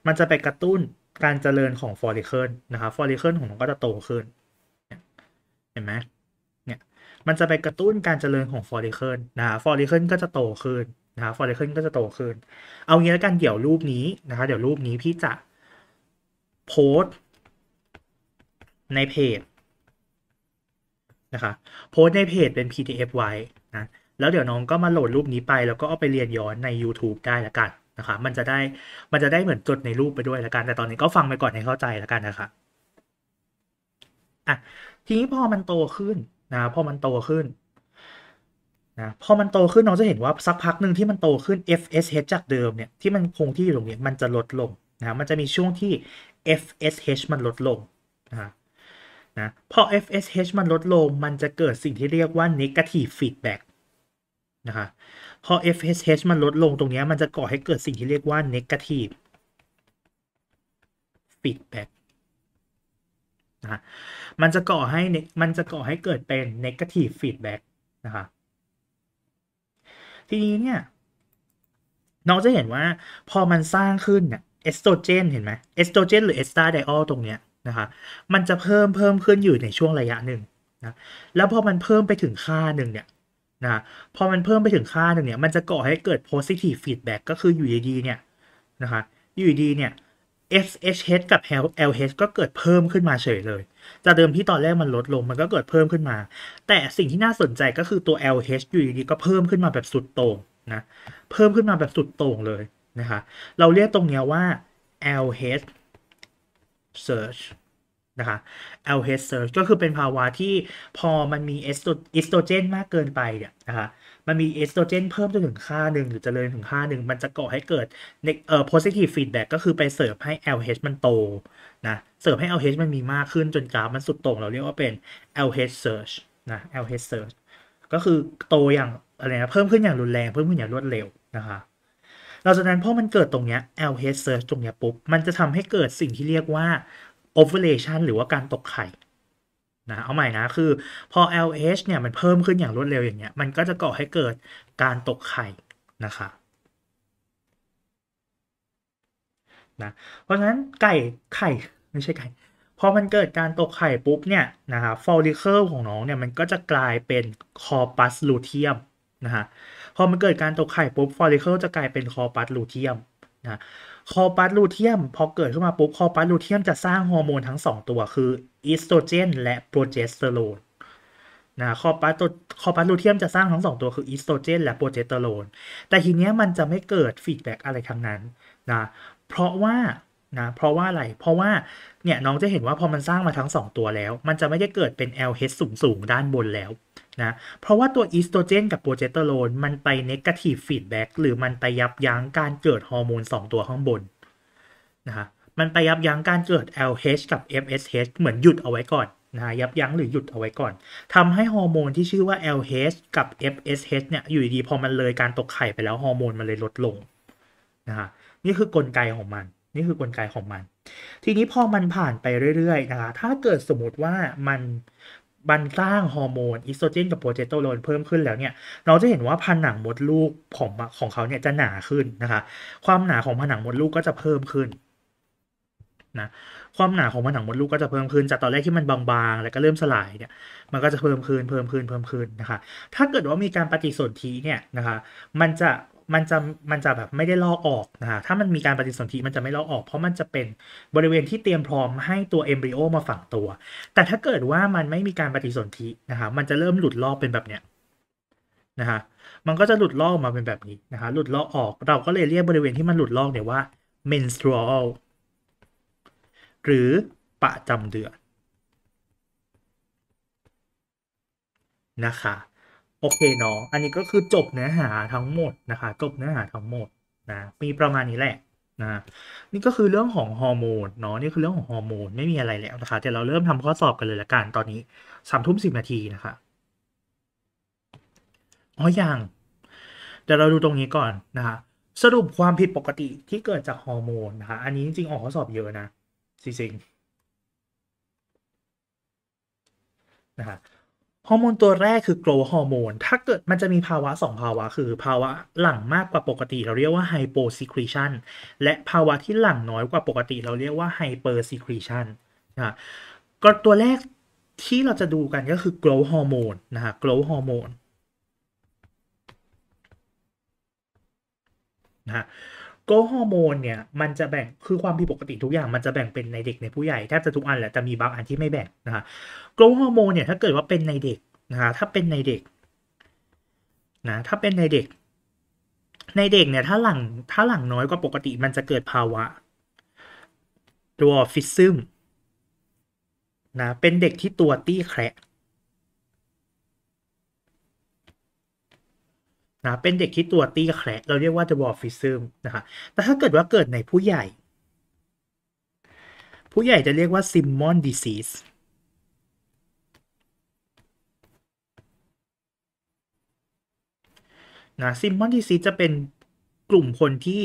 มันจะไปกระตุ้นการเจริญของฟอลิเคิลนะคะฟอลิเคิลของน้องก็จะโตขึ้นเห็นไหมเนี่ยมันจะไปกระตุ้นการเจริญของฟอลิเคิลนะคะฟอลิเคิลก็จะโตขึ้นนะคะฟอลิเคิลก็จะโตขึ้นเอางี้แล้วกันเดี๋ยวรูปนี้นะคะเดี๋ยวรูปนี้พี่จะโพสในเพจนะคะโพสในเพจเป็น PDF ไว้นะแล้วเดี๋ยวน้องก็มาโหลดรูปนี้ไปแล้วก็เอาไปเรียนย้อนใน YouTube ได้ละกันนะคะมันจะได้มันจะได้เหมือนจดในรูปไปด้วยละกัน แต่ตอนนี้ก็ฟังไปก่อนให้เข้าใจละกันนะคะอ่ะทีนี้พอมันโตขึ้นนะพอมันโตขึ้นนะพอมันโตขึ้นน้องจะเห็นว่าสักพักหนึ่งที่มันโตขึ้น FSH จากเดิมเนี่ยที่มันคงที่อยู่ตรงนี้มันจะลดลงนะมันจะมีช่วงที่ FSH มันลดลงนะนะพอ FSH มันลดลงมันจะเกิดสิ่งที่เรียกว่า negative feedback นะคะพอ FSH มันลดลงตรงนี้มันจะก่อให้เกิดสิ่งที่เรียกว่า negative feedback นะมันจะก่อให้มันจะก่อให้เกิดเป็น negative feedback นะคะทีนี้เนี่ยน้องจะเห็นว่าพอมันสร้างขึ้นเนี่ยเอสโตรเจนเห็นไหมเอสโตรเจนหรือเอสตาไดออลตรงเนี้ยนะคะมันจะเพิ่มเพิ่มขึ้นอยู่ในช่วงระยะหนึ่งนะแล้วพอมันเพิ่มไปถึงค่าหนึ่งเนี่ยนะพอมันเพิ่มไปถึงค่าหนึ่งเนี่ยมันจะก่อให้เกิด positive feedback ก็คืออยู่ดีๆเนี่ยนะคะอยู่ดีเนี่ย s h กับ LH ก็เกิดเพิ่มขึ้นมาเฉยเลย จากเดิมที่ตอนแรกมันลดลง มันก็เกิดเพิ่มขึ้นมา แต่สิ่งที่น่าสนใจก็คือตัว LH อยู่ดีๆก็เพิ่มขึ้นมาแบบสุดโต่งนะเพิ่มขึ้นมาแบบสุดโต่งเลยะคะเราเรียกตรงนี้ว่า LH search นะคะ LH search ก็คือเป็นภาวะที่พอมันมีเอสโตรเจนมากเกินไปเนี่ยนะคะมันมีเอสโตรเจนเพิ่มจนถึงค่าหนึ่งหรือจเจริญถึงค่าหนึ่ง มันจะก่อให้เกิดเอ่อ positive feedback ก็คือไปเสริมให้ LH มันโตนะ เสริมให้ LH มันมีมากขึ้นจนกราฟมันสุดตรงเราเรียกว่าเป็น LH surge นะ LH surge ก็คือโตอย่างอะไรนะ เพิ่มขึ้นอย่างรุนแรง เพิ่มขึ้นอย่างรวดเร็วนะคะเราจากนั้นพอมันเกิดตรงเนี้ย LH search ตรงเนี้ยปุ๊บ มันจะทำให้เกิดสิ่งที่เรียกว่า ovulation หรือว่าการตกไข่นะ เอาใหม่นะ คือพอ LH เนี่ยมันเพิ่มขึ้นอย่างรวดเร็วอย่างเงี้ย มันก็จะก่อให้เกิดการตกไข่นะคะนะ เพราะฉะนั้นไก่ไข่ไม่ใช่ไก่ พอมันเกิดการตกไข่ปุ๊บเนี่ยนะครับฟอลลิเคิลของน้องเนี่ยมันก็จะกลายเป็นคอปัสลูเทียมนะฮะพอมันเกิดการตกไข่ปุ๊บฟอลิเคิลจะกลายเป็นคอปัสลูเทียมนะคอปัสลูเทียมพอเกิดขึ้นมาปุ๊บคอปัสลูเทียมจะสร้างฮอร์โมนทั้ง 2 ตัวคืออีสโตรเจนและโปรเจสเตอโรนนะคอปัสตคอปัสลูเทียมจะสร้างทั้ง 2 ตัวคืออีสโตรเจนและโปรเจสเตอโรนแต่ทีเนี้ยมันจะไม่เกิดฟีดแบ็กอะไรทั้งนั้นนะเพราะว่านะเพราะว่าอะไรเพราะว่าเนี่ยน้องจะเห็นว่าพอมันสร้างมาทั้ง 2 ตัวแล้ว มันจะไม่ได้เกิดเป็น LH สูงสูงด้านบนแล้วนะเพราะว่าตัวอีสโตรเจนกับโปรเจสเตอโรนมันไปเนกาทีฟฟีดแบ็กหรือมันไปยับยั้งการเกิดฮอร์โมน2ตัวข้างบนนะฮะมันไปยับยั้งการเกิด LH กับ FSH เหมือนหยุดเอาไว้ก่อนนะยับยั้งหรือหยุดเอาไว้ก่อน ทำให้ฮอร์โมนที่ชื่อว่า LH กับ FSH เนี่ยอยู่ดีพอมันเลยการตกไข่ไปแล้วฮอร์โมนมันเลยลดลงนะฮะนี่คือกลไกของมัน นี่คือกลไกของมัน ทีนี้พอมันผ่านไปเรื่อยๆนะคะถ้าเกิดสมมติว่ามันบันสร้างฮอร์โมนอีสโตรเจนกับโปรเจสเตอโรนเพิ่มขึ้นแล้วเนี่ย เราจะเห็นว่าผนังมดลูกของของเขาเนี่ยจะหนาขึ้นนะคะ ความหนาของผนังมดลูกก็จะเพิ่มขึ้นนะ ความหนาของผนังมดลูกก็จะเพิ่มขึ้นจากตอนแรกที่มันบางๆ แล้วก็เริ่มสลายเนี่ย มันก็จะเพิ่มขึ้นเพิ่มขึ้นเพิ่มขึ้นนะคะ ถ้าเกิดว่ามีการปฏิสนธิเนี่ยนะคะมันจะมันจะมันจะแบบไม่ได้ลอกออกนะฮะ ถ้ามันมีการปฏิสนธิมันจะไม่ลอกออก เพราะมันจะเป็นบริเวณที่เตรียมพร้อมให้ตัวเอมบริโอมาฝังตัว แต่ถ้าเกิดว่ามันไม่มีการปฏิสนธินะฮะ มันจะเริ่มหลุดลอกเป็นแบบเนี้ยนะฮะ มันก็จะหลุดลอกมาเป็นแบบนี้นะฮะ หลุดลอกออก เราก็เลยเรียกบริเวณที่มันหลุดลอกเนี่ยว่า menstrual หรือประจำเดือน นะคะโอเคเนาะอันนี้ก็คือจบเนื้อหาทั้งหมดนะคะ จบเนื้อหาทั้งหมดนะ มีประมาณนี้แหละนะ นี่ก็คือเรื่องของฮอร์โมนเนาะนี่คือเรื่องของฮอร์โมน ไม่มีอะไรแล้วนะคะเดี๋ยวเราเริ่มทำข้อสอบกันเลยละกันตอนนี้สามทุ่มสิบนาทีนะคะอ๋ออย่างเดี๋ยวเราดูตรงนี้ก่อนนะคะสรุปความผิดปกติที่เกิดจากฮอร์โมนนะคะอันนี้จริงๆออกข้อสอบเยอะนะจริงๆนะคะฮอร์โมนตัวแรกคือโกรฮอร์โมน ถ้าเกิดมันจะมีภาวะ 2 ภาวะคือภาวะหลังมากกว่าปกติเราเรียกว่าไฮโปซีครีชันและภาวะที่หลังน้อยกว่าปกติเราเรียกว่าไฮเปอร์ซีครีชันนะก็ตัวแรกที่เราจะดูกันก็คือโกรฮอร์โมนนะฮะ โกรฮอร์โมน นะฮะโกฮอร์โมนเนี่ยมันจะแบ่งคือความผิดปกติทุกอย่าง มันจะแบ่งเป็นในเด็กในผู้ใหญ่แทบจะทุกอันแหละแต่มีบางอันที่ไม่แบ่งนะฮะโกฮอร์โมนเนี่ยถ้าเกิดว่าเป็นในเด็กนะฮะถ้าเป็นในเด็กนะถ้าเป็นในเด็กในเด็กเนี่ยถ้าหลังถ้าหลังน้อยกว่าปกติมันจะเกิดภาวะดวอฟิซึมนะเป็นเด็กที่ตัวตี้แคระนะเป็นเด็กที่ตัวตีแคร์เราเรียกว่า d w a ฟ f i s มนะคะ แต่ถ้าเกิดว่าเกิดในผู้ใหญ่ ผู้ใหญ่จะเรียกว่า Simon disease นะซิมมอนดิซีจะเป็นกลุ่มคนที่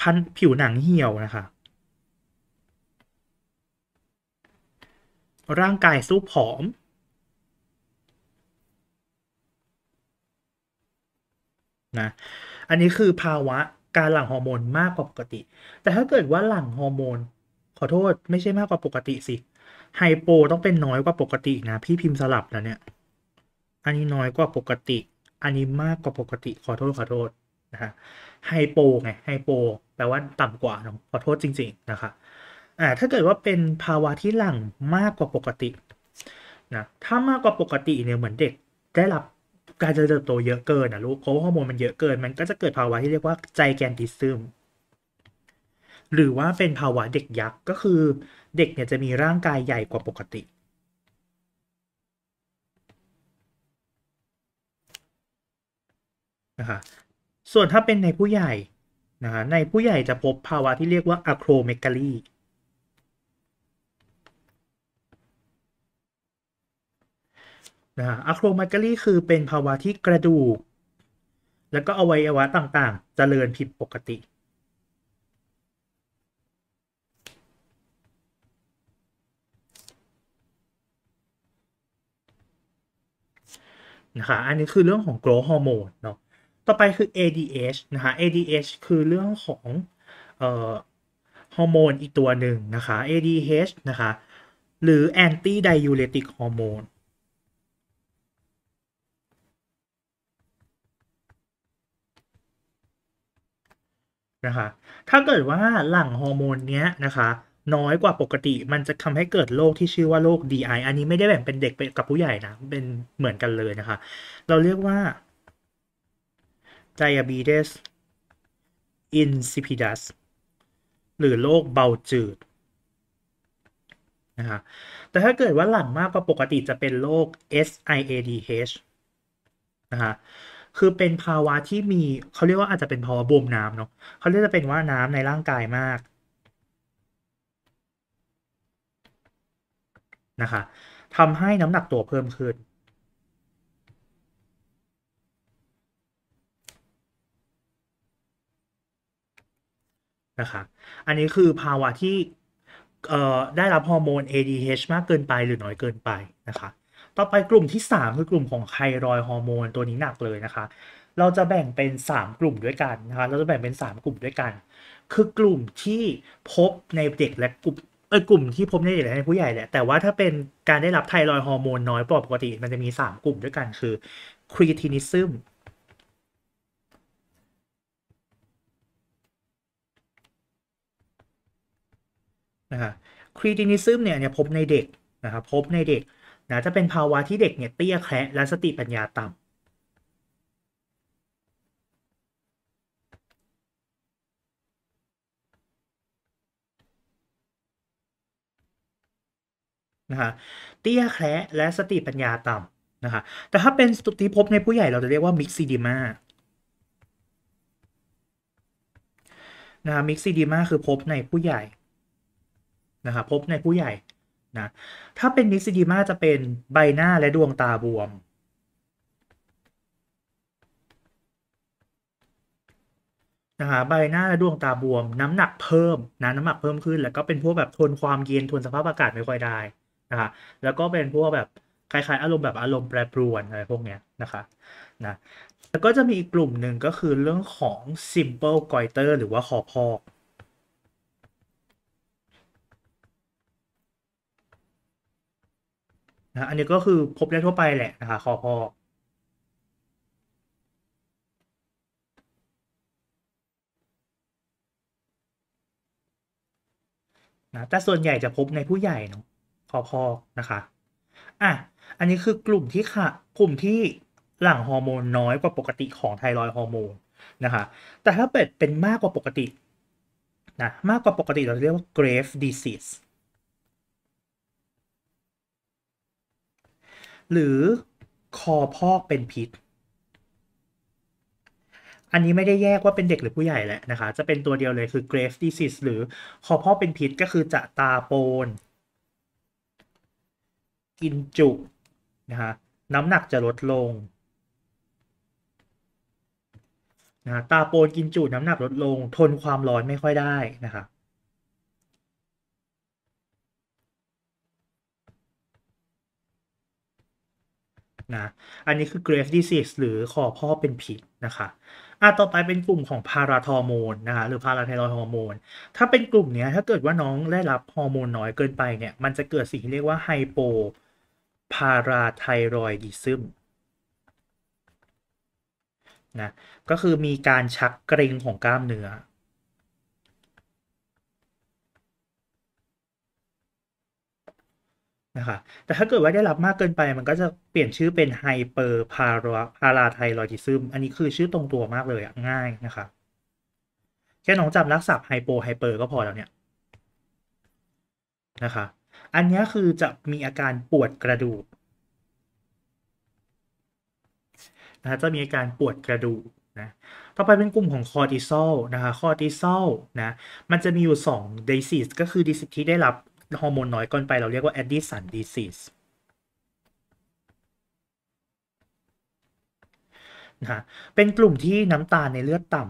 พันผิวหนังเหี่ยวนะคะ ร่างกายสู้ผอมนะอันนี้คือภาวะการหลั่งฮอร์โมนมากกว่าปกติ แต่ถ้าเกิดว่าหลั่งฮอร์โมนขอโทษไม่ใช่มากกว่าปกติสิ ไฮโปต้องเป็นน้อยกว่าปกตินะพี่พิมพ์สลับนะเนี่ยอันนี้น้อยกว่าปกติอันนี้มากกว่าปกติขอโทษขอโทษนะฮะ ไฮโปไงไฮโป แปลว่าต่ำกว่าขอโทษจริงๆนะคะอ่าถ้าเกิดว่าเป็นภาวะที่หลั่งมากกว่าปกตินะ ถ้ามากกว่าปกติเนี่ยเหมือนเด็กได้รับการจะเติบโตเยอะเกินอ่ะลูกเพราะฮอร์โมนมันเยอะเกิน มันก็จะเกิดภาวะที่เรียกว่า ใจแกนติซึม หรือว่าเป็นภาวะเด็กยักษ์ ก็คือเด็กเนี่ยจะมีร่างกายใหญ่กว่าปกตินะคะส่วนถ้าเป็นในผู้ใหญ่นะฮะในผู้ใหญ่จะพบภาวะที่เรียกว่าอะโครเมกาลีนะอะโครมาเกลี่คือเป็นภาวะที่กระดูกแล้วก็อวัยวะต่างๆเจริญผิดปกติ นะคะ อันนี้คือเรื่องของโกรทฮอร์โมนเนาะ ต่อไปคือ ADH นะคะ ADH คือเรื่องของออฮอร์โมนอีกตัวหนึ่งนะคะ ADH นะคะ หรือ Anti Diuretic Hormone นะคะถ้าเกิดว่าหลั่งฮอร์โมนเนี้ยนะคะน้อยกว่าปกติ มันจะทำให้เกิดโรคที่ชื่อว่าโรค DI อันนี้ไม่ได้แบ่งเป็นเด็กกับผู้ใหญ่นะ เป็นเหมือนกันเลยนะคะ เราเรียกว่า diabetes insipidus หรือโรคเบาจืดนะคะแต่ถ้าเกิดว่าหลั่งมากกว่าปกติจะเป็นโรค SIADH นะคะคือเป็นภาวะที่มีเขาเรียกว่าอาจจะเป็นภาวะบวมน้ำเนาะเขาเรียกจะเป็นว่าน้ำในร่างกายมากนะคะทำให้น้ำหนักตัวเพิ่มขึ้นนะคะอันนี้คือภาวะที่ได้รับฮอร์โมน ADH มากเกินไปหรือน้อยเกินไปนะคะต่อไปกลุ่มที่ 3 คือ กลุ่มของไทรอยฮอร์โมนตัวนี้หนักเลยนะคะเราจะแบ่งเป็น3กลุ่มด้วยกันนะคะเราจะแบ่งเป็น 3 กลุ่มด้วยกัน คือกลุ่มที่พบในเด็ก และกลุ่มเออกลุ่มที่พบในเด็ก และในผู้ใหญ่แหละ แต่ว่าถ้าเป็นการได้รับไทรอยฮอร์โมนน้อยปกติ มันจะมี 3 กลุ่มด้วยกัน คือครีตินิซึมนะัะครีตินิซึมเนี่ยพบในเด็กนะครับพบในเด็กนะจะเป็นภาวะที่เด็กเนี่ยเตี้ยแคะและสติปัญญาต่ำนะฮะเตี้ยแคะและสติปัญญาต่ำนะฮะแต่ถ้าเป็นสุติภพในผู้ใหญ่เราจะเรียกว่ามิกซิดีมานะฮะมิกซิดีมาคือภพในผู้ใหญ่นะฮะภพในผู้ใหญ่นะถ้าเป็นนิซิดีมาจะเป็นใบหน้าและดวงตาบวมนะคะใบหน้าและดวงตาบวม น้ำหนักเพิ่มนะน้ำหนักเพิ่มขึ้นแล้วก็เป็นพวกแบบทนความเย็นทนสภาพอากาศไม่ค่อยได้นะคะแล้วก็เป็นพวกแบบคล้ายๆอารมณ์แบบอารมณ์แปรปรวนอะไรพวกเนี้ยนะคะนะแล้วก็จะมีอีกกลุ่มหนึ่งก็คือเรื่องของ simple goiter หรือว่าคอพอกนะอันนี้ก็คือพบได้ทั่วไปแหละนะคะคอพอนะแต่ส่วนใหญ่จะพบในผู้ใหญ่เนาะคอพอนะคะ อ่ะอันนี้คือกลุ่มที่ค่ะกลุ่มที่หลั่งฮอร์โมนน้อยกว่าปกติของไทรอยฮอร์โมนนะคะแต่ถ้าเป็นเป็นมากกว่าปกตินะมากกว่าปกติเราเรียกว่า grave disease หรือคอพอกเป็นพิษ อันนี้ไม่ได้แยกว่าเป็นเด็กหรือผู้ใหญ่แหละนะคะ จะเป็นตัวเดียวเลยคือ grave disease หรือ คอพอกเป็นพิษก็คือจะตาโปน กินจุนะคะน้ำหนักจะลดลงนะตาโปนกินจุน้ำหนักลดลง ทนความร้อนไม่ค่อยได้นะคะนะอันนี้คือ grave disease หรือคอพ่อเป็นผิดนะคะอ่ะต่อไปเป็นกลุ่มของพาราทอร์โมนนะคะหรือพาราไทรอยฮอร์โมนถ้าเป็นกลุ่มนี้ถ้าเกิดว่าน้องได้รับฮอร์โมนน้อยเกินไปเนี่ยมันจะเกิดสิ่งที่เรียกว่าไฮโปพาราไทรอยดิซึมนะ ก็คือมีการชักเกร็งของกล้ามเนื้อะคะแต่ถ้าเกิดว่าได้รับมากเกินไปมันก็จะเปลี่ยนชื่อเป็นไฮเปอร์พาราไทรอยดิซึม อันนี้คือชื่อตรงตัวมากเลยอะง่ายนะคะแค่น้องจำรักษาไฮโปไฮเปอร์ก็พอแล้วเนี่ยนะคะอันนี้คือจะมีอาการปวดกระดูกนะจะมีอาการปวดกระดูกนะต่อไปเป็นกลุ่มของคอร์ติซอลนะคะคอร์ติซอลนะมันจะมีอยู่2 disease ก็คือ disease ที่ได้รับฮอร์โมนน้อยเกินไปเราเรียกว่าแอดดิสันดีซีสนะะเป็นกลุ่มที่น้ำตาลในเลือดต่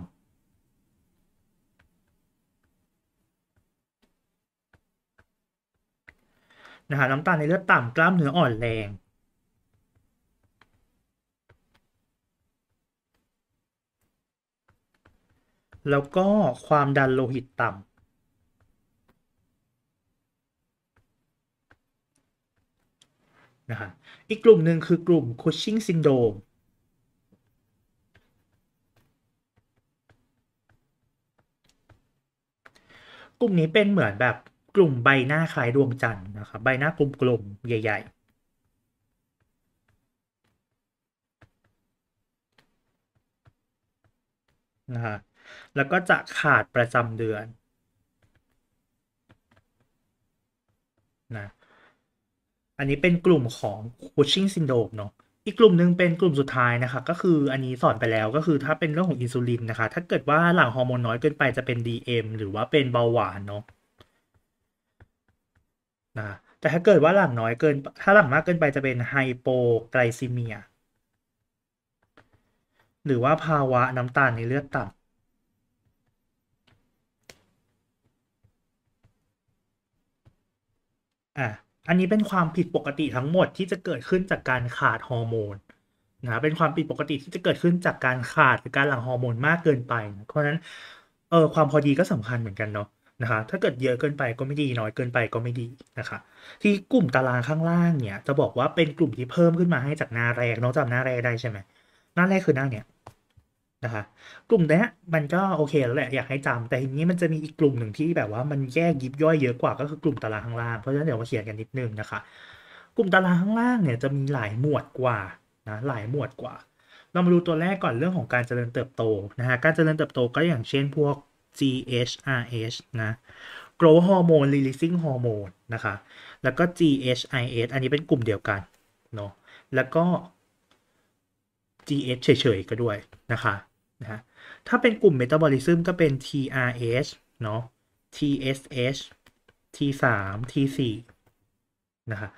ำนะฮะ น้ำตาลในเลือดต่ำกล้ามเนื้ออ่อนแรง แล้วก็ความดันโลหิตต่ำนะฮะอีกกลุ่มหนึ่งคือกลุ่ม Cushing syndrome กลุ่มนี้เป็นเหมือนแบบกลุ่มใบหน้าคล้ายดวงจันทร์นะครับใบหน้ากลมๆใหญ่ๆ นะะแล้วก็จะขาดประจำเดือนอันนี้เป็นกลุ่มของ Cushing syndrome เนาะอีกกลุ่มหนึ่งเป็นกลุ่มสุดท้ายนะคะ ก็คืออันนี้สอนไปแล้วก็คือถ้าเป็นเรื่องของอินซูลินนะคะ ถ้าเกิดว่าหลั่งฮอร์โมนน้อยเกินไปจะเป็น DM หรือว่าเป็นเบาหวานเนาะ นะ แต่ถ้าเกิดว่าหลั่งน้อยเกิน ถ้าหลั่งมากเกินไปจะเป็นไฮโปไกลซีเมีย หรือว่าภาวะน้ำตาลในเลือดต่ำอ่ะอันนี้เป็นความผิดปกติทั้งหมดที่จะเกิดขึ้นจากการขาดฮอร์โมนนะเป็นความผิดปกติที่จะเกิดขึ้นจากการขาดหรือการหลั่งฮอร์โมนมากเกินไปนะเพราะฉะนั้นเออความพอดีก็สำคัญเหมือนกันเนาะนะคะถ้าเกิดเยอะเกินไปก็ไม่ดีน้อยเกินไปก็ไม่ดีนะคะ ที่กลุ่มตารางข้างล่างเนี่ย จะบอกว่าเป็นกลุ่มที่เพิ่มขึ้นมาให้จากหน้าแรกนอกจากหน้าแรกได้ใช่ไหมหน้าแรกคือหน้าเนี่ยนะคะกลุ่มนี้มันก็โอเค แล้วแหละอยากให้จำแต่ทีนี้มันจะมีอีกกลุ่มหนึ่งที่แบบว่ามันแยกยิบย่อยเยอะกว่าก็คือกลุ่มตารางข้างล่างเพราะฉะนั้นเดี๋ยวมาเขียนกันนิดนึงนะคะ กลุ่มตารางข้างล่างเนี่ยจะมีหลายหมวดกว่านะหลายหมวดกว่า เรามาดูตัวแรกก่อนเรื่องของการเจริญเติบโตนะฮะการเจริญเติบโตก็อย่างเช่นพวก GHRH นะ growth hormone releasing hormone นะคะแล้วก็ GHIH อันนี้เป็นกลุ่มเดียวกันเนาะแล้วก็ GH เฉยๆก็ด้วยนะคะนะถ้าเป็นกลุ่มเมตาบอลิซึมก็เป็น TRH เนาะ TSH T3 T4 นะคะ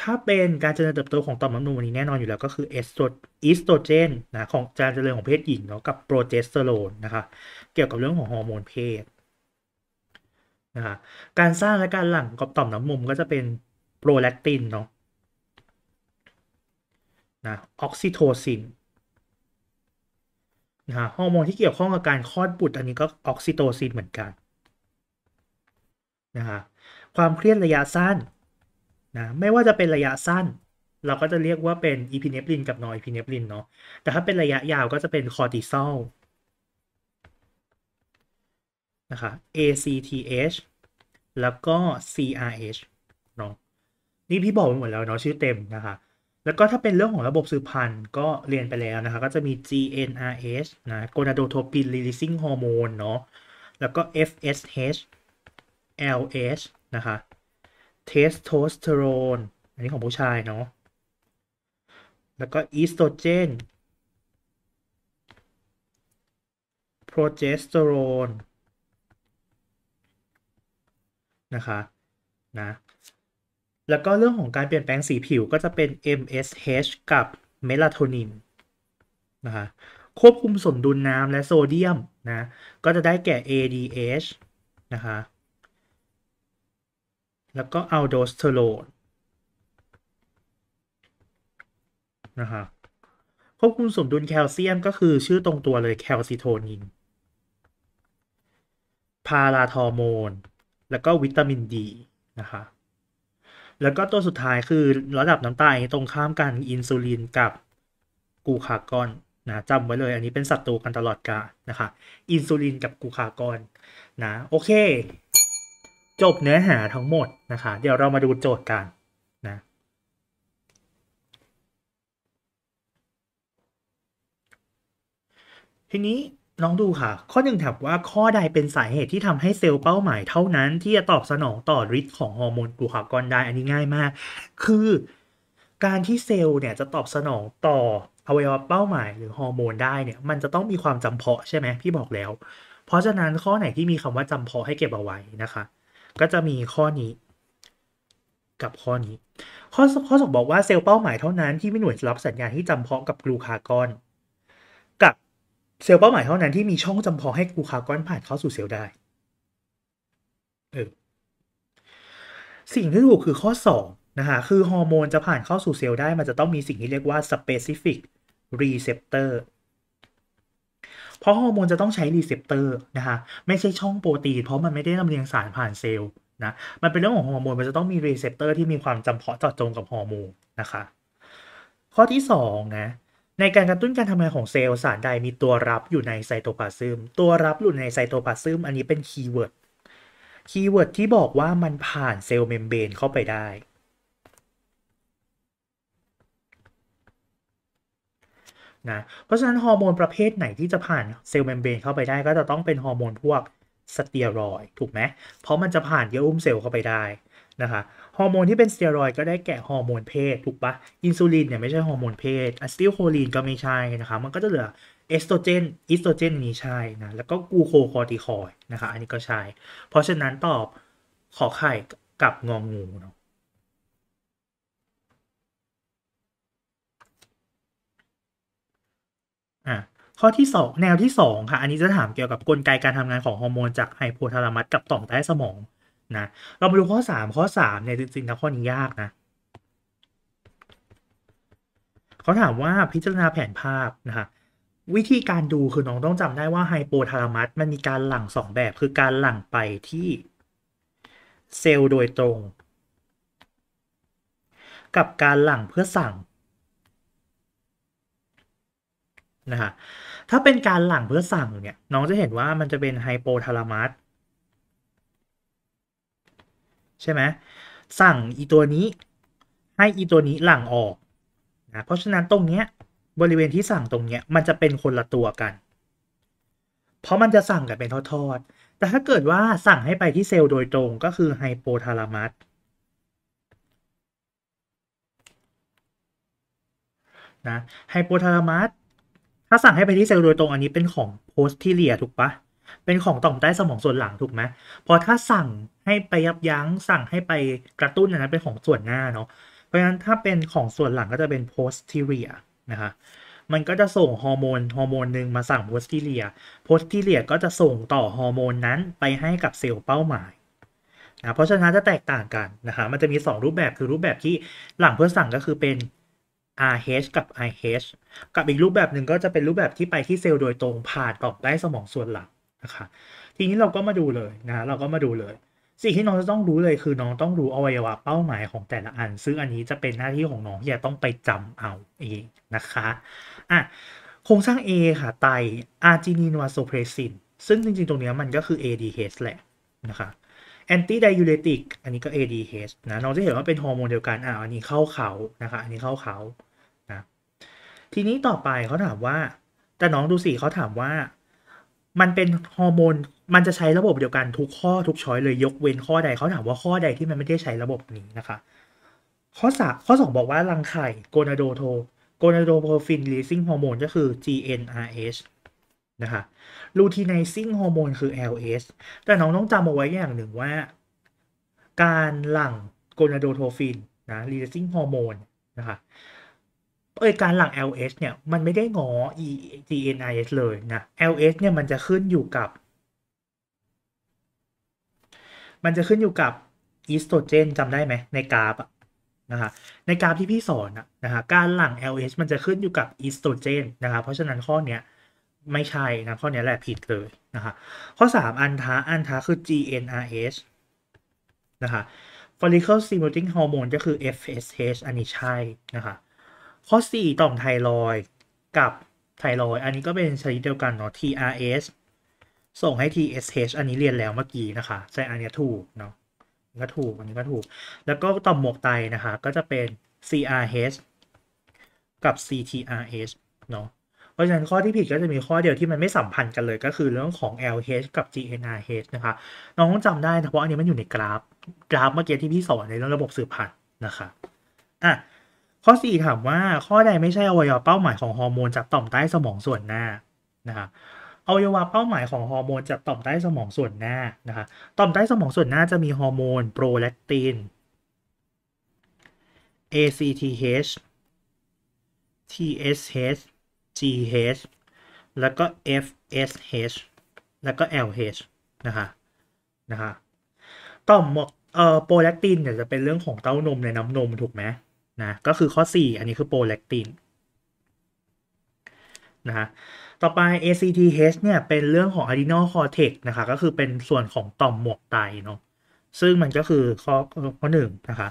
ถ้าเป็นการเจริญเติบโตของต่อมน้ำนมวันนี้แน่นอนอยู่แล้ว ก็คือเอสโตรเจนนะของการเจริญของเพศหญิงเนาะกับโปรเจสเตอโรนนะคะเกี่ยวกับเรื่องของฮอร์โมนเพศนะคะการสร้างและการหลั่งกับต่อมน้ำนมก็จะเป็นโปรแลคตินเนาะนะออกซิโทซินนะฮะฮอร์โมนที่เกี่ยวข้องกับการคลอดบุตรอันนี้ก็ออกซิโตซินเหมือนกันนะฮะความเครียดระยะสั้นนะไม่ว่าจะเป็นระยะสั้น เราก็จะเรียกว่าเป็นอีพิเนฟรินกับนอยพิเนฟรินเนาะแต่ถ้าเป็นระยะยาวก็จะเป็นคอร์ติซอลนะคะ ACTH แล้วก็ CRH เนาะนี่พี่บอกไปหมดแล้วเนาะชื่อเต็มนะคะแล้วก็ถ้าเป็นเรื่องของระบบสืบพันธุ์ก็เรียนไปแล้วนะคะ ก็จะมี GnRH นะ Gonadotropin Releasing Hormone เนาะแล้วก็ FSH LH นะคะ Testosterone อันนี้ของผู้ชายเนาะแล้วก็ Estrogen Progesterone นะคะนะแล้วก็เรื่องของการเปลี่ยนแปลงสีผิวก็จะเป็น MSH กับเมลาโทนินนะคะควบคุมสมดุลน้ำและโซเดียมนะ ก็จะได้แก่ ADH นะคะแล้วก็อัลโดสเตอโรนนะคะควบคุมสมดุลแคลเซียมก็คือชื่อตรงตัวเลยแคลซิโทนิน พาราทอร์โมน แล้วก็วิตามินดีนะคะแล้วก็ตัวสุดท้ายคือระดับน้ำตาลตรงข้ามกัน อินซูลินกับกูคากอนนะจำไว้เลย อันนี้เป็นศัตรูกันตลอดกาลนะคะ อินซูลินกับกูคากอนนะโอเค จบเนื้อหาทั้งหมดนะคะ เดี๋ยวเรามาดูโจทย์กันนะทีนี้น้องดูค่ะ ข้อหนึ่งถามว่าข้อใดเป็นสาเหตุที่ทำให้เซลล์เป้าหมายเท่านั้นที่จะตอบสนองต่อฤทธิ์ของฮอร์โมนกลูคากอนได้อันนี้ง่ายมาก คือการที่เซลล์เนี่ยจะตอบสนองต่ออวัยวะเป้าหมายหรือฮอร์โมนได้เนี่ย มันจะต้องมีความจำเพาะใช่ไหมพี่บอกแล้ว เพราะฉะนั้นข้อไหนที่มีคำว่าจำเพาะให้เก็บเอาไว้นะคะ ก็จะมีข้อนี้กับข้อนี้ข้อข้อสองบอกว่าเซลล์เป้าหมายเท่านั้นที่มีหน่วยรับสัญญาณที่จำเพาะกับกลูคากอนเซลล์เป้าหมายเท่านั้นที่มีช่องจำเพาะให้กูคาร์บอนผ่านเข้าสู่เซลล์ได้เออสิ่งที่ถูกคือข้อ2นะฮะคือฮอร์โมนจะผ่านเข้าสู่เซลล์ได้มันจะต้องมีสิ่งที่เรียกว่า specific receptor เพราะฮอร์โมนจะต้องใช้รีเซพเตอร์นะฮะไม่ใช่ช่องโปรตีนเพราะมันไม่ได้ลำเลียงสารผ่านเซลล์นะ มันเป็นเรื่องของฮอร์โมนมันจะต้องมีรีเซพเตอร์ที่มีความจำเพาะเจาะจงกับฮอร์โมนนะคะ ข้อที่ 2 นะในการกระตุ้นการทำงานของเซลล์สารใดมีตัวรับอยู่ในไซโตพลาซึม ตัวรับอยู่ในไซโตพลาซึมอันนี้เป็นคีย์เวิร์ด คีย์เวิร์ดที่บอกว่ามันผ่านเซลล์เมมเบรนเข้าไปได้ นะ เพราะฉะนั้นฮอร์โมนประเภทไหนที่จะผ่านเซลล์เมมเบรนเข้าไปได้ ก็จะต้องเป็นฮอร์โมนพวกสเตียรอยถูกไหมเพราะมันจะผ่านเยื่อหุ้มเซลล์เข้าไปได้นะคะฮอร์โมนที่เป็นสเตียรอยก็ได้แก่ฮอร์โมนเพศถูกปะอินซูลินเนี่ย ไม่ใช่ฮอร์โมนเพศอะสติลโคลีนก็ไม่ใช่นะคะมันก็จะเหลือเอสโตรเจนอิสโตรเจนนี้ใช่นะ แล้วก็กูโคคอร์ติคอยนะคะอันนี้ก็ใช่ เพราะฉะนั้นตอบขอไข่กับงองงูเนาะอ่ข้อที่ 2 แนวที่ 2 ค่ะ อันนี้จะถามเกี่ยวกับกลไกการทำงานของฮอร์โมนจากไฮโปทาลามัสกับต่อมใต้สมองนะเรามาดูข้อ 3 ข้อ3เนี่ยจริงๆนะข้อนี้ยากนะเขาถามว่าพิจารณาแผนภาพนะคะวิธีการดูคือน้องต้องจำได้ว่าไฮโปทาลามัสมันมีการหลั่งสองแบบ คือการหลั่งไปที่เซลล์โดยตรง กับการหลั่งเพื่อสั่งนะคะถ้าเป็นการหลั่งเพื่อสั่งเนี่ยน้องจะเห็นว่ามันจะเป็นไฮโปทาลามัสใช่ไหมสั่งอีตัวนี้ให้อีตัวนี้หลั่งออกนะเพราะฉะนั้นตรงเนี้ยบริเวณที่สั่งตรงเนี้ยมันจะเป็นคนละตัวกัน เพราะมันจะสั่งกันเป็นทอดๆแต่ถ้าเกิดว่าสั่งให้ไปที่เซลล์โดยตรงก็คือไฮโปทาลามัสนะไฮโปทาลามัสถ้าสั่งให้ไปที่เซลล์โดยตรง อันนี้เป็นของโพสทีเลียถูกปะเป็นของต่อมใต้สมองส่วนหลังถูกไหมพอถ้าสั่งให้ไปยับยั้งสั่งให้ไปกระตุ้นอันนั้นเป็นของส่วนหน้าเนาะ เพราะฉะนั้นถ้าเป็นของส่วนหลังก็จะเป็น posterior นะคะมันก็จะส่งฮอร์โมนฮอร์โมนหนึ่งมาสั่ง posterior posterior ก็จะส่งต่อฮอร์โมนนั้นไปให้กับเซลล์เป้าหมายนะเพราะฉะนั้นจะแตกต่างกันนะคะมันจะมี 2 รูปแบบคือรูปแบบที่หลังเพื่อสั่งก็คือเป็น RH กับ IH กับอีกรูปแบบหนึ่งก็จะเป็นรูปแบบที่ไปที่เซลล์โดยตรงผ่านต่อมใต้สมองส่วนหลังนะคะทีนี้เราก็มาดูเลยนะเราก็มาดูเลยสิ่งที่น้องจะต้องรู้เลยคือน้องต้องรู้อวัยวะเป้าหมายของแต่ละอัน ซึ่งอันนี้จะเป็นหน้าที่ของน้องที่จะต้องไปจำเอาเองนะคะอ่ะโครงสร้าง A ค่ะไตอาร์จินินวาโซเพรซินซึ่งจริงๆตรงนี้มันก็คือ ADH แหละนะคะแอนตี้ไดยูเรติกอันนี้ก็ ADH นะน้องจะเห็นว่าเป็นฮอร์โมนเดียวกันอ่ะอันนี้เข้าเขานะคะอันนี้เข้าเขานะทีนี้ต่อไปเขาถามว่าแต่น้องดูสิเขาถามว่ามันเป็นฮอร์โมน มันจะใช้ระบบเดียวกัน ทุกข้อทุกช้อยเลยยกเว้นข้อใดเขาถามว่าข้อใดที่มันไม่ได้ใช้ระบบนี้นะคะข้อสข้อ2บอกว่ารังไข่โกนาโดโทโกนาโดโพฟินรีซิ่งฮอร์โมนก็คือ GnRH นะคะลูทีไนซิ่งฮอร์โมนคือ LH แต่น้องต้องจำเอาไว้อย่างหนึ่งว่า การหลั่งโกนาโดโทฟินนะรีซิ่งฮอร์โมนนะคะเอ้การหลัง LH เนี่ยมันไม่ได้งอ EGNIS เลยนะ LH เนี่ยมันจะขึ้นอยู่กับ มันจะขึ้นอยู่กับอีสโตรเจนจำได้ไหมในกราฟนะฮะในกราฟที่พี่สอนนะฮะการหลัง LH มันจะขึ้นอยู่กับอีสโตรเจนนะครับเพราะฉะนั้นข้อเนี้ยไม่ใช่นะข้อนี้แหละผิดเลยนะคะข้อ 3 อันท้าอันท้าคือ GNRH นะคะ follicle stimulating hormone ก็คือ FSH อันนี้ใช่นะคะข้อ4ต่อมไทรอยกับไทรอยอันนี้ก็เป็นชนิดเดียวกันเนาะ t r S ส่งให้ TSH อันนี้เรียนแล้วเมื่อกี้นะคะ ใช่อันนี้ถูกเนาะอันนี้ก็ถูกอันนี้ก็ถูก แล้วก็ต่อมหมวกไตนะคะก็จะเป็น CRH กับ CTRH เนาะเพราะฉะนั้นข้อที่ผิดก็จะมีข้อเดียวที่มันไม่สัมพันธ์กันเลยก็คือเรื่องของ LH กับ GNRH นะคะน้องต้องจำได้เพราะอันนี้มันอยู่ในกราฟกราฟเมื่อกี้ที่พี่สอนในเรื่องระบบสืบพันธุ์นะคะอ่ะข้อ4ถามว่าข้อใดไม่ใช่อวัยวะเป้าหมายของฮอร์โมนจับต่อมใต้สมองส่วนหน้า นะคะอวัยวะเป้าหมายของฮอร์โมนจับต่อมใต้สมองส่วนหน้านะคะต่อมใต้สมองส่วนหน้าจะมีฮอร์โมนโปรแลคติน ACTH TSH GH แล้วก็ FSH แล้วก็ LH นะคะนะคะต่อมเอ่อโปรแลคตินเนี่ยจะเป็นเรื่องของเต้านมในน้ำนมถูกไหมนะก็คือข้อ 4 อันนี้คือโปรแลคตินนะฮะต่อไป ACTH เนี่ยเป็นเรื่องของ adrenal cortex นะคะก็คือเป็นส่วนของต่อมหมวกไตเนาะซึ่งมันก็คือข้อข้อหนึ่งนะคะ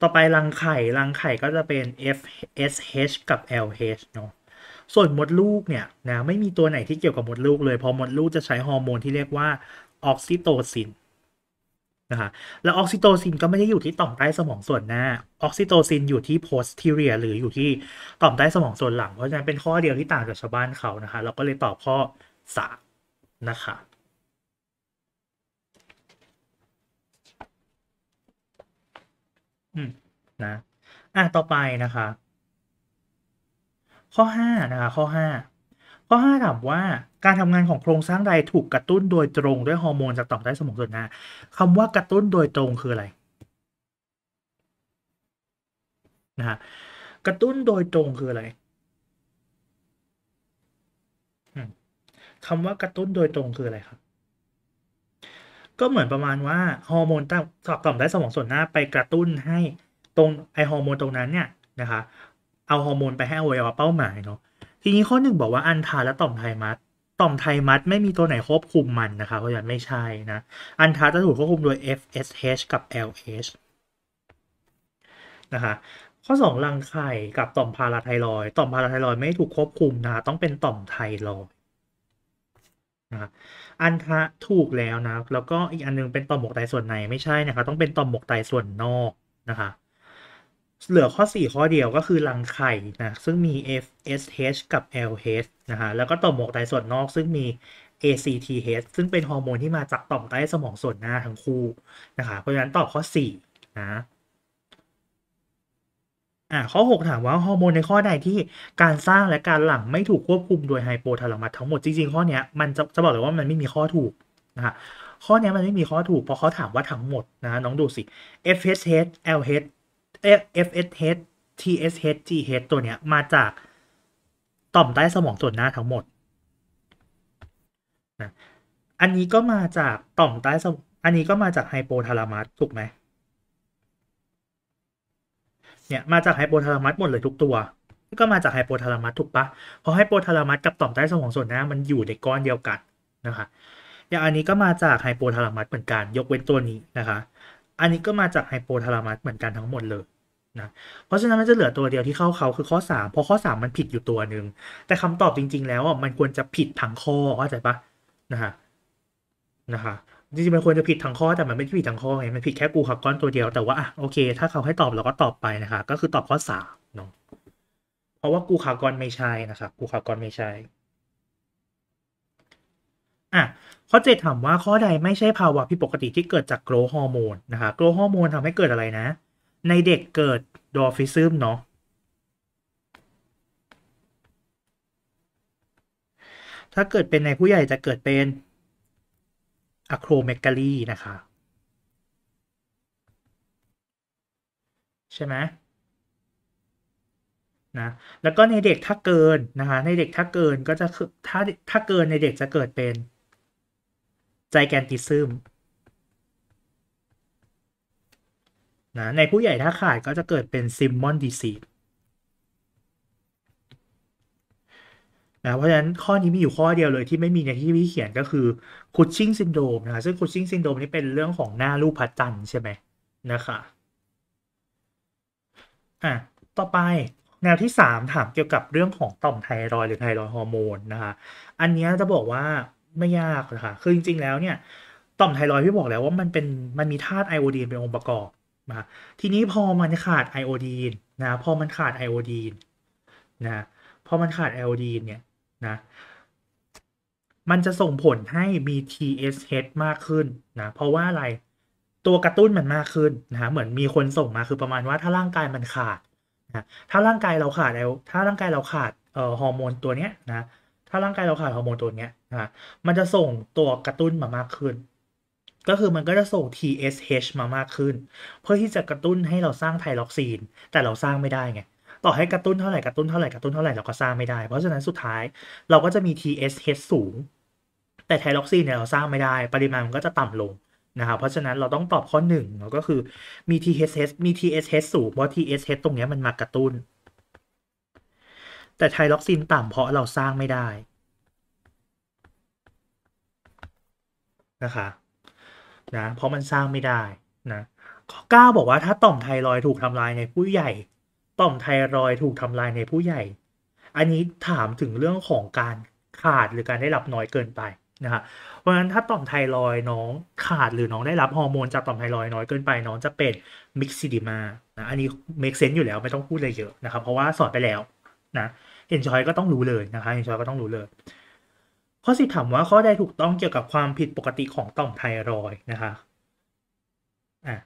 ต่อไปรังไข่ รังไข่ก็จะเป็น FSH กับ LH เนาะส่วนมดลูกเนี่ยนะไม่มีตัวไหนที่เกี่ยวกับมดลูกเลยเพราะมดลูกจะใช้ฮอร์โมนที่เรียกว่าออกซิโตซินนะฮะแล้วออกซิโตซินก็ไม่ได้อยู่ที่ต่อมใต้สมองส่วนหน้าออกซิโตซินอยู่ที่โพสทีเรีย หรืออยู่ที่ต่อมใต้สมองส่วนหลัง เพราะฉะนั้นเป็นข้อเดียวที่ต่างจากชาวบ้านเขานะคะเราก็เลยตอบข้อสามนะคะ อืมนะอ่ะต่อไปนะคะ ข้อห้านะคะ ข้อห้าข้อ5ถามว่า การทำงาน ของโครงสร้างใด ถูกกระตุ้นโดยตรงด้วย ฮอร์โมน จาก ต่อมใต้สมอง ส่วนหน้าคำว่า กระตุ้น โดยตรง คือ อะไร นะฮะกระตุ้น โดยตรง คือ อะไรคำว่า กระตุ้น โดยตรง คือ อะไร ครับ ก็ เหมือน ประมาณว่า ฮอร์โมนตัอต่อมใต้สมอง ส่วนหน้า ไป กระตุ้น ให้ ตรง ไอฮอร์โมน ตรงนั้น เนี่ย นะคะเอา ฮอร์โมน ไป ให้อวัยวะเป้าหมายเนาะทีนี้ข้อหนึ่งบอกว่าอันทาและต่อมไทมัสต่อมไทมัสไม่มีตัวไหนควบคุมมันนะคะเพราะฉะนั้นไม่ใช่นะอันทาจะถูกควบคุมโดย FSH กับ LH นะคะข้อ2รังไข่กับต่อมพาราไทรอยต่อมพาราไทรอยไม่ถูกควบคุมนะ ต้องเป็นต่อมไทรอยนะอันทะถูกแล้วนะแล้ว ก็อีกอันนึงเป็นต่อมหมวกไตส่วนในไม่ใช่นะคะต้องเป็นต่อมหมวกไตส่วนนอกนะคะเหลือข้อ 4 ข้อเดียวก็คือรังไข่นะซึ่งมี FSH กับ LH นะฮะแล้วก็ต่อมหมวกไตส่วนนอกซึ่งมี ACTH ซึ่งเป็นฮอร์โมนที่มาจากต่อมใต้สมองส่วนหน้าทั้งคู่นะคะเพราะฉะนั้นตอบข้อ4นะอ่าข้อ 6 ถามว่าฮอร์โมนในข้อใดที่การสร้างและการหลั่งไม่ถูกควบคุมโดยไฮโปทาลามัสทั้งหมด จริงๆ ข้อนี้มันจะจะบอกเลยว่ามันไม่มีข้อถูกนะฮะข้อนี้มันไม่มีข้อถูกเพราะเขาถามว่าทั้งหมดนะน้องดูสิ FSH LH FSH TSH GH ตัวเนี้ยมาจากต่อมใต้สมองส่วนหน้าทั้งหมดนะ อันนี้ก็มาจากต่อมใต้สมออันนี้ก็มาจากไฮโปทาลามัสถูกไหมเนี่ยมาจากไฮโปทาลามัสหมดเลยทุกตัว ก็มาจากไฮโปทาลามัสถูกปะเพราะไฮโปทาลามัสกับต่อมใต้สมองส่วนหน้ามันอยู่ในก้อนเดียวกันนะคะ อย่างอันนี้ก็มาจากไฮโปทาลามัสเหมือนกันยกเว้นตัวนี้นะคะ อันนี้ก็มาจากไฮโปทาลามัสเหมือนกันทั้งหมดเลยนะเพราะฉะนั้นมันจะเหลือตัวเดียวที่เข้าเขาคือข้อ3เพราะข้อ3มันผิดอยู่ตัวหนึ่งแต่คำตอบจริง ๆ แล้วอ่ะมันควรจะผิดทั้งข้อเข้าใจปะนะฮะ นะฮะ จริงๆมันควรจะผิดทั้งข้อแต่มันไม่ได้ผิดทั้งข้อไง มันผิดแค่กูขับก้อนตัวเดียวแต่ว่าอ่ะโอเคถ้าเขาให้ตอบเราก็ตอบไปนะคะก็คือตอบข้อสามเนาะเพราะว่ากูขับก้อนไม่ใช่นะครับกูขับก้อนไม่ใช่ อ่ะข้อเจ็ดถามว่าข้อใดไม่ใช่ภาวะผิดปกติที่เกิดจากโกรฮอร์โมนนะคะโกรฮอร์โมนทำให้เกิดอะไรนะในเด็กเกิดดอฟิซึมเนาะ ถ้าเกิดเป็นในผู้ใหญ่จะเกิดเป็นอะโครเมกาลีนะคะ ใช่ไหมนะ แล้วก็ในเด็กถ้าเกินนะคะในเด็กถ้าเกินก็จะคือ ถ้าถ้าเกินในเด็กจะเกิดเป็นไจแกนติซึมนะในผู้ใหญ่ถ้าขาดก็จะเกิดเป็นซิมมอนดีซีนะเพราะฉะนั้นข้อนี้มีอยู่ข้อเดียวเลยที่ไม่มีในที่พี่เขียนก็คือคุชชิ่งซินโดรมนะซึ่งคุชชิ่งซินโดรมนี่เป็นเรื่องของหน้ารูปพระจันทร์ใช่ไหมนะคะอ่ะต่อไปแนวที่ 3 ถามเกี่ยวกับเรื่องของต่อมไทรอยหรือไทรอยฮอร์โมนนะคะอันนี้จะบอกว่าไม่ยากนะคะคือจริงๆ แล้วเนี่ย ต่อมไทรอยพี่บอกแล้วว่ามันเป็นมันมีธาตุไอโอดีนเป็นองค์ประกอบะทีนี้พอมันขาดไอโอดีนนะพอมันขาดไอโอดีนนะพอมันขาดไอโอดีนเนี่ยนะมันจะส่งผลให้มี TSH มากขึ้นนะเพราะว่าอะไรตัวกระตุ้นมันมากขึ้นนะเหมือนมีคนส่งมาคือประมาณว่าถ้าร่างกายมันขาดนะถ้าร่างกายเราขาดแล้วถ้าร่างกายเราขาดเอ่อฮอร์โมนตัวเนี้ยนะถ้าร่างกายเราขาดฮอร์โมนตัวเนี้ยนะมันจะส่งตัวกระตุ้นมามากขึ้นก็คือมันก็จะส่ง TSH มามากขึ้น เพื่อที่จะกระตุ้นให้เราสร้างไทล็อกซีนแต่เราสร้างไม่ได้ไงต่อให้กระตุ้นเท่าไหร่กระตุ้นเท่าไหร่กระตุ้นเท่าไหร่เราก็สร้างไม่ได้ เพราะฉะนั้นสุดท้ายเราก็จะมี TSH สูง แต่ไทล็อกซีนเนี่ยเราสร้างไม่ได้ ปริมาณมันก็จะต่ำลงนะครับเพราะฉะนั้นเราต้องตอบข้อ1นึ่งก็คือมี TSH มี TSH สูงเพราะ TSH ตรงนี้มันมากระตุ้น แต่ไทล็อกซีนต่ำเพราะเราสร้างไม่ได้ นะคะนะเพราะมันสร้างไม่ได้นะข้อ9บอกว่าถ้าต่อมไทรอยถูกทำลายในผู้ใหญ่ต่อมไทรอยถูกทำลายในผู้ใหญ่ อันนี้ถามถึงเรื่องของการขาดหรือการได้รับน้อยเกินไปนะฮะเพราะฉะนั้นถ้าต่อมไทรอยน้องขาดหรือน้องได้รับฮอร์โมนจากต่อมไทรอยน้อยเกินไป น้องจะเป็นมิกซิดิมานะอันนี้เมคเซนต์อยู่แล้วไม่ต้องพูดอะไรเยอะนะครับเพราะว่าสอนไปแล้วนะเอนชอยก็ต้องรู้เลยนะคะเอนชอยก็ต้องรู้เลยข้อสิถามว่าข้อใดถูกต้องเกี่ยวกับความผิดปกติของต่อมไทรอยนะคะอ่ะ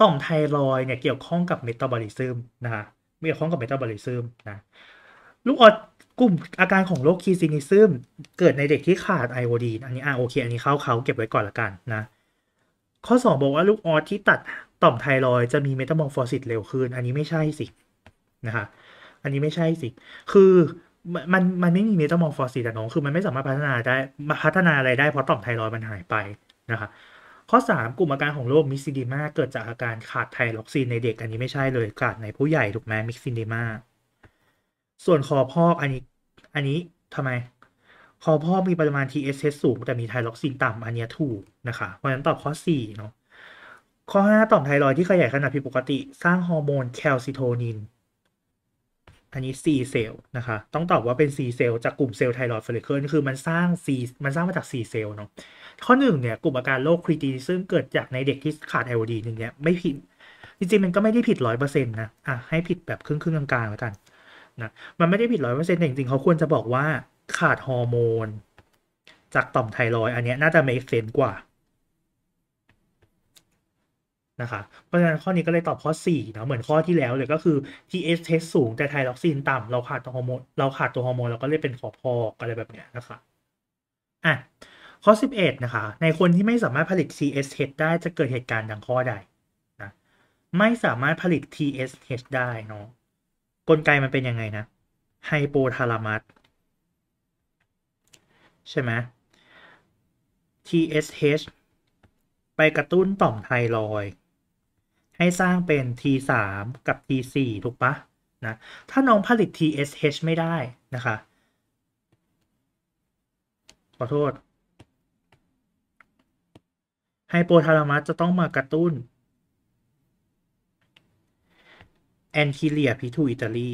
ต่อมไทรอยเนี่ยเกี่ยวข้องกับเมตาบอลิซึมนะคะเกี่ยวข้องกับเมตาบอลิซึมนะ ลูกออดกลุ่มอาการของโรคคีซินิซึม เกิดในเด็กที่ขาดไอโอดีน อันนี้อ่ะโอเค อันนี้เข้าเขาเก็บไว้ก่อนละกันนะ ข้อ2บอกว่าลูกออดที่ตัดต่อมไทรอยจะมีเมตาบอลฟอสิตเร็วขึ้น อันนี้ไม่ใช่สิ นะคะอันนี้ไม่ใช่สิ คือมันมันไม่มีเมตามอร์ฟอร์ซีแต่น้อง คือมันไม่สามารถพัฒนาได้ พัฒนาอะไรได้เพราะต่อมไทรอยมันหายไปนะคะ ข้อ 3 กลุ่มอาการของโรคมิซิดีมาเกิดจากอาการขาดไทรอกซีนในเด็ก อันนี้ไม่ใช่เลย ขาดในผู้ใหญ่ถูกไหมมิซิดีมา ส่วนคอพอกอันนี้อันนี้ทำไม คอพอกมีปริมาณ TSH สูงแต่มีไทรอกซีนต่ำอันนี้ถูกนะคะ เพราะฉะนั้นตอบข้อ 4 เนาะ ข้อ5ต่อมไทรอยที่ขยายขนาดผิดปกติสร้างฮอร์โมนแคลซิโทนินอันนี้ C เซลล์นะคะ ต้องตอบว่าเป็น C เซลล์จากกลุ่มเซลล์ไทรอยด์เฟลเคิลคือมันสร้าง C มันสร้างมาจาก C เซลล์เนาะข้อหนึ่งเนี่ย กลุ่มอาการโรคครีติซึ่งเกิดจากในเด็กที่ขาดไอโอดีนึงเนี่ยไม่ผิดจริงๆ มันก็ไม่ได้ผิดร้อยเปอร์เซ็นต์นะอ่ะให้ผิดแบบครึ่งครึ่งกลางๆแล้วกันนะมันไม่ได้ผิดร้อยเปอร์เซ็นต์แต่จริง ๆเขาควรจะบอกว่าขาดฮอร์โมนจากต่อมไทรอยด์อันนี้น่าจะ make sense กว่านะคะเพราะฉะนั้นข้อนี้ก็เลยตอบข้อ4เนาะเหมือนข้อที่แล้วเลยก็คือ TH test สูงแต่ไทรอกซินต่ำเราขาดตัวฮอร์โมนเราขาดตัวฮอร์โมนเราก็เลยเป็นขอพอกอะไรแบบเนี้ยนะคะอ่ะข้อ 11นะคะในคนที่ไม่สามารถผลิต TSH ได้จะเกิดเหตุการณ์ดังข้อใดนะไม่สามารถผลิต TSH ได้เนาะกลไกมันเป็นยังไงนะ ไฮโปทาลามัสใช่ไหม TSH ไปกระตุ้นต่อมไทรอยให้สร้างเป็น T3 กับ T4 ถูกปะนะ ถ้าน้องผลิต TSH ไม่ได้ นะคะ ขอโทษ ไฮโปทาลามัสจะต้องมากระตุ้นแอนคิเลียพิทูอิตาลี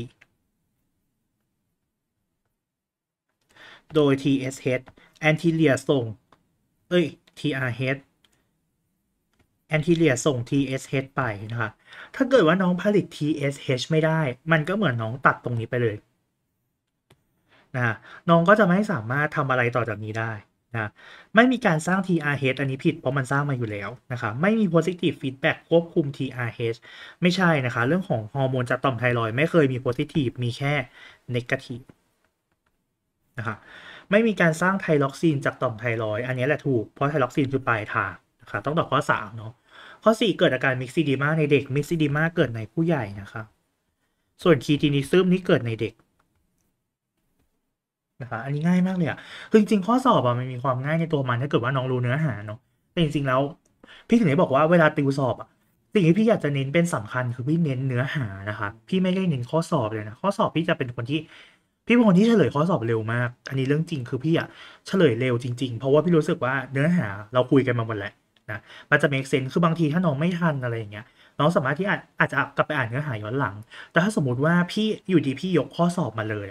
โดย TSH แอนทิเลียส่ง เอ้ย TRH แอนทีเลียส่ง TSH ไปนะคะถ้าเกิดว่าน้องผลิต TSH ไม่ได้ มันก็เหมือนน้องตัดตรงนี้ไปเลยนะน้องก็จะไม่สามารถทำอะไรต่อจากนี้ได้นะ ไม่มีการสร้าง TRH อันนี้ผิด เพราะมันสร้างมาอยู่แล้วนะคะไม่มี positive feedback ควบคุม TRH ไม่ใช่นะคะ เรื่องของฮอร์โมนจากต่อมไทรอย ไม่เคยมี positive มีแค่ negative นะคะไม่มีการสร้างไทลอกซินจากต่อมไทรอยอันนี้แหละถูกเพราะไทลอกซินคือปลายทางะคต้องตอบข้อสามเนาะ ข้อสี่เกิดอาการมิกซิดีมาในเด็ก มิกซิดีมาเกิดในผู้ใหญ่นะครับส่วนคีตินิซึมนี่เกิดในเด็ก นะคะ อันนี้ง่ายมากเลยอะ คือจริงข้อสอบอะมันมีความง่ายในตัวมัน ถ้าเกิดว่าน้องรู้เนื้อหาเนาะ แต่จริง ๆ แล้ว พี่ถึงได้บอกว่าเวลาติวสอบอะสิ่งที่พี่อยากจะเน้นเป็นสำคัญคือพี่เน้นเนื้อหานะคะพี่ไม่ได้เน้นข้อสอบเลยนะ ข้อสอบพี่จะเป็นคนที่ พี่เป็นคนที่เฉลยข้อสอบเร็วมาก อันนี้เรื่องจริงคือพี่อะเฉลยเร็วจริงๆ เพราะว่าพี่รู้สึกว่าเนื้อหา เราคุยกันมาหมดแล้วนะมันจะ make sense คือบางทีถ้าน้องไม่ทันอะไรอย่างเงี้ยน้องสามารถที่อาจจะกลับไปอ่านเนื้อหาย้อนหลัง แต่ถ้าสมมติว่าพี่อยู่ดีพี่ยกข้อสอบมาเลย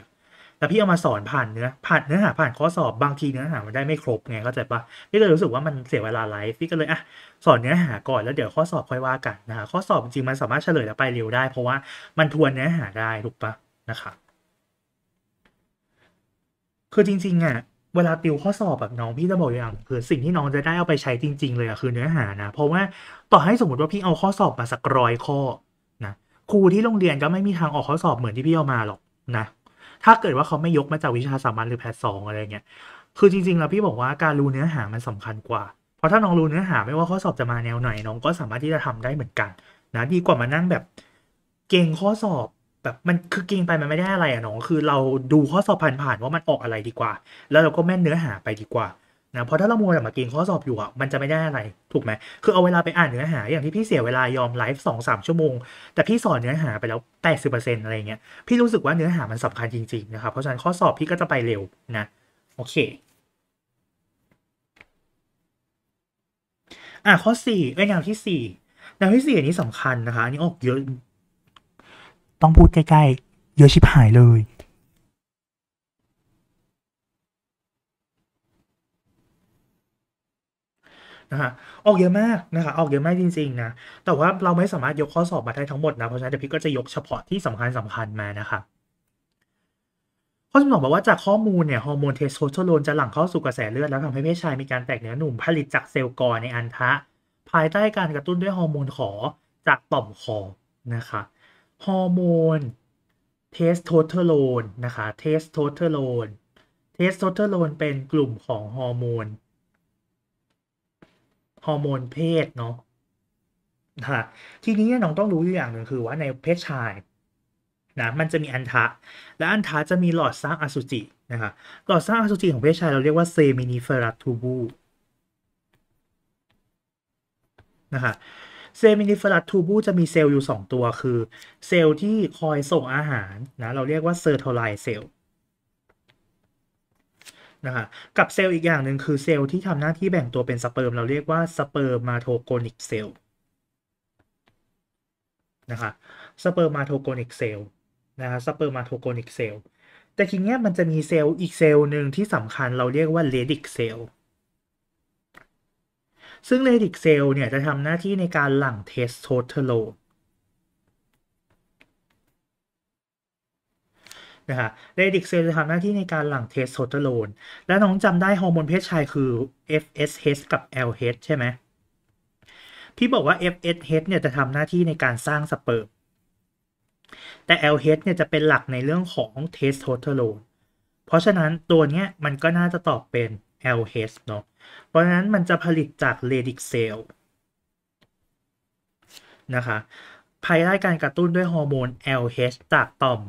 แล้วพี่เอามาสอนผ่านเนื้อผ่านเนื้อหาผ่านข้อสอบบางทีเนื้อหามันได้ไม่ครบไงเข้าใจปะพี่ก็เลยรู้สึกว่ามันเสียเวลาไลฟ์พี่ก็เลยอ่ะสอนเนื้อหาก่อนแล้วเดี๋ยวข้อสอบค่อยว่ากันนะข้อสอบจริงมันสามารถเฉลยแล้วไปเร็วได้ เพราะว่ามันทวนเนื้อหาได้ถูกปะนะครับคือจริงๆอ่ะเวลาติวข้อสอบแบบน้องพี่จะบอกอย่าง คือสิ่งที่น้องจะได้เอาไปใช้จริง ๆ เลยอะคือเนื้อหานะ เพราะว่าต่อให้สมมติว่าพี่เอาข้อสอบมาสักร้อยข้อนะครูที่โรงเรียนก็ไม่มีทางออกข้อสอบเหมือนที่พี่เอามาหรอกนะถ้าเกิดว่าเขาไม่ยกมาจากวิชาสามัญหรือแพทสองอะไรเงี้ยคือจริงๆแล้วพี่บอกว่าการรู้เนื้อหามันสำคัญกว่า เพราะถ้าน้องรู้เนื้อหาไม่ว่าข้อสอบจะมาแนวไหนน้องก็สามารถที่จะทำได้เหมือนกันนะดีกว่ามานั่งแบบเก่งข้อสอบแบบมันคือกิงไปมันไม่ได้อะไรอะน้อง คือเราดูข้อสอบผ่านๆว่ามันออกอะไรดีกว่า แล้วเราก็แม่นเนื้อหาไปดีกว่านะ เพราะถ้าเรามัวแต่มาเก่งข้อสอบอยู่อ่ะมันจะไม่ได้อะไรถูกไหม คือเอาเวลาไปอ่านเนื้อหา อย่างที่พี่เสียเวลายอมไลฟ์สองสามชั่วโมง แต่พี่สอนเนื้อหาไปแล้วแปดสิบเปอร์เซ็นต์อะไรเงี้ย พี่รู้สึกว่าเนื้อหามันสำคัญจริงๆนะครับ เพราะฉะนั้นข้อสอบพี่ก็จะไปเร็วนะ โอเคอ่ะข้อสี่ไอ้แนวที่สี่แนวที่สี่อันนี้สำคัญนะคะอันนี้ออกเยอะต้องพูดใกล้ ๆ เยอะชิบหายเลยนะฮะออกเยอะมากนะคะ ออกเยอะมากจริง ๆ นะ แต่ว่าเราไม่สามารถยกข้อสอบมาได้ทั้งหมดนะ เพราะฉะนั้นเดี๋ยวพี่ก็จะยกเฉพาะที่สำคัญสำคัญมานะคะ ข้อสิบสองบอกว่าจากข้อมูล เนี่ยฮอร์โมนเทสโทสเตอโรนจะหลั่งเข้าสู่กระแสเลือด แล้วทำให้เพศชายมีการแตกเนื้อหนุ่ม ผลิตจากเซลล์กอในอันทะภายใต้การกระตุ้นด้วยฮอร์โมนขอจากต่อมคอนะคะฮอร์โมนเทสโทสเทอโรนนะคะ เทสโทสเทอโรนเทสโทสเทอโรนเป็นกลุ่มของฮอร์โมนฮอร์โมนเพศเนาะคะทีนี้น้องต้องรู้อยู่อย่างหนึ่งคือว่าในเพศชายนะมันจะมีอันทะ และอันทะจะมีหลอดสร้างอสุจินะคะหลอดสร้างอสุจิของเพศชายเราเรียกว่าเซมินิเฟรัตทูบูนะคะเซลล์มินิเฟรัตทูบูจะมีเซลล์อยู่ 2 ตัวคือเซลล์ที่คอยส่งอาหารนะเราเรียกว่าเซอร์โทไลเซลล์นะฮะกับเซลล์อีกอย่างหนึ่งคือเซลล์ที่ทำหน้าที่แบ่งตัวเป็นสเปิร์มเราเรียกว่าสเปิร์มาโทโกนิกเซลล์นะคะสเปิร์มาโทโกนิกเซลล์นะฮะสเปิร์มาโทโกนิกเซลล์แต่ทีเนี้ยมันจะมีเซลล์อีกเซลล์หนึ่งที่สำคัญเราเรียกว่าเลดิกเซลล์ซึ่งเลดิกเซลเนี่ยจะทำหน้าที่ในการหลั่งเทสโทสเอโรนนะฮะเรดิกเซลจะทำหน้าที่ในการหลั่งเทสโทสเตอโรน และน้องจำได้ฮอร์โมนเพศชายคือ FSH กับ LH ใช่ไหม พี่บอกว่า FSH เนี่ยจะทำหน้าที่ในการสร้างสเปิร์ม แต่ LH เนี่ยจะเป็นหลักในเรื่องของเทสโทสเตอโรน เพราะฉะนั้นตัวเนี้ยมันก็น่าจะตอบเป็น LH เนาะเพราะฉะนั้นมันจะผลิตจากเลดิกเซลนะคะภายใต้การกระตุ้นด้วยฮอร์โมน LH จากต่อม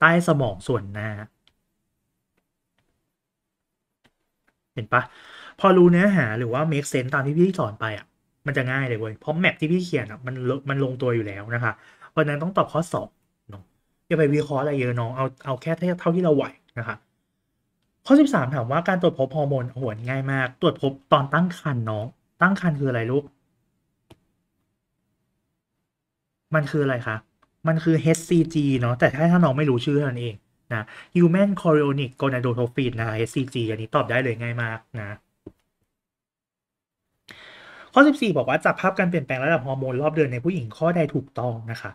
ใต้สมองส่วนหน้า เห็นปะพอรู้เนื้อหาหรือว่า make sense ตามที่พี่สอนไปอ่ะมันจะง่ายเลยเว้ยเพราะแมปที่พี่เขียนอ่ะมันมันลงตัวอยู่แล้วนะคะเพราะนั้นต้องตอบข้อสองน้องอย่าไปวิเคราะห์อะไรเยอะน้อง เอาเอาแค่เท่าที่เราไหวนะคะข้อ 13 ถามว่าการตรวจพบฮอร์โมนหวนง่ายมาก ตรวจพบตอนตั้งครรภ์น้องตั้งครรภ์คืออะไรลูก มันคืออะไรคะ มันคือ HCG เนาะแต่ถ้าถ้าน้องไม่รู้ชื่อนั่นเองนะ Human Chorionic Gonadotrophin นะ HCG อันนี้ตอบได้เลยง่ายมากนะ ข้อ 14 บอกว่าจับภาพการเปลี่ยนแปลงระดับฮอร์โมนรอบเดือนในผู้หญิงข้อใดถูกต้องนะคะ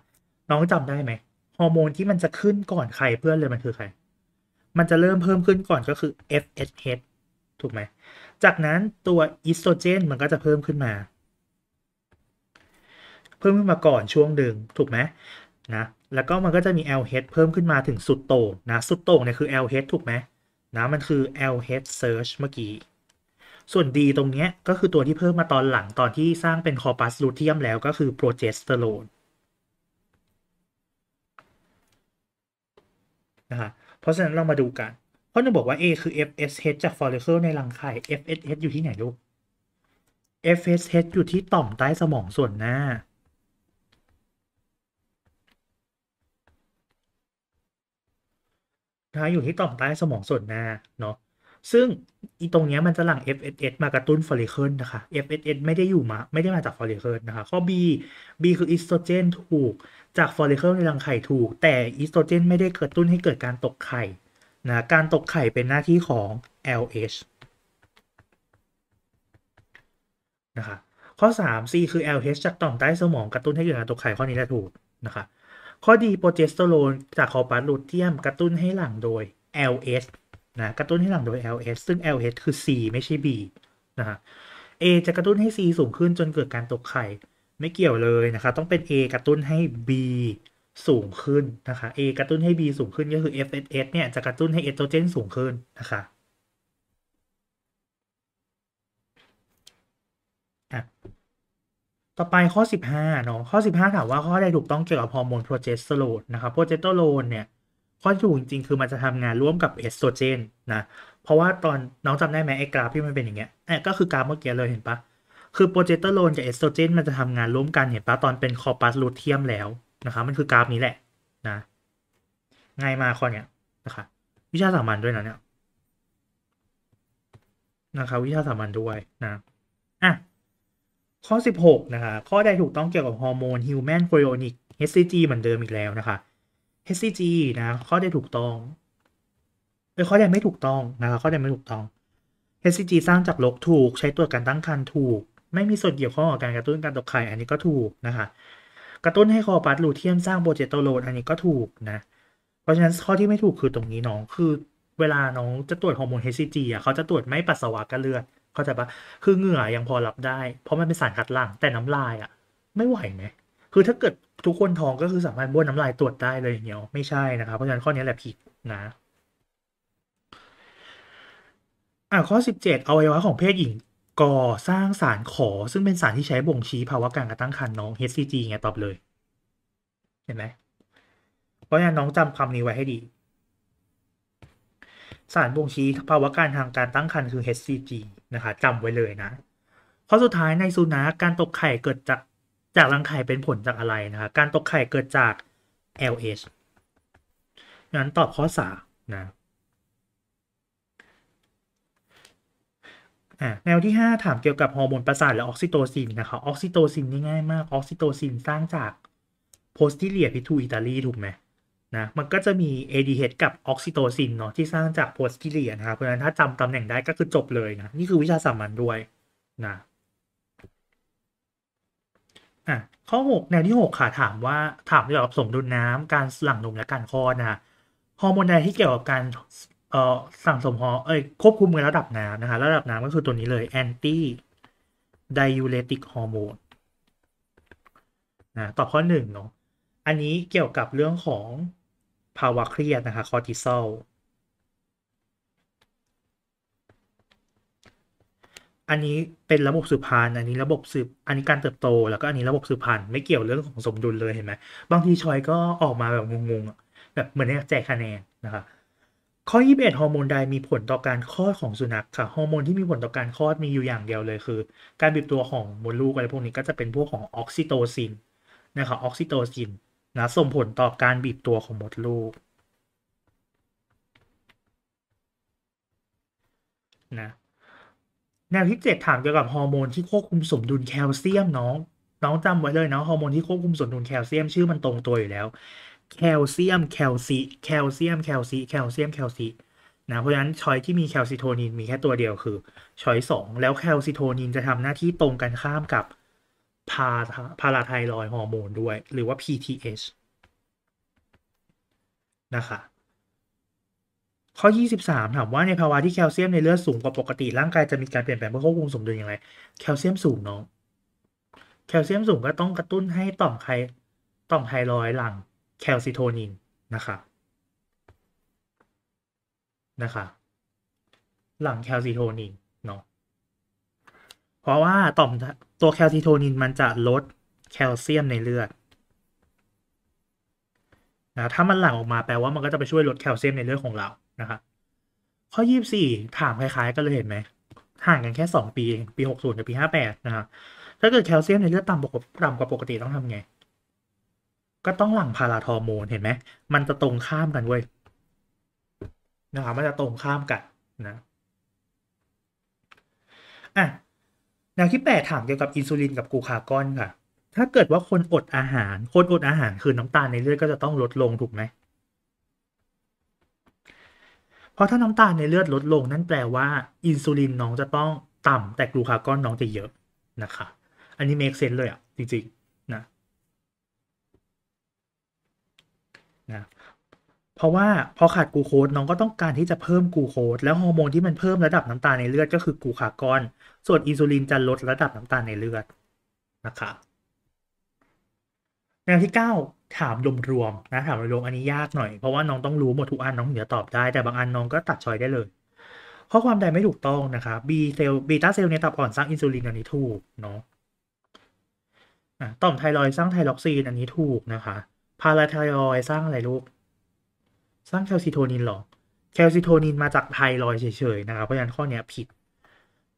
น้องจำได้ไหมฮอร์โมนที่มันจะขึ้นก่อนใครเพื่อนเลยมันคือใครมันจะเริ่มเพิ่มขึ้นก่อนก็คือ FSH ถูกไหม จากนั้นตัวอีสโตรเจนมันก็จะเพิ่มขึ้นมา เพิ่มขึ้นมาก่อนช่วงหนึ่ง ถูกไหมนะ แล้วก็มันก็จะมี LH เพิ่มขึ้นมาถึงสุดโต่งนะ สุดโต่งเนี่ยคือ LH ถูกไหมนะ มันคือ LH search เมื่อกี้ ส่วน D ตรงเนี้ยก็คือตัวที่เพิ่มมาตอนหลังตอนที่สร้างเป็นคอปัสลูเทียมแล้วก็คือโปรเจสเตอโรนนะคะเพราะฉะนั้นเรามาดูกัน เพราะหนูบอกว่า A คือ FSH จากฟอ l l i c ค e ในรังไข่ FSH อยู่ที่ไหนลูก FSH อยู่ที่ต่อมใต้สมองส่วนหน้า อยู่ที่ต่อมใต้สมองส่วนหน้า เนาะ ซึ่งอีตรงนี้มันจะหลั่ง FSH มากระตุ้นฟอลลิเคิลนะคะ FSH ไม่ได้อยู่มาไม่ได้มาจากฟอลลิเคิลนะคะ ข้อ B B คืออิสโตรเจนถูกจากฟอลิเคิลในรังไข่ถูกแต่อีสโตรเจนไม่ได้กระตุ้นให้เกิดการตกไข่นะการตกไข่เป็นหน้าที่ของ LH นะครับข้อ3 C คือ LH จากต่อมใต้สมองกระตุ้นให้เกิดการตกไข่ข้อนี้ละถูกนะครับข้อดีโปรเจสเตอโรนจากคอปาลูเทียมกระตุ้นให้หลังโดย LH นะกระตุ้นให้หลังโดย LH ซึ่ง LH คือ C ไม่ใช่ B นะฮะ A จะกระตุ้นให้ C สูงขึ้นจนเกิดการตกไข่ไม่เกี่ยวเลยนะคะต้องเป็น A กระตุ้นให้ B สูงขึ้นนะคะ A กระตุ้นให้ B สูงขึ้นก็คือ FSH เนี่ยจะกระตุ้นให้เอสโตรเจนสูงขึ้นนะคะต่อไปข้อ 15เนาะข้อ 15ถามว่า ข้อใดถูกต้องเกี่ยวกับฮอร์โมนโปรเจสเตอโรนนะครับโปรเจสเตอโรนเนี่ยข้อถูกจริงๆคือมันจะทำงานร่วมกับเอสโตรเจนนะเพราะว่าตอนน้องจำได้ไหมไอ้กราฟที่มันเป็นอย่างเงี้ยก็คือกราฟเมื่อกี้เลยเห็นปะคือโปรเจสเตอโรนกับเอสโตรเจนมันจะทำงานร่วมกันเห็นปะตอนเป็นคอปัสลูเทียมแล้วนะคะ มันคือกราฟนี้แหละนะง่ายมากข้อเนี้ยนะคะ วิชาสามัญด้วยนะเนี่ยนะคะ วิชาสามัญด้วยนะอ่ะข้อ 16 นะคะ ข้อใดถูกต้องเกี่ยวกับฮอร์โมนฮิวแมนโค r i นิก HCG เหมือนเดิมอีกแล้วนะคะ HCG นะ ข้อใดถูกต้องเออข้อใดไม่ถูกต้องนะคะข้อใดไม่ถูกต้อง HCG สร้างจากลรถูกใช้ตรวจการตั้งครรภ์ถูกไม่มีส่วนเกี่ยวข้องกับการกระตุ้นการตกไข่อันนี้ก็ถูกนะคะกระตุ้นให้คอปัสลูเทียมสร้างโปรเจสเตอโรนอันนี้ก็ถูกนะเพราะฉะนั้นข้อที่ไม่ถูกคือตรงนี้น้อง คือเวลาน้องจะตรวจฮอร์โมน HCG อ่ะเขาจะตรวจไม่ปัสสาวะกับเลือดเข้าใจปะคือเหงื่อยังพอรับได้เพราะมันเป็นสารคัดหลั่งแต่น้ำลายอ่ะ ไม่ไหวไหมคือถ้าเกิดทุกคนท้องก็คือสามารถบ้วนน้ำลายตรวจได้เลยอย่างเงี้ยไม่ใช่นะครับเพราะฉะนั้นข้อนี้แหละผิดนะอ่าข้อ 17อวัยวะของเพศหญิงก่อสร้างสารขอซึ่งเป็นสารที่ใช้บ่งชี้ภาวะการกระตั้งครรภ์น้อง hCG ไงตอบเลย เห็นไหมเพราะฉะนั้นน้องจำคำนี้ไว้ให้ดี สารบ่งชี้ภาวะการทางการตั้งครรภ์คือ hCG นะคะจำไว้เลยนะ ข้อสุดท้ายในสุนัขการตกไข่เกิดจากจากรังไข่เป็นผลจากอะไรนะคะ การตกไข่เกิดจาก LH งั้นตอบข้อสามนะอ่าแนวที่ 5 ถามเกี่ยวกับฮอร์โมนประสาทหรือออกซิโตซินนะครับออกซิโตซินนี่ง่ายมากออกซิโตซินสร้างจากโพสติเลียพิทูอิตาลีถูกไหมนะมันก็จะมี ADH กับออกซิโตซินเนาะที่สร้างจากโพสติเลียนะครับเพราะฉะนั้นถ้าจำตำแหน่งได้ก็คือจบเลยนะนี่คือวิชาสามัญด้วยนะอ่ะข้อ 6 แนวที่ 6 ค่ะ ถามว่าถามเกี่ยวกับสมดุลน้ำการหลั่งนมและการคลอดนะฮอร์โมนใดที่เกี่ยวกับการเอ่อสั่งสมฮอเอ้ย ควบคุมระดับน้ำนะคะ ระดับน้ำก็คือตัวนี้เลย anti diuretic hormone นะตอบข้อหนึ่งเนาะ อันนี้เกี่ยวกับเรื่องของภาวะเครียดนะคะคอร์ติซอลอันนี้เป็นระบบสืบพันธุ์อันนี้ระบบสืบ อันนี้การเติบโต แล้วก็อันนี้ระบบสืบพันธุ์ไม่เกี่ยวเรื่องของสมดุลเลยเห็นไหม บางทีชอยก็ออกมาแบบงงๆ แบบเหมือนแจกคะแนนนะคะข้อ21ฮอร์โมนใดมีผลต่อการคลอดของสุนัขค่ะฮอร์โมนที่มีผลต่อการคลอดมีอยู่อย่างเดียวเลยคือการบีบตัวของมดลูกอะไรพวกนี้ก็จะเป็นพวกของออกซิโตซินนะครับออกซิโตซินนะส่งผลต่อการบีบตัวของมดลูกนะแนวที่7ถามเกี่ยวกับฮอร์โมนที่ควบคุมสมดุลแคลเซียมน้องน้องจำไว้เลยนะฮอร์โมนที่ควบคุมสมดุลแคลเซียมชื่อมันตรงตัวอยู่แล้วแคลเซียม แคลซีแคลเซียมแคลซีแคลเซียมแคลซีนะเพราะฉะนั้นชอยที่มีแคลซิโทนินมีแค่ตัวเดียวคือชอยสองแล้วแคลซิโทนินจะทำหน้าที่ตรงกันข้ามกับพาพาราไทรอยฮอร์โมนด้วยหรือว่า PTH นะคะ ข้อ 23 ถามว่าในภาวะที่แคลเซียม ในเลือดสูงกว่าปกติ ร่างกายจะมีการเปลี่ยนแปลงเพื่อควบคุมสมดุลอย่างไรแคลเซียมสูงเนาะแคลเซียมสูงก็ต้องกระตุ้นให้ต่อมไทต่อมไทรอยหลั่งแคลซิโทนินนะคะนะคะหลังแคลซิโทนินเนาะเพราะว่าต่อมตัวแคลซิโทนินมันจะลดแคลเซียมในเลือดนะถ้ามันหลั่งออกมาแปลว่ามันก็จะไปช่วยลดแคลเซียมในเลือดของเรานะคะข้อยี่สี่ถามคล้าย ๆ ก็เลยเห็นไหมห่างกันแค่สองปีเองปีหกศูนย์กับปีห้าแปดนะฮะถ้าเกิด แคลเซียมในเลือดต่ำกว่าต่ำกว่าปกติต้องทำไงก็ต้องหลั่งพาราทอร์โมนเห็นไหม มันจะตรงข้ามกันเว้ยนะครับ มันจะตรงข้ามกันนะอ่ะแนวที่แปดถามเกี่ยวกับอินซูลินกับกูคากอนค่ะ ถ้าเกิดว่าคนอดอาหารคนอดอาหารคือน้ำตาลในเลือดก็จะต้องลดลงถูกไหมเพราะถ้าน้ำตาลในเลือดลดลง นั่นแปลว่าอินซูลินน้องจะต้องต่ำ แต่กลูคากอนน้องจะเยอะนะคะ อันนี้เมคเซนเลยอ่ะจริง ๆเพราะว่าพอขาดกูโคสน้องก็ต้องการที่จะเพิ่มกูโคสแล้วฮอร์โมนที่มันเพิ่มระดับน้ำตาลในเลือดก็คือกูคากอนส่วนอินซูลินจะลดระดับน้ำตาลในเลือดนะครับแนวที่ 9 ถามรวมๆนะถามรวมอันนี้ยากหน่อย เพราะว่าน้องต้องรู้หมดทุกอันน้องถึงจะตอบได้ แต่บางอันน้องก็ตัดชอยได้เลยข้อความใดไม่ถูกต้องนะครับีเซลบีตาเซลล์ในตับอ่อนสร้างอินซูลินอันนี้ถูกเนาะต่อมไทรอยสร้างไทรอกซีนอันนี้ถูกนะคะพาราไทรอยสร้างอะไรลูกสร้างแคลซิโทนินหรอ แคลซิโทนินมาจากไทรอยเฉยๆนะครับ เพราะฉะนั้นข้อนี้ผิด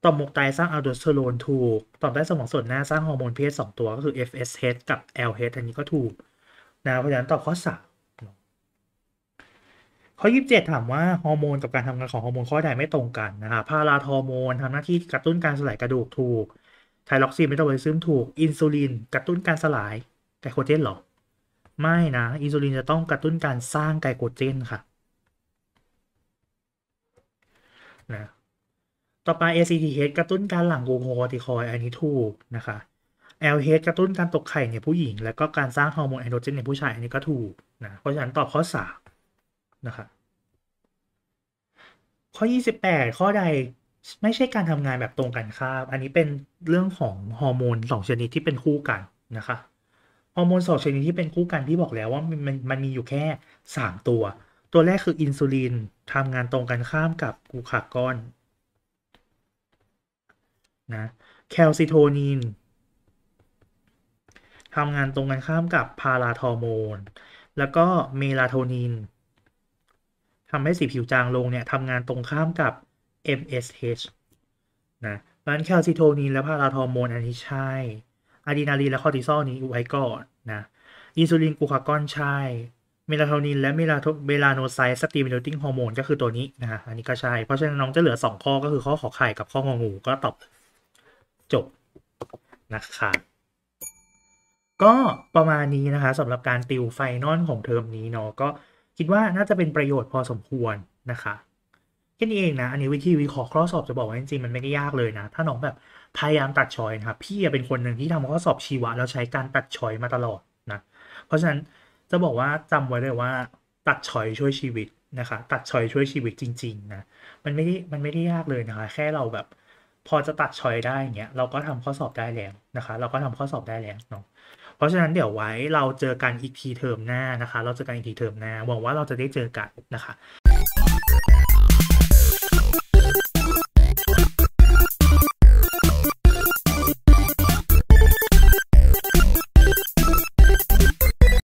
ต่อมหมวกไตสร้างอะโดสเตอโรนถูก ต่อมใต้สมองส่วนหน้าสร้างฮอร์โมนเพศ2ตัวก็คือ FSH กับ LH อันนี้ก็ถูกนะเพราะฉะนั้นตอบข้อสามข้อ 27 ถามว่าฮอร์โมนกับการทำงานของฮอร์โมนข้อใดไม่ตรงกันนะครับ พาราฮอร์โมนทำหน้าที่กระตุ้นการสลายกระดูกถูก ไทรอกซีนเมตาบอลิซึมถูก อินซูลินกระตุ้นการสลายไกลโคเจนหรอไม่นะอินซูลินจะต้องกระตุ้นการสร้างไกลโคเจนค่ะนะต่อไป ACTH กระตุ้นการหลั่งกรูโคติคอยอันนี้ถูกนะคะ LH กระตุ้นการตกไข่ในผู้หญิง แล้วก็การสร้างฮอร์โมนแอนโดรเจนในผู้ชาย อันนี้ก็ถูกนะเพราะฉะนั้นตอบข้อ3นะคะ ข้อ 28 ข้อใดไม่ใช่การทำงานแบบตรงกันข้ามอันนี้เป็นเรื่องของฮอร์โมนสองชนิดที่เป็นคู่กันนะคะฮอร์โมนสองชนิดที่เป็นคู่กันที่บอกแล้วว่ามันมันมีอยู่แค่สามตัว ตัวแรกคืออินซูลินทำงานตรงกันข้ามกับกูคากอนนะแคลซิโทนินทำงานตรงกันข้ามกับพาราทอร์โมน แล้วก็เมลาโทนินทำให้สีผิวจางลงเนี่ยทำงานตรงข้ามกับ MSH นะเพราะฉะนั้นแคลซิโทนินและพาราทอร์โมน อันนี้ใช่อะดรีนาลีนและคอร์ติซอลนี้ไว้ก่อนนะอินซูลินกูคากอนใช่เมลาโทนิน และเมลาโทเมลาโนไซส์สตีมิเลติ้งฮอร์โมนก็คือตัวนี้นะะอันนี้ก็ใช่เพราะฉะนั้นน้องจะเหลือ 2 ข้อ ก็คือข้อขอไข่กับข้ององูก็ตอบจบนะคะก็ประมาณนี้นะคะสำหรับการติวไฟนอลของเทอมนี้เนาะก็คิดว่าน่าจะเป็นประโยชน์พอสมควรนะคะแค่นี้เองนะ อันนี้วิธีวิเคราะห์ข้อสอบจะบอกว่าจริงๆมันไม่ได้ยากเลยนะ ถ้าน้องแบบพยายามตัดชอยนะครับพี่เป็นคนหนึ่งที่ทำข้อสอบชีวะแล้วใช้การตัดชอยมาตลอดนะเพราะฉะนั้นจะบอกว่าจำไว้เลยว่าตัดชอยช่วยชีวิตนะคะตัดชอยช่วยชีวิตจริงๆนะมันไม่ได้มันไม่ได้ยากเลยนะคะแค่เราแบบ พอจะตัดชอยได้เงี้ยเราก็ทำข้อสอบได้แล้วนะคะเราก็ทำข้อสอบได้แล้วเนาะเพราะฉะนั้นเดี๋ยวไว้เราเจอกันอีกทีเทอมหน้านะคะเราเจอกันอีกทีเทอมหน้าหวังว่าเราจะได้เจอกันนะคะ